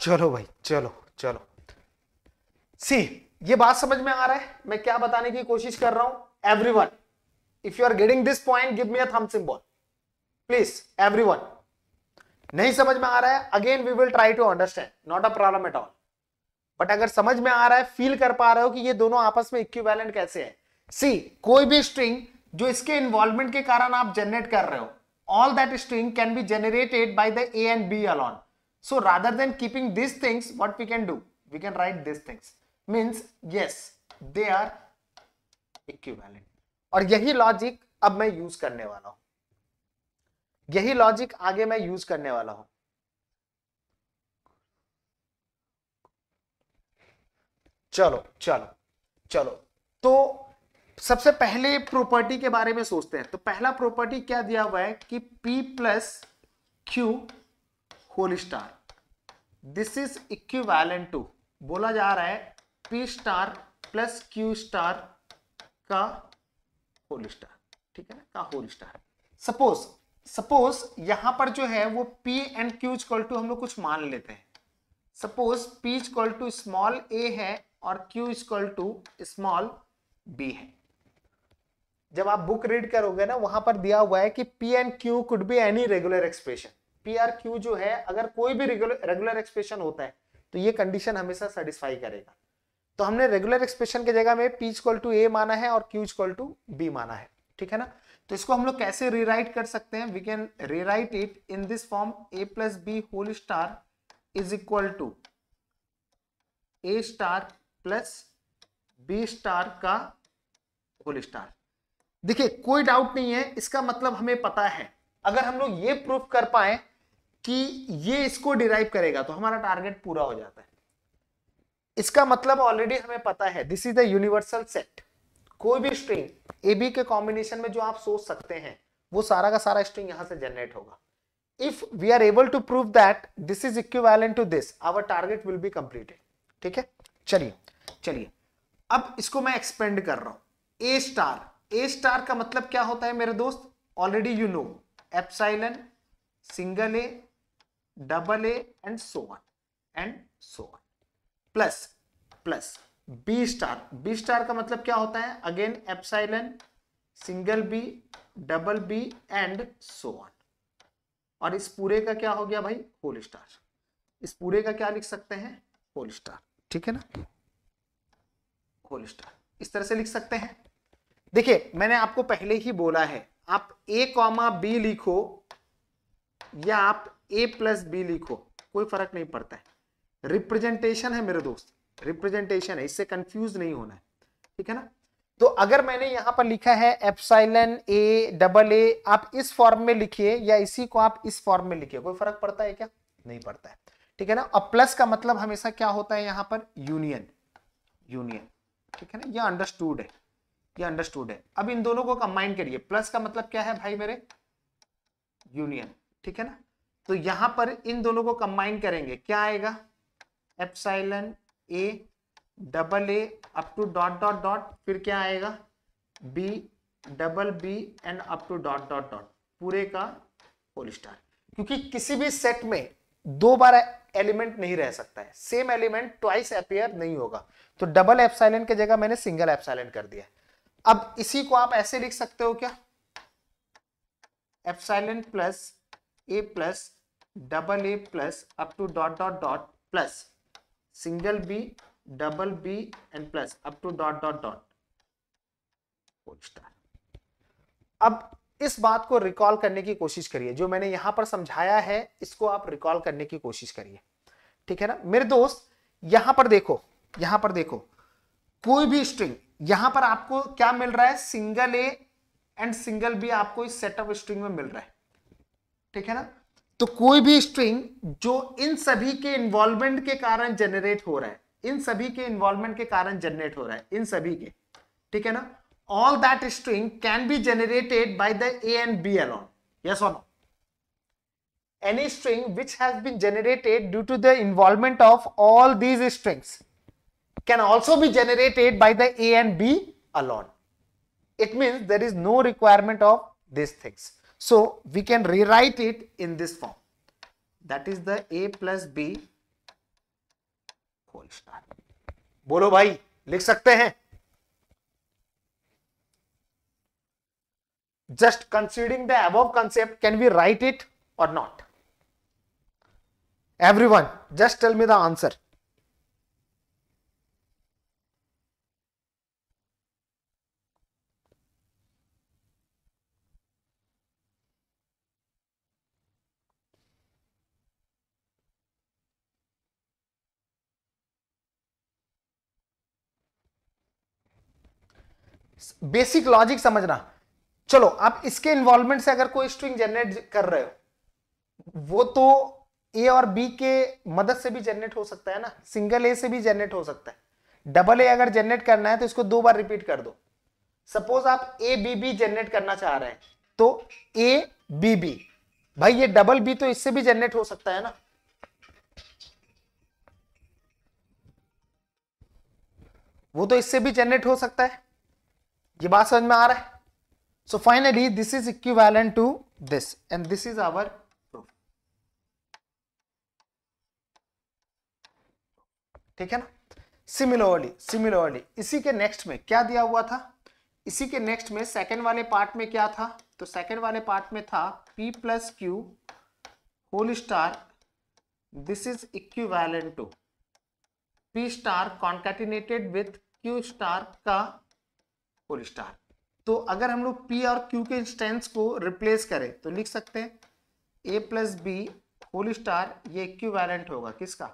चलो भाई चलो चलो सी ये बात समझ में आ रहा है मैं क्या बताने की कोशिश कर रहा हूं everyone if you are getting this point give me a thumb symbol please everyone नहीं समझ में आ रहा है again we will try to understand not a problem at all but अगर समझ में आ रहा है फील कर पा रहे हो कि ये दोनों आपस में इक्विवेलेंट कैसे है सी कोई भी स्ट्रिंग जो इसके इन्वॉल्वमेंट के कारण आप जनरेट कर रहे हो all that string can be generated by the A and B alone So rather than keeping these things, what we can do? We can write these things. Means, yes, they are equivalent. और यही logic अब मैं use करने वाला हूं यही logic आगे मैं यूज करने वाला हूं चलो चलो चलो तो सबसे पहले प्रॉपर्टी के बारे में सोचते हैं तो पहला प्रॉपर्टी क्या दिया हुआ है कि P plus Q whole star this is equivalent to बोला जा रहा है P star plus Q star का होल स्टार ठीक है ना का होल स्टार सपोज सपोज यहां पर जो है वो P and Q equal to हम लोग कुछ मान लेते हैं suppose P equal to small A है और Q equal to small B है जब आप बुक रीड करोगे ना वहां पर दिया हुआ है कि P and Q could be any regular expression P or Q जो है अगर कोई भी रेगुलर एक्सप्रेशन होता है तो ये कंडीशन हमेशा सेटिस्फाई करेगा तो हमने रेगुलर एक्सप्रेशन की जगह में पी इक्वल टू ए माना है और क्यू इक्वल टू बी माना है ठीक है ना तो इसको हम लोग कैसे रीराइट कर सकते हैं we can rewrite it in this form A plus B whole star is equal to A star plus B star का होल स्टार देखिए कोई डाउट नहीं है इसका मतलब हमें पता है अगर हम लोग ये प्रूफ कर पाए कि ये इसको डिराइव करेगा तो हमारा टारगेट पूरा हो जाता है इसका मतलब ऑलरेडी हमें पता है this is the universal set कोई भी स्ट्रिंग ए बी के कॉम्बिनेशन में जो आप सोच सकते हैं वो सारा का सारा स्ट्रिंग यहां से जनरेट होगा if we are able to prove that this is equivalent to this our target will be completed ठीक है चलिए चलिए अब इसको मैं एक्सपेंड कर रहा हूं ए स्टार ए स्टार का मतलब क्या होता है मेरे दोस्त already you know epsilon single A double A and so on and so on plus plus B star B star का मतलब क्या होता है again epsilon single B double B and so on और इस पूरे का क्या हो गया भाई होल स्टार इस पूरे का क्या लिख सकते हैं होल स्टार ठीक है ना होल स्टार इस तरह से लिख सकते हैं देखिए मैंने आपको पहले ही बोला है आप ए कॉमा बी लिखो या आप ए प्लस बी लिखो कोई फर्क नहीं पड़ता है रिप्रेजेंटेशन है मेरे दोस्त रिप्रेजेंटेशन है इससे कंफ्यूज नहीं होना है ठीक है ना तो अगर मैंने यहां पर लिखा है एप्साइलन ए डबल ए आप इस फॉर्म में लिखिए या इसी को आप इस फॉर्म में लिखिए कोई फर्क पड़ता है क्या नहीं पड़ता है ठीक है ना और प्लस का मतलब हमेशा क्या होता है यहां पर यूनियन यूनियन ठीक है ना ये अंडरस्टूड है ये अंडरस्टूड है अब इन दोनों को कंबाइन करिए प्लस का मतलब क्या है भाई मेरे यूनियन ठीक है ना तो यहां पर इन दोनों को कंबाइन करेंगे क्या आएगा epsilon A double A up to dot dot dot फिर क्या आएगा B double B and up to dot dot dot पूरे का होल स्टार क्योंकि किसी भी सेट में दो बार एलिमेंट नहीं रह सकता है सेम एलिमेंट ट्वाइस अपेयर नहीं होगा तो डबल एप्साइलन की जगह मैंने सिंगल एप्साइलन कर दिया अब इसी को आप ऐसे लिख सकते हो क्या epsilon plus A plus double A plus up to dot dot dot plus single B double B and plus up to dot dot dot star अब इस बात को रिकॉल करने की कोशिश करिए जो मैंने यहां पर समझाया है इसको आप रिकॉल करने की कोशिश करिए ठीक है ना मेरे दोस्त यहां पर देखो यहां पर देखो कोई भी स्ट्रिंग यहां पर आपको क्या मिल रहा है single A and single B आपको इस सेटअप स्ट्रिंग में मिल रहा है ठीक है ना तो कोई भी स्ट्रिंग जो इन सभी के इन्वॉल्वमेंट के कारण जनरेट हो रहा है इन सभी के इन्वॉल्वमेंट के कारण जनरेट हो रहा है इन सभी के ठीक है ना all that string can be generated by the A and B alone yes on any string which has been generated due to the involvement of all these strings can also be generated by the A and B alone it mean there is no requirement of this things So we can rewrite it in this form. That is the a plus b whole star. bolo bhai likh sakte hain just considering the above concept can we write it or not everyone just tell me the answer basic logic समझना चलो आप इसके involvement से अगर कोई string generate कर रहे हो वो तो ए और बी के मदद से भी जनरेट हो सकता है ना सिंगल ए से भी जनरेट हो सकता है डबल ए अगर जनरेट करना है तो इसको दो बार रिपीट कर दो सपोज आप ए बी बी जनरेट करना चाह रहे हैं तो ए बी बी भाई ये डबल बी तो इससे भी जनरेट हो सकता है ना वो तो इससे भी जनरेट हो सकता है ये बात समझ में आ रहा है so finally this is equivalent to this and this is our proof ठीक है ना सिमिलरली सिमिलरली इसी के नेक्स्ट में क्या दिया हुआ था इसी के नेक्स्ट में सेकेंड वाले पार्ट में क्या था तो सेकेंड वाले पार्ट में था p plus Q whole star this is equivalent to p star concatenated with q star का फोर स्टार तो अगर हम लोग पी और क्यू के इंस्टेंस को रिप्लेस करें तो लिख सकते हैं A plus B whole star ये इक्विवेलेंट होगा किसका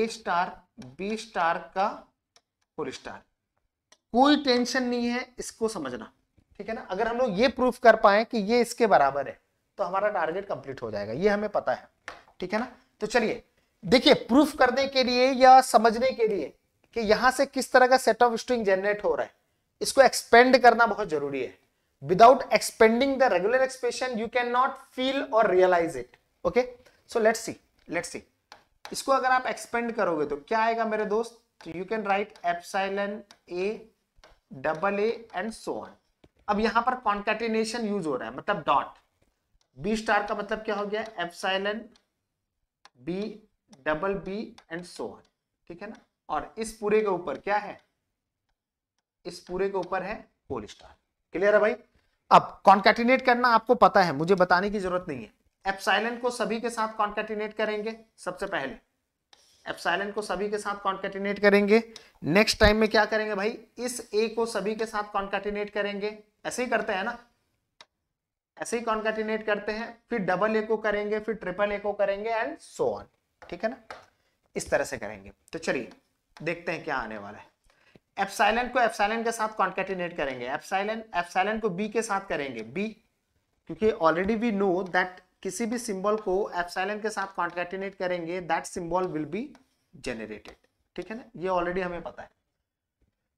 ए स्टार बी स्टार का होल स्टार कोई टेंशन नहीं है इसको समझना ठीक है ना अगर हम लोग ये प्रूफ कर पाए कि ये इसके बराबर है तो हमारा टारगेट कंप्लीट हो जाएगा ये हमें पता है ठीक है ना तो चलिए देखिए प्रूफ करने के लिए या समझने के लिए कि यहां से किस तरह का सेट ऑफ स्ट्रिंग जनरेट हो रहा है इसको एक्सपेंड करना बहुत जरूरी है without expanding the regular expression you can not feel और realise it okay so let see let see इसको अगर आप एक्सपेंड करोगे तो क्या आएगा मेरे दोस्त तो you can write epsilon A double A and so on अब यहां पर कॉन्टेटिनेशन यूज हो रहा है मतलब डॉट बी स्टार का मतलब क्या हो गया epsilon B double B and so on ठीक है ना और इस पूरे के ऊपर क्या है इस पूरे के ऊपर है होल स्टार क्लियर है भाई अब कॉन्केटिनेट करना आपको पता है मुझे बताने की जरूरत नहीं है एप्साइलन को सभी के साथ कॉन्केटिनेट करेंगे सबसे पहले एप्साइलन को सभी के साथ कॉन्केटिनेट करेंगे नेक्स्ट टाइम में क्या करेंगे भाई इस ए को सभी के साथ कॉन्केटिनेट करेंगे ऐसे ही करते हैं ना ऐसे ही कॉन्केटिनेट करते हैं फिर डबल ए को करेंगे फिर ट्रिपल ए को करेंगे एंड सो ऑन ठीक है ना इस तरह से करेंगे तो चलिए देखते हैं क्या आने वाला है एफसाइलन को एफसाइलन के साथ कॉन्केटिनेट करेंगे एफसाइलन एफसाइलन को बी के साथ करेंगे बी क्योंकि ऑलरेडी वी नो दैट किसी भी सिंबल को एफसाइलन के साथ कॉन्केटिनेट करेंगे that symbol will be generated ठीक है ना ये ऑलरेडी हमें पता है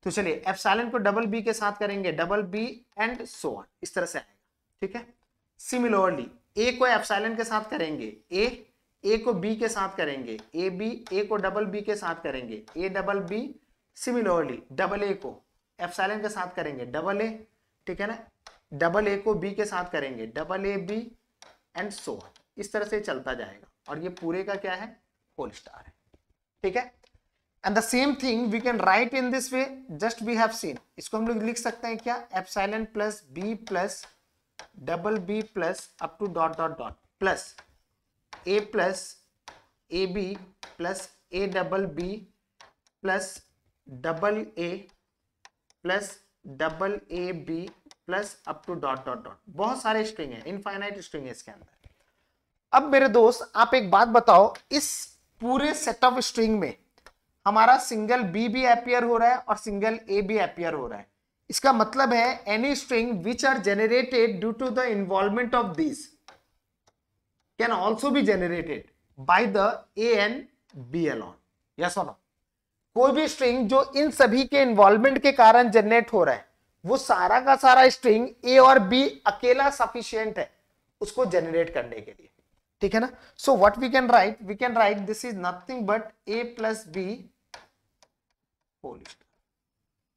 तो चलिए एफसाइलन को डबल बी के साथ करेंगे double B and so on इस तरह से आएगा ठीक है सिमिलरली ए को एफसाइलन के साथ करेंगे ए ए को बी के साथ करेंगे ए बी ए को डबल बी के साथ करेंगे A double B similarly double A को एफ साइलेंट के साथ करेंगे डबल ए ठीक है ना डबल ए को बी के साथ करेंगे double A B and so on तरह से चलता जाएगा और ये पूरे का क्या है होल स्टार है ठीक है and the same thing we can write in this way just we have seen इसको हम लोग लिख सकते हैं क्या epsilon plus B plus double B plus up to dot dot dot plus A plus A B plus A double B plus double A plus double A B plus up to dot dot dot बहुत सारे string है infinite string है इसके अंदर अब मेरे दोस्त आप एक बात बताओ इस पूरे सेट ऑफ स्ट्रिंग में हमारा सिंगल बी भी अपियर हो रहा है और सिंगल ए भी अपियर हो रहा है इसका मतलब है any string which are generated due to the involvement of this can also be generated by the A and B alone yes और नो कोई भी स्ट्रिंग जो इन सभी के इन्वॉल्वमेंट के कारण जनरेट हो रहा है वो सारा का सारा स्ट्रिंग ए और बी अकेला सफिशियंट है उसको जनरेट करने के लिए ठीक है ना so what we can write we can write this is nothing but A plus B whole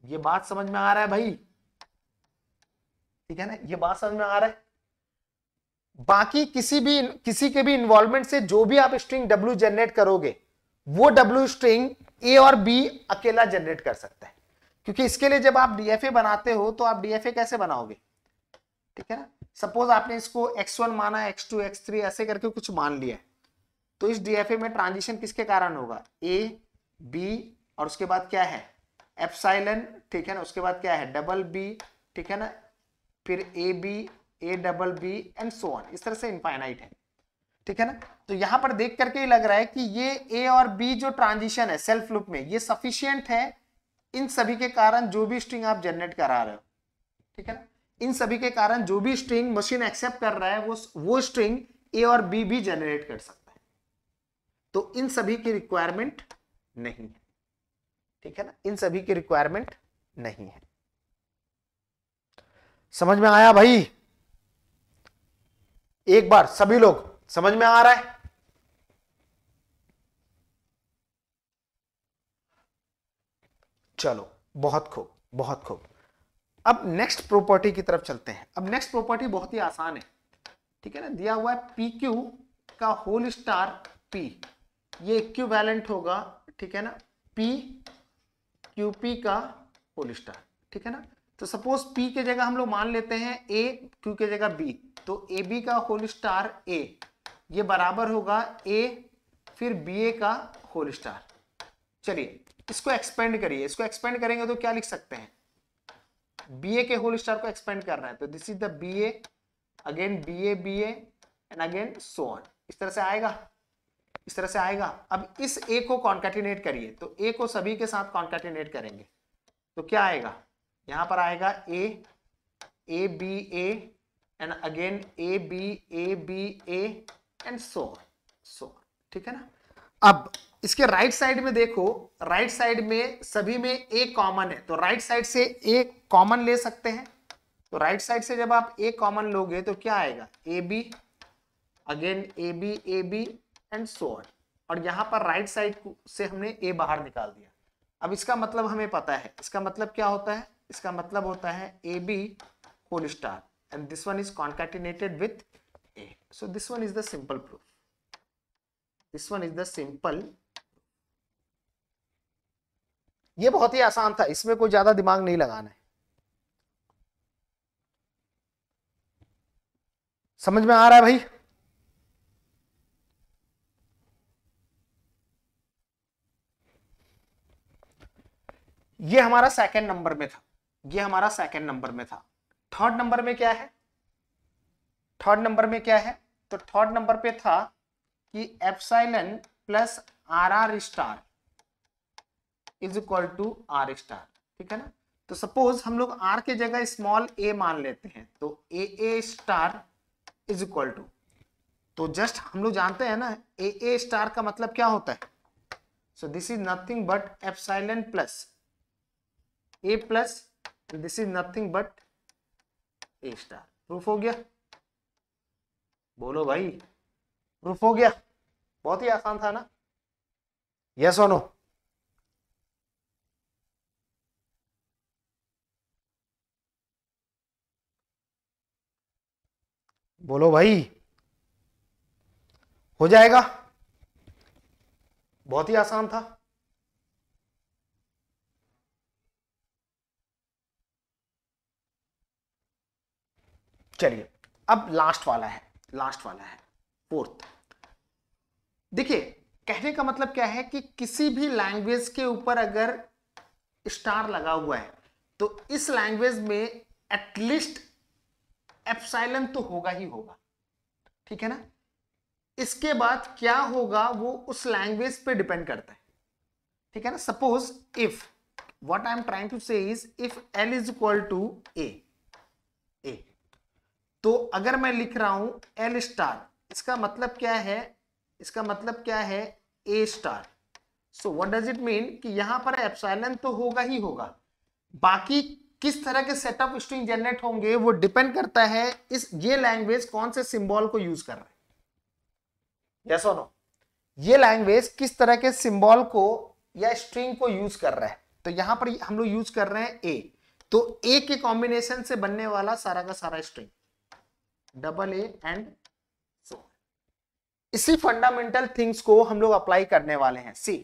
ये बात समझ में आ रहा है भाई ठीक है ना ये बात समझ में आ रहा है बाकी किसी भी किसी के भी इन्वॉल्वमेंट से जो भी आप स्ट्रिंग डब्ल्यू जनरेट करोगे वो डब्ल्यू स्ट्रिंग ए और बी अकेला जनरेट कर सकता है क्योंकि इसके लिए जब आप डीएफए बनाते हो तो आप डीएफए कैसे बनाओगे ठीक है ना सपोज आपने इसको x1 माना एक्स x3 ऐसे करके कुछ मान लिया तो इस डीएफए में ट्रांजिशन किसके कारण होगा ए बी और उसके बाद क्या है एप्साइलन ठीक है ना उसके बाद क्या है डबल बी ठीक है ना फिर A B A double B and so on इस तरह से इनफाइनाइट है ठीक है ना तो यहां पर देख करके ही लग रहा है कि ये ए और बी जो ट्रांजिशन है सेल्फ लूप में ये सफिशियंट है इन सभी के कारण जो भी स्ट्रिंग आप जनरेट करा रहे हो ठीक है ना इन सभी के कारण जो भी स्ट्रिंग मशीन एक्सेप्ट कर रहा है वो वो स्ट्रिंग ए और बी भी जनरेट कर सकता है तो इन सभी की रिक्वायरमेंट नहीं है ठीक है ना इन सभी की रिक्वायरमेंट नहीं है समझ में आया भाई एक बार सभी लोग समझ में आ रहा है चलो बहुत खूब बहुत खूब अब नेक्स्ट प्रॉपर्टी की तरफ चलते हैं अब नेक्स्ट प्रॉपर्टी बहुत ही आसान है ठीक है ना दिया हुआ है पी क्यू का होल स्टार पी ये इक्विवेलेंट होगा ठीक है ना पी क्यू पी का होल स्टार ठीक है ना तो सपोज पी के जगह हम लोग मान लेते हैं ए क्यू के जगह बी तो ए बी का होल स्टार ए ये बराबर होगा ए फिर बी ए का होल स्टार चलिए इसको एक्सपेंड करिए इसको एक्सपेंड करेंगे तो क्या लिख सकते हैं बी ए के होल स्टार को एक्सपेंड कर रहे हैं तो this is the B A again B A B and again so on इस तरह से आएगा इस तरह से आएगा अब इस ए को कॉन्कैटिनेट करिए तो ए को सभी के साथ कॉन्कैटिनेट करेंगे तो क्या आएगा यहां पर आएगा A A B A and again A B A B A and so so ठीक है ना अब इसके राइट साइड में देखो राइट साइड में सभी में ए कॉमन है तो राइट साइड से ए कॉमन ले सकते हैं तो राइट साइड से जब आप ए कॉमन लोगे तो क्या आएगा A B again A B A B and so on और यहां पर राइट साइड से हमने ए बाहर निकाल दिया अब इसका मतलब हमें पता है इसका मतलब क्या होता है इसका मतलब होता है A B whole star and this one is concatenated with A so this one is the simple proof this one is the simple ये बहुत ही आसान था इसमें कोई ज्यादा दिमाग नहीं लगाना है समझ में आ रहा है भाई ये हमारा सेकंड नंबर में था ये हमारा सेकंड नंबर में था थर्ड नंबर में क्या है थर्ड नंबर में क्या है तो थर्ड नंबर पे था कि epsilon plus R R star is equal to R star ठीक है ना तो सपोज हम लोग आर के जगह स्मॉल ए मान लेते हैं तो A A star is equal to तो जस्ट हम लोग जानते हैं ना ए ए स्टार का मतलब क्या होता है so this is nothing but epsilon plus A plus this is nothing but A star proof हो गया बोलो भाई प्रूफ हो गया बहुत ही आसान था ना यस और नो बोलो भाई हो जाएगा बहुत ही आसान था चलिए अब लास्ट वाला है लास्ट वाला है फोर्थ देखिए कहने का मतलब क्या है कि किसी भी लैंग्वेज के ऊपर अगर स्टार लगा हुआ है तो इस लैंग्वेज में एटलीस्ट एप्साइलन तो होगा ही होगा ठीक है ना इसके बाद क्या होगा वो उस लैंग्वेज पे डिपेंड करता है ठीक है ना suppose if what I am trying to say is if L is equal to A A तो अगर मैं लिख रहा हूं एल स्टार इसका मतलब क्या है इसका मतलब क्या है A star so what does it mean कि यहां पर एप्साइलन तो होगा ही होगा बाकी किस तरह के सेट ऑफ स्ट्रिंग जनरेट होंगे वो डिपेंड करता है इस ये लैंग्वेज कौन से सिंबल को यूज कर रहे है यस ये लैंग्वेज किस तरह के सिंबल को या स्ट्रिंग को यूज कर रहा है तो यहां पर हम लोग यूज कर रहे हैं ए तो ए के कॉम्बिनेशन से बनने वाला सारा का सारा string double A and so इसी फंडामेंटल थिंग्स को हम लोग अप्लाई करने वाले हैं see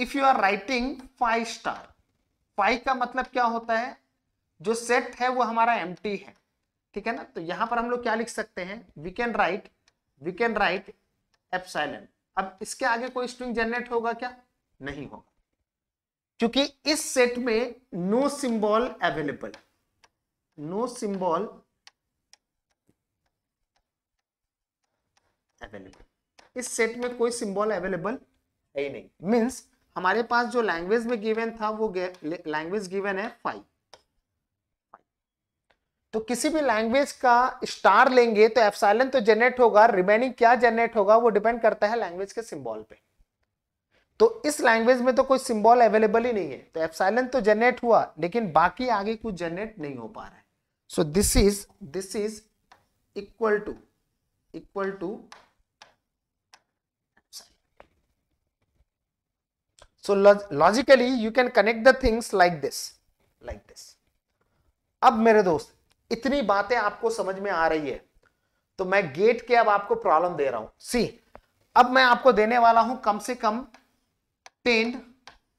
if you are writing five star five का मतलब क्या होता है जो सेट है वो हमारा एम है ठीक है ना तो यहां पर हम लोग क्या लिख सकते हैं we can write we can write epsilon अब इसके आगे कोई स्ट्रिंग जनरेट होगा क्या नहीं होगा क्योंकि इस सेट में no symbol available no symbol available इस सेट में कोई सिंबल अवेलेबल है ही नहीं मींस हमारे पास जो लैंग्वेज में गिवन था वो लैंग्वेज गिवन है फाइव तो किसी भी लैंग्वेज का स्टार लेंगे तो साइलेंट तो जनरेट होगा रिमेनिंग क्या जनरेट होगा वो डिपेंड करता है लैंग्वेज के सिंबल पे तो इस लैंग्वेज में तो कोई सिंबल अवेलेबल ही नहीं है तो साइलेंट तो जनरेट हुआ लेकिन बाकी आगे कुछ जनरेट नहीं हो पा रहा है so this is this is equal to equal to so logically you can connect the things like this like this अब मेरे दोस्त इतनी बातें आपको समझ में आ रही है तो मैं गेट के अब आपको प्रॉब्लम दे रहा हूं सी अब मैं आपको देने वाला हूं कम से कम टेन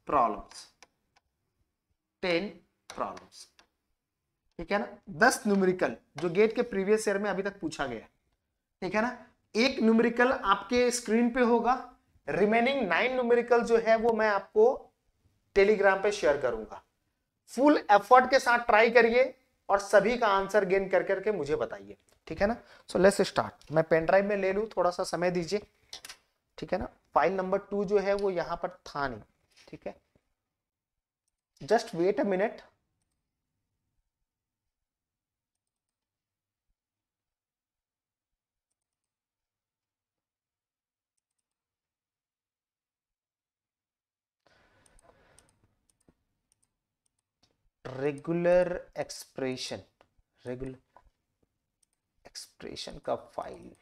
प्रॉब्लम्स टेन प्रॉब्लम्स ठीक है ना दस न्यूमेरिकल जो गेट के प्रीवियस ईयर में अभी तक पूछा गया ठीक है ना एक न्यूमेरिकल आपके स्क्रीन पे होगा रिमेनिंग नाइन न्यूमेरिकल जो है वो मैं आपको टेलीग्राम पे शेयर करूंगा फुल एफर्ट के साथ ट्राई करिए और सभी का आंसर गेन कर करके मुझे बताइए ठीक है ना सो लेट्स स्टार्ट मैं पेन ड्राइव में ले लूँ थोड़ा सा समय दीजिए ठीक है ना फाइल नंबर टू जो है वो यहाँ पर था नहीं ठीक है just wait a minute regular expression regular expression का फाइल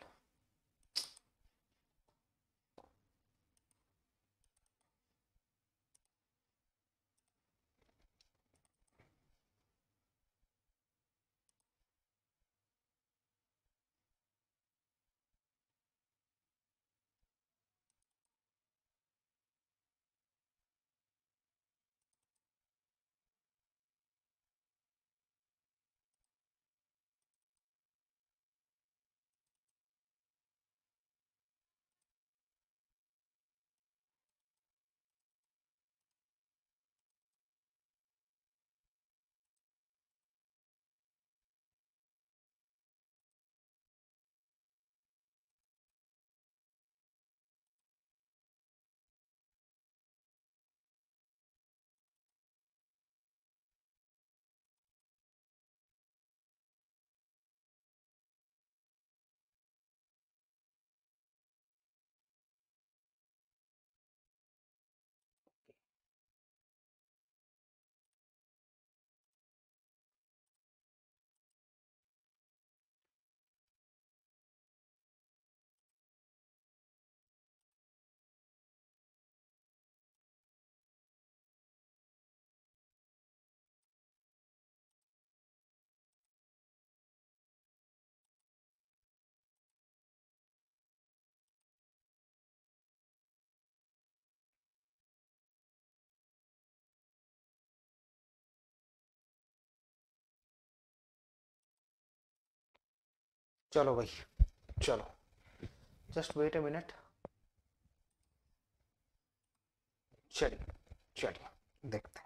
चलो भाई चलो जस्ट वेट ए मिनट चलिए चलिए देखते हैं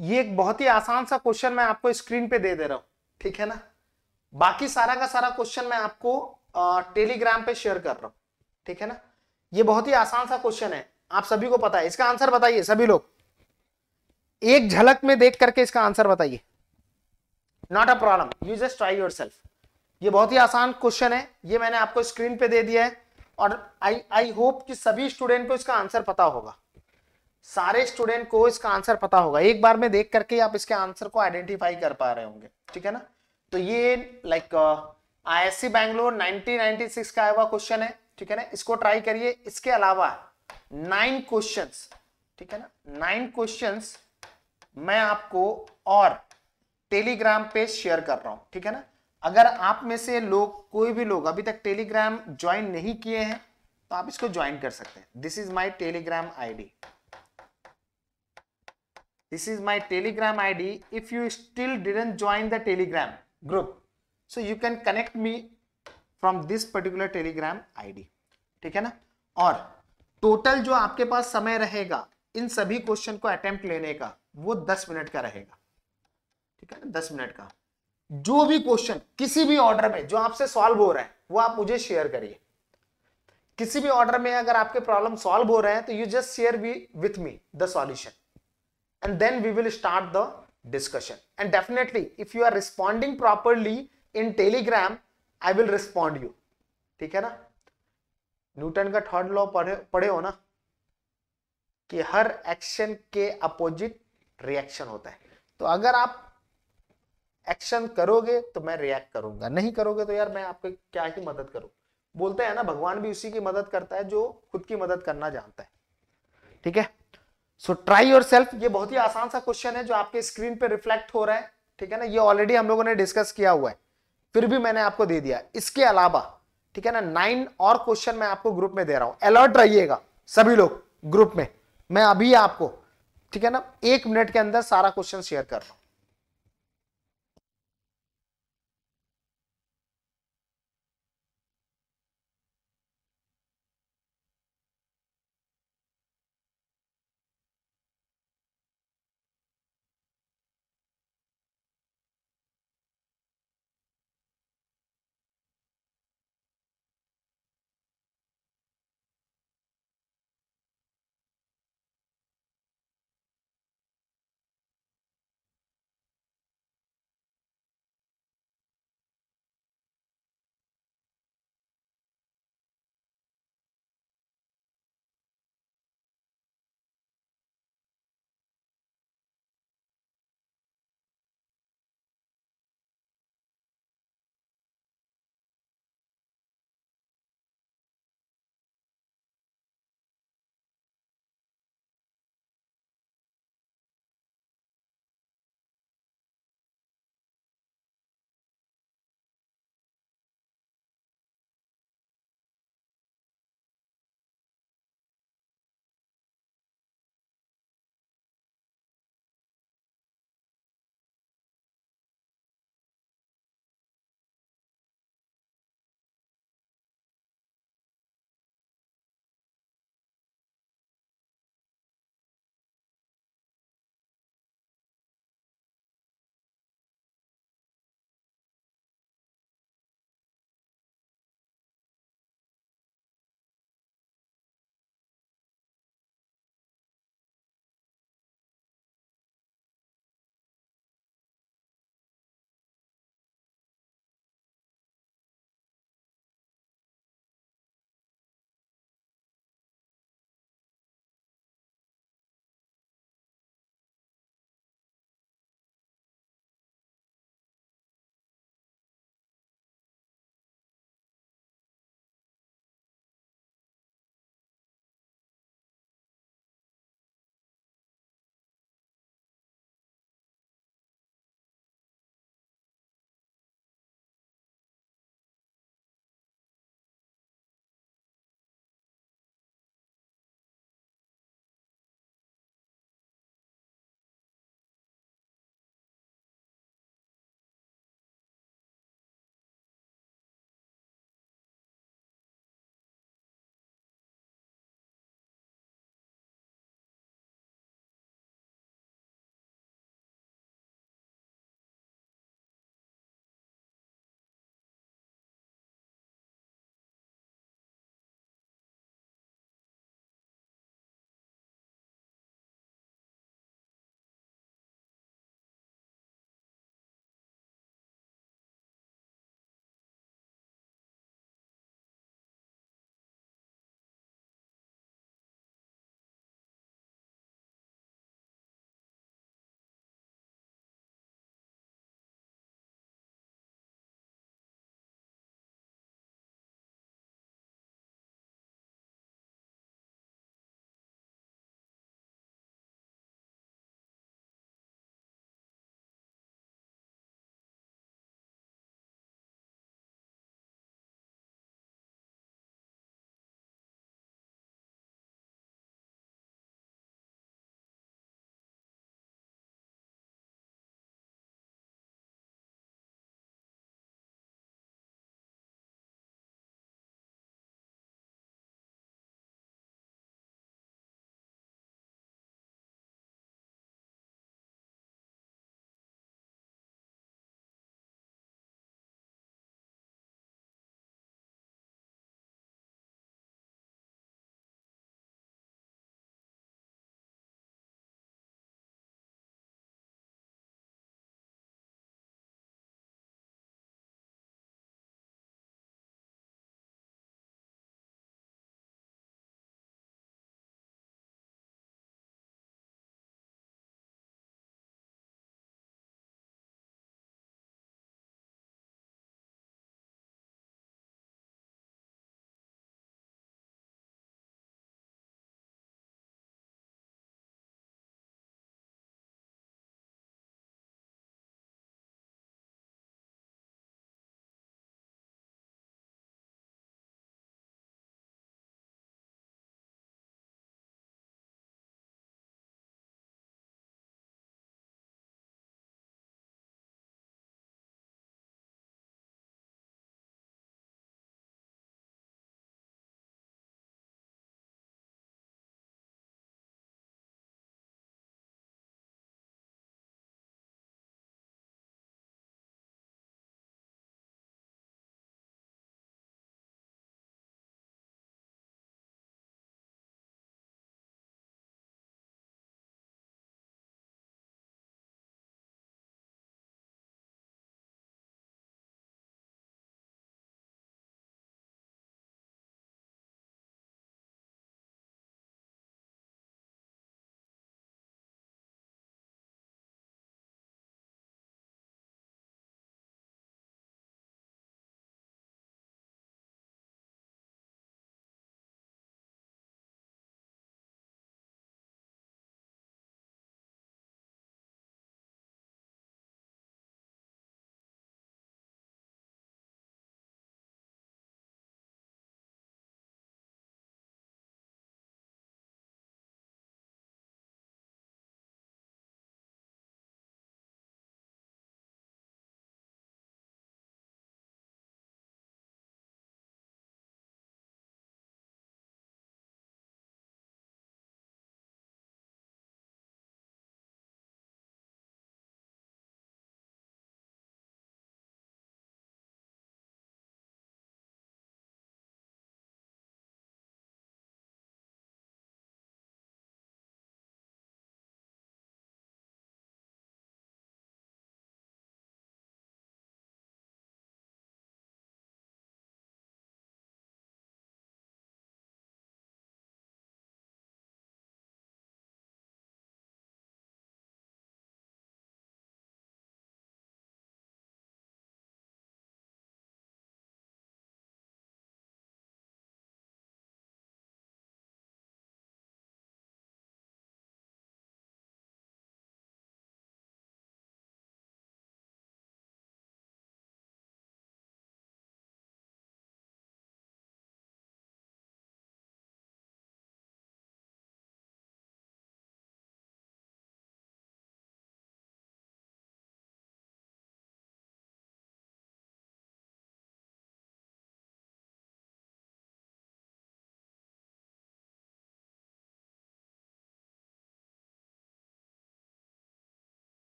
ये एक बहुत ही आसान सा क्वेश्चन मैं आपको स्क्रीन पे दे दे रहा हूं ठीक है ना बाकी सारा का सारा क्वेश्चन मैं आपको टेलीग्राम पे शेयर कर रहा हूं ठीक है ना ये बहुत ही आसान सा क्वेश्चन है आप सभी को पता है इसका आंसर बताइए सभी लोग एक झलक में देख करके इसका आंसर बताइए not a problem you just try yourself ये बहुत ही आसान क्वेश्चन है ये मैंने आपको स्क्रीन पे दे दिया है और आई आई होप कि सभी स्टूडेंट को इसका आंसर पता होगा सारे स्टूडेंट को इसका आंसर पता होगा एक बार में देख करके आप इसके आंसर को आइडेंटिफाई कर पा रहे होंगे ठीक है ना तो ये like I S C Bangalore का आया हुआ क्वेश्चन है ठीक है ना इसको ट्राई करिए इसके अलावा नाइन क्वेश्चन ठीक है ना नाइन क्वेश्चन मैं आपको और टेलीग्राम पे शेयर कर रहा हूं ठीक है ना अगर आप में से लोग कोई भी लोग अभी तक टेलीग्राम ज्वाइन नहीं किए हैं तो आप इसको ज्वाइन कर सकते हैं this is my Telegram ID this is my telegram id if you still didn't join the telegram group so you can connect me from this particular telegram id ठीक है ना और टोटल जो आपके पास समय रहेगा इन सभी क्वेश्चन को अटेम्प्ट लेने का वो दस मिनट का रहेगा ठीक है ना दस मिनट का जो भी क्वेश्चन किसी भी ऑर्डर में जो आपसे सॉल्व हो रहा है वो आप मुझे शेयर करिए किसी भी ऑर्डर में अगर आपके प्रॉब्लम सॉल्व हो रहे हैं तो you just share be with me the solution and then we will start the discussion. And definitely, if you are responding properly in Telegram, I will respond you. theek hai na newton ka third law padhe padhe ho na ki har action ke opposite reaction hota hai to agar aap action करोगे तो मैं react करूंगा नहीं करोगे तो यार मैं आपके क्या ही मदद करूं बोलते हैं ना भगवान भी उसी की मदद करता है जो खुद की मदद करना जानता है ठीक है सो ट्राई योर सेल्फ ये बहुत ही आसान सा क्वेश्चन है जो आपके स्क्रीन पे रिफ्लेक्ट हो रहा है ठीक है ना ये ऑलरेडी हम लोगों ने डिस्कस किया हुआ है फिर भी मैंने आपको दे दिया इसके अलावा ठीक है ना नाइन और क्वेश्चन मैं आपको ग्रुप में दे रहा हूं अलर्ट रहिएगा सभी लोग ग्रुप में मैं अभी आपको ठीक है ना एक मिनट के अंदर सारा क्वेश्चन शेयर कर रहा हूं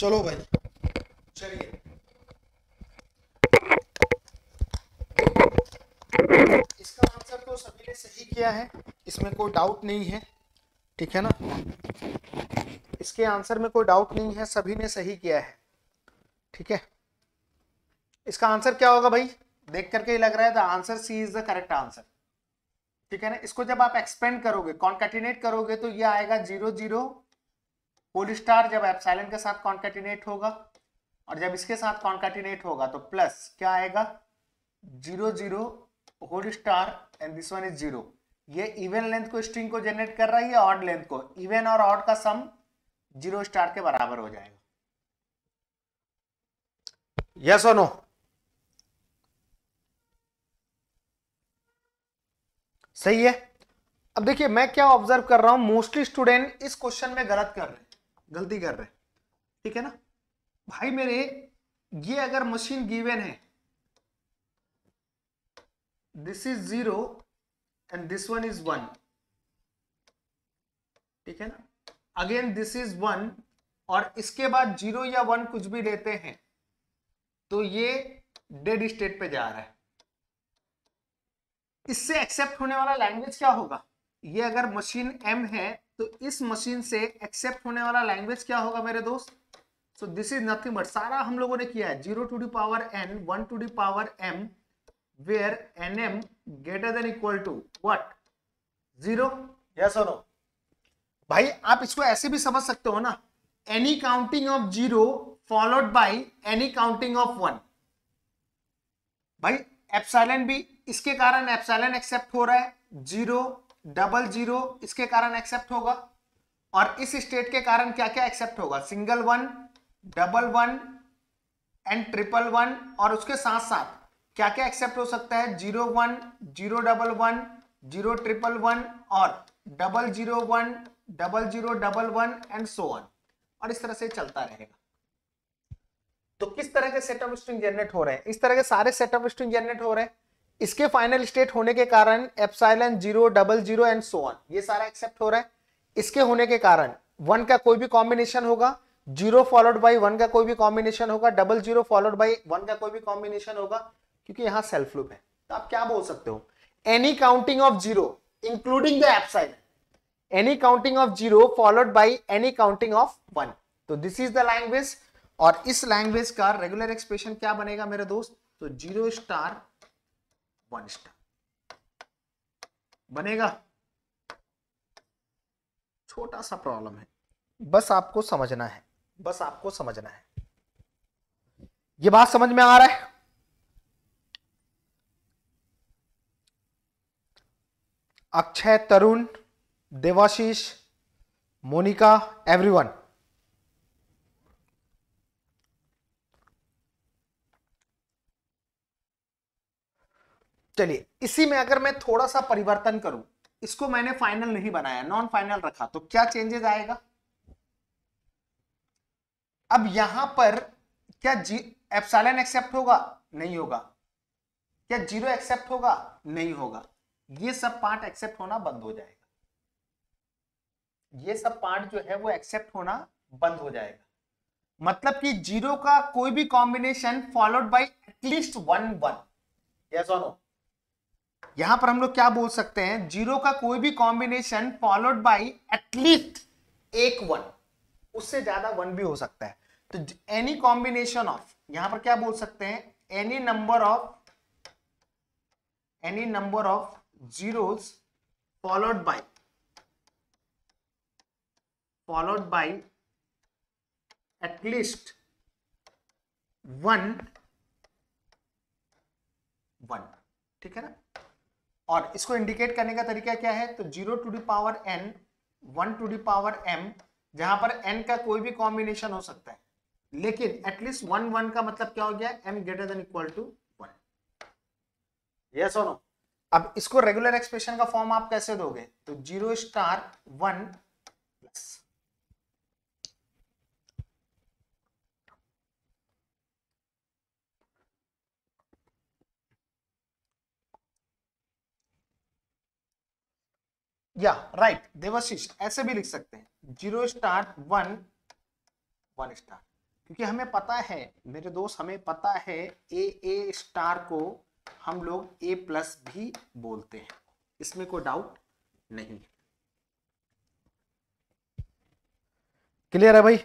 चलो भाई चलिए इसका आंसर तो सभी ने सही किया है इसमें कोई डाउट नहीं है ठीक है ना इसके आंसर में कोई डाउट नहीं है सभी ने सही किया है ठीक है इसका आंसर क्या होगा भाई देख करके ही लग रहा है the answer C is the correct answer ठीक है ना इसको जब आप एक्सपेंड करोगे कॉन्कैटिनेट करोगे तो ये आएगा जीरो जीरो पोलिस्टार जब एप्साइलन के साथ कॉन्केटिनेट होगा और जब इसके साथ कॉन्केटिनेट होगा तो प्लस क्या आएगा zero zero whole star and this one is zero ये इवन लेंथ को स्ट्रिंग को जनरेट कर रहा है या ऑड लेंथ को इवन और ऑड का सम जीरो स्टार के बराबर हो जाएगा यस और नो सही है अब देखिए मैं क्या ऑब्जर्व कर रहा हूं मोस्टली स्टूडेंट इस क्वेश्चन में गलत कर रहे हैं गलती कर रहे हैं ठीक है ना भाई मेरे ये अगर मशीन गिवन है this is zero and this one is one ठीक है ना अगेन दिस इज वन और इसके बाद जीरो या वन कुछ भी लेते हैं तो ये डेड स्टेट पे जा रहा है इससे एक्सेप्ट होने वाला लैंग्वेज क्या होगा ये अगर मशीन एम है तो इस मशीन से एक्सेप्ट होने वाला लैंग्वेज क्या होगा मेरे दोस्त so this is nothing but सारा हम लोगों ने किया है zero to the power n one to the power M where n m greater than equal to what zero yes और भाई आप इसको ऐसे भी समझ सकते हो ना any counting of zero followed by any counting of one भाई एप्साइलन भी इसके कारण एप्साइलन एक्सेप्ट हो रहा है जीरो डबल जीरो इसके कारण एक्सेप्ट होगा और इस स्टेट के कारण क्या क्या एक्सेप्ट होगा single one double one and triple one और उसके साथ साथ क्या क्या एक्सेप्ट हो सकता है zero one zero double one zero triple one और double zero one double zero double one and so one और इस तरह से चलता रहेगा तो किस तरह के सेट ऑफ स्ट्रिंग जनरेट हो रहे हैं इस तरह के सारे सेट ऑफ स्ट्रिंग जनरेट हो रहे हैं इसके फाइनल स्टेट होने के कारण epsilon zero double zero and so on ये सारा एक्सेप्ट हो रहा है इसके होने के कारण वन का कोई भी कॉम्बिनेशन होगा जीरो फॉलोड बाई वन का कोई भी कॉम्बिनेशन होगा double zero followed by one का कोई भी कॉम्बिनेशन होगा क्योंकि यहां सेल्फ लूप है तो आप क्या बोल सकते हो any counting of zero including the epsilon any counting of zero followed by any counting of one तो दिस इज द लैंग्वेज और इस लैंग्वेज का रेगुलर एक्सप्रेशन क्या बनेगा मेरे दोस्त तो जीरो स्टार वन स्टार बनेगा छोटा सा प्रॉब्लम है बस आपको समझना है बस आपको समझना है ये बात समझ में आ रहा है अक्षय तरुण देवाशीष मोनिका एवरीवन चलिए इसी में अगर मैं थोड़ा सा परिवर्तन करूं इसको मैंने फाइनल नहीं बनाया नॉन फाइनल रखा तो क्या चेंजेस आएगा अब यहां पर क्या जी एप्साइलन एक्सेप्ट होगा नहीं होगा क्या जीरो एक्सेप्ट होगा नहीं होगा ये सब पार्ट एक्सेप्ट होना बंद हो जाएगा ये सब पार्ट जो है वो एक्सेप्ट होना बंद हो जाएगा मतलब कि जीरो का कोई भी combination followed by at least one one yes और नो यहां पर हम लोग क्या बोल सकते हैं जीरो का कोई भी कॉम्बिनेशन फॉलोड बाई एटलीस्ट एक वन उससे ज्यादा वन भी हो सकता है तो एनी कॉम्बिनेशन ऑफ यहां पर क्या बोल सकते हैं any number of any number of zeros followed by followed by at least one one ठीक है ना और इसको इंडिकेट करने का तरीका क्या है तो zero to the power n one to the power m जहां पर एन का कोई भी कॉम्बिनेशन हो सकता है लेकिन एटलीस्ट वन वन का मतलब क्या हो गया m greater than equal to one yes और नो अब इसको रेगुलर एक्सप्रेशन का फॉर्म आप कैसे दोगे तो जीरो स्टार वन या राइट देवाशीष ऐसे भी लिख सकते हैं zero star one one star क्योंकि हमें पता है मेरे दोस्त हमें पता है ए ए स्टार को हम लोग ए प्लस भी बोलते हैं इसमें कोई डाउट नहीं क्लियर है भाई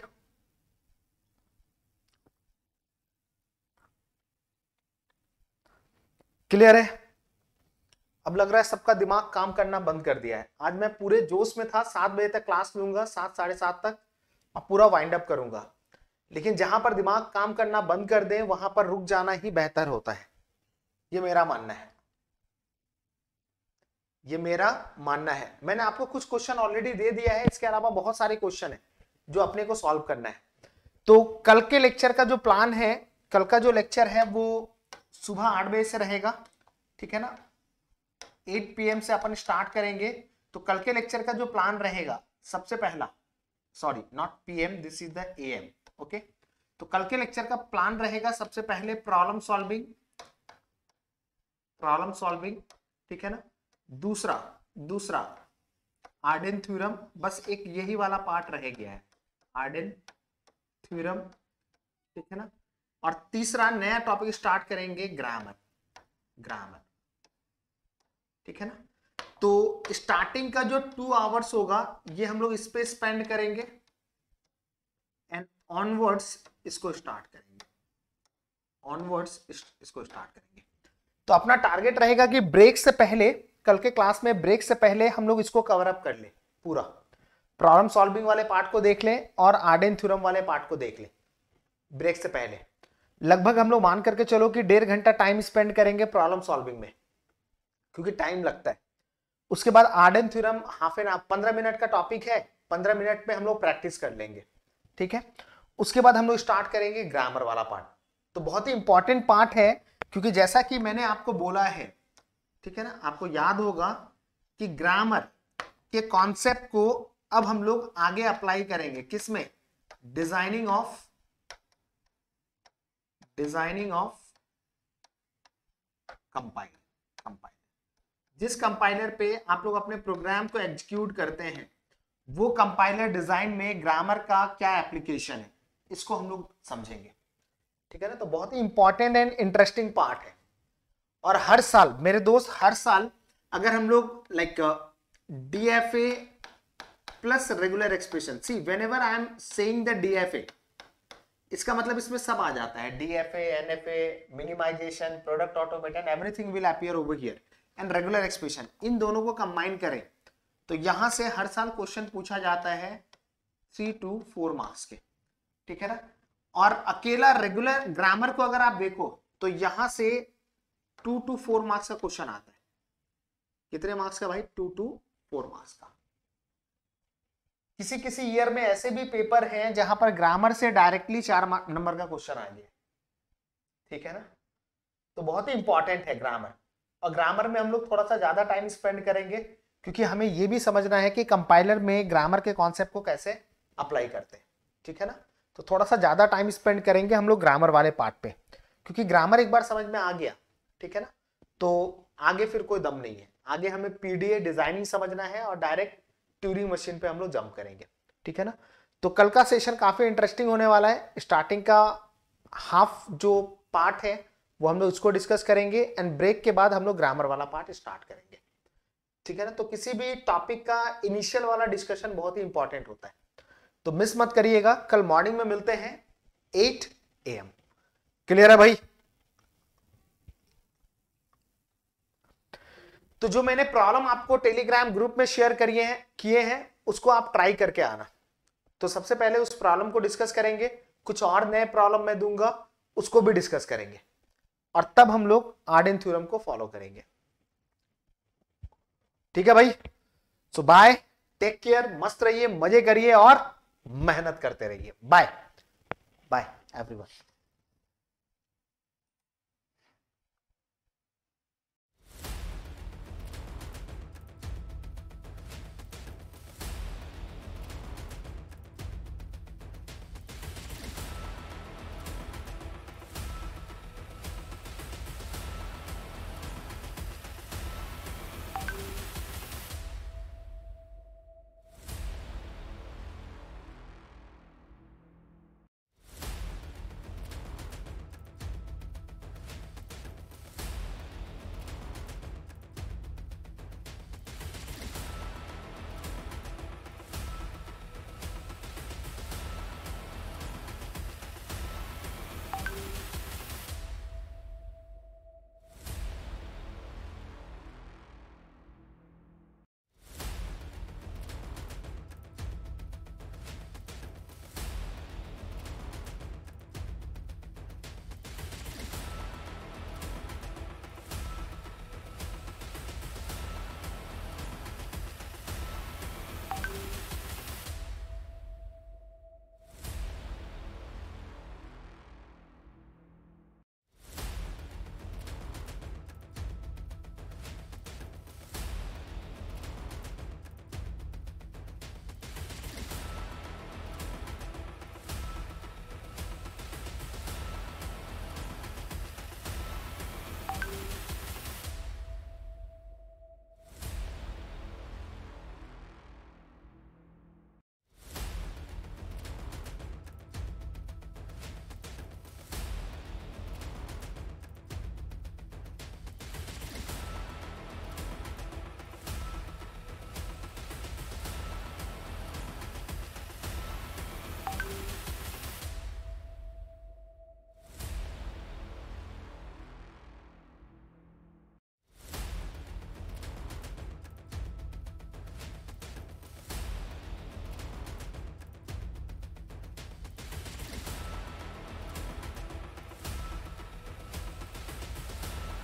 क्लियर है अब लग रहा है सबका दिमाग काम करना बंद कर दिया है आज मैं पूरे जोश में था सात बजे तक क्लास लूंगा सात साढ़े सात तक और पूरा वाइंड अप करूंगा लेकिन जहां पर दिमाग काम करना बंद कर दे वहां पर रुक जाना ही बेहतर होता है ये मेरा मानना है ये मेरा मानना है मैंने आपको कुछ क्वेश्चन ऑलरेडी दे दिया है इसके अलावा बहुत सारे क्वेश्चन है जो अपने को सॉल्व करना है तो कल के लेक्चर का जो प्लान है कल का जो लेक्चर है वो सुबह आठ बजे से रहेगा ठीक है ना 8 पीएम से अपन स्टार्ट करेंगे तो कल के लेक्चर का जो प्लान रहेगा सबसे पहला sorry not PM this is the AM okay तो कल के लेक्चर का प्लान रहेगा सबसे पहले प्रॉब्लम सॉल्विंग प्रॉब्लम सॉल्विंग ठीक है ना दूसरा दूसरा आर्डन थ्यूरम बस एक यही वाला पार्ट रह गया है आर्डन थ्यूरम ठीक है ना और तीसरा नया टॉपिक स्टार्ट करेंगे ग्रामर ग्रामर ठीक है ना तो स्टार्टिंग का जो टू आवर्स होगा ये हम लोग इस पे स्पेंड करेंगे एंड ऑनवर्ड्स इसको स्टार्ट करेंगे ऑनवर्ड्स इसको स्टार्ट करेंगे तो अपना टारगेट रहेगा कि ब्रेक से पहले कल के क्लास में ब्रेक से पहले हम लोग इसको कवर अप कर ले पूरा प्रॉब्लम सॉल्विंग वाले पार्ट को देख लें और आर्डेन थ्योरम वाले पार्ट को देख लें ब्रेक से पहले लगभग हम लोग मान करके चलो कि डेढ़ घंटा टाइम स्पेंड करेंगे प्रॉब्लम सॉल्विंग में क्योंकि टाइम लगता है उसके बाद आर्डन थ्योरम हाफ एन पंद्रह मिनट का टॉपिक है पंद्रह मिनट में हम लोग प्रैक्टिस कर लेंगे ठीक है उसके बाद हम लोग स्टार्ट करेंगे ग्रामर वाला पार्ट तो बहुत ही इंपॉर्टेंट पार्ट है क्योंकि जैसा कि मैंने आपको बोला है ठीक है ना आपको याद होगा कि ग्रामर के कॉन्सेप्ट को अब हम लोग आगे अप्लाई करेंगे किसमें designing of designing of compiler जिस कंपाइलर पे आप लोग अपने प्रोग्राम को एग्जीक्यूट करते हैं वो कंपाइलर डिजाइन में ग्रामर का क्या एप्लीकेशन है इसको हम लोग समझेंगे ठीक है ना तो बहुत ही इंपॉर्टेंट एंड इंटरेस्टिंग पार्ट है और हर साल मेरे दोस्त हर साल अगर हम लोग like D F A plus regular expression see whenever I am saying the D F A इसका मतलब इसमें सब आ जाता है D F A N F A minimization product automaton everything will appear over here and regular expression इन दोनों को कंबाइन करें तो यहां से हर साल क्वेश्चन पूछा जाता है थ्री टू फोर मार्क्स के ठीक है ना और अकेला रेगुलर ग्रामर को अगर आप देखो तो यहां से टू टू फोर मार्क्स का क्वेश्चन आता है कितने मार्क्स का भाई टू टू फोर मार्क्स का किसी किसी ईयर में ऐसे भी पेपर हैं जहां पर ग्रामर से डायरेक्टली चार नंबर का क्वेश्चन आ गया ठीक है ना तो बहुत ही इंपॉर्टेंट है ग्रामर और ग्रामर में हम लोग थोड़ा सा ज़्यादा टाइम स्पेंड करेंगे क्योंकि हमें ये भी समझना है कि कंपाइलर में ग्रामर के कॉन्सेप्ट को कैसे अप्लाई करते हैं ठीक है ना तो थोड़ा सा ज़्यादा टाइम स्पेंड करेंगे हम लोग ग्रामर वाले पार्ट पे क्योंकि ग्रामर एक बार समझ में आ गया ठीक है ना तो आगे फिर कोई दम नहीं है आगे हमें पीडीए डिजाइनिंग समझना है और डायरेक्ट ट्यूरिंग मशीन पे हम लोग जंप करेंगे ठीक है ना तो कल का सेशन काफ़ी इंटरेस्टिंग होने वाला है स्टार्टिंग का हाफ जो पार्ट है वो हम लोग उसको डिस्कस करेंगे एंड ब्रेक के बाद हम लोग ग्रामर वाला पार्ट स्टार्ट करेंगे ठीक है ना तो किसी भी टॉपिक का इनिशियल वाला डिस्कशन बहुत ही इंपॉर्टेंट होता है तो मिस मत करिएगा कल मॉर्निंग में मिलते हैं 8 एम क्लियर है भाई तो जो मैंने प्रॉब्लम आपको टेलीग्राम ग्रुप में शेयर करिए हैं किए हैं उसको आप ट्राई करके आना तो सबसे पहले उस प्रॉब्लम को डिस्कस करेंगे कुछ और नए प्रॉब्लम मैं दूंगा उसको भी डिस्कस करेंगे और तब हम लोग आर्डन थ्योरम को फॉलो करेंगे ठीक है भाई सो बाय टेक केयर मस्त रहिए मजे करिए और मेहनत करते रहिए बाय बाय एवरीवन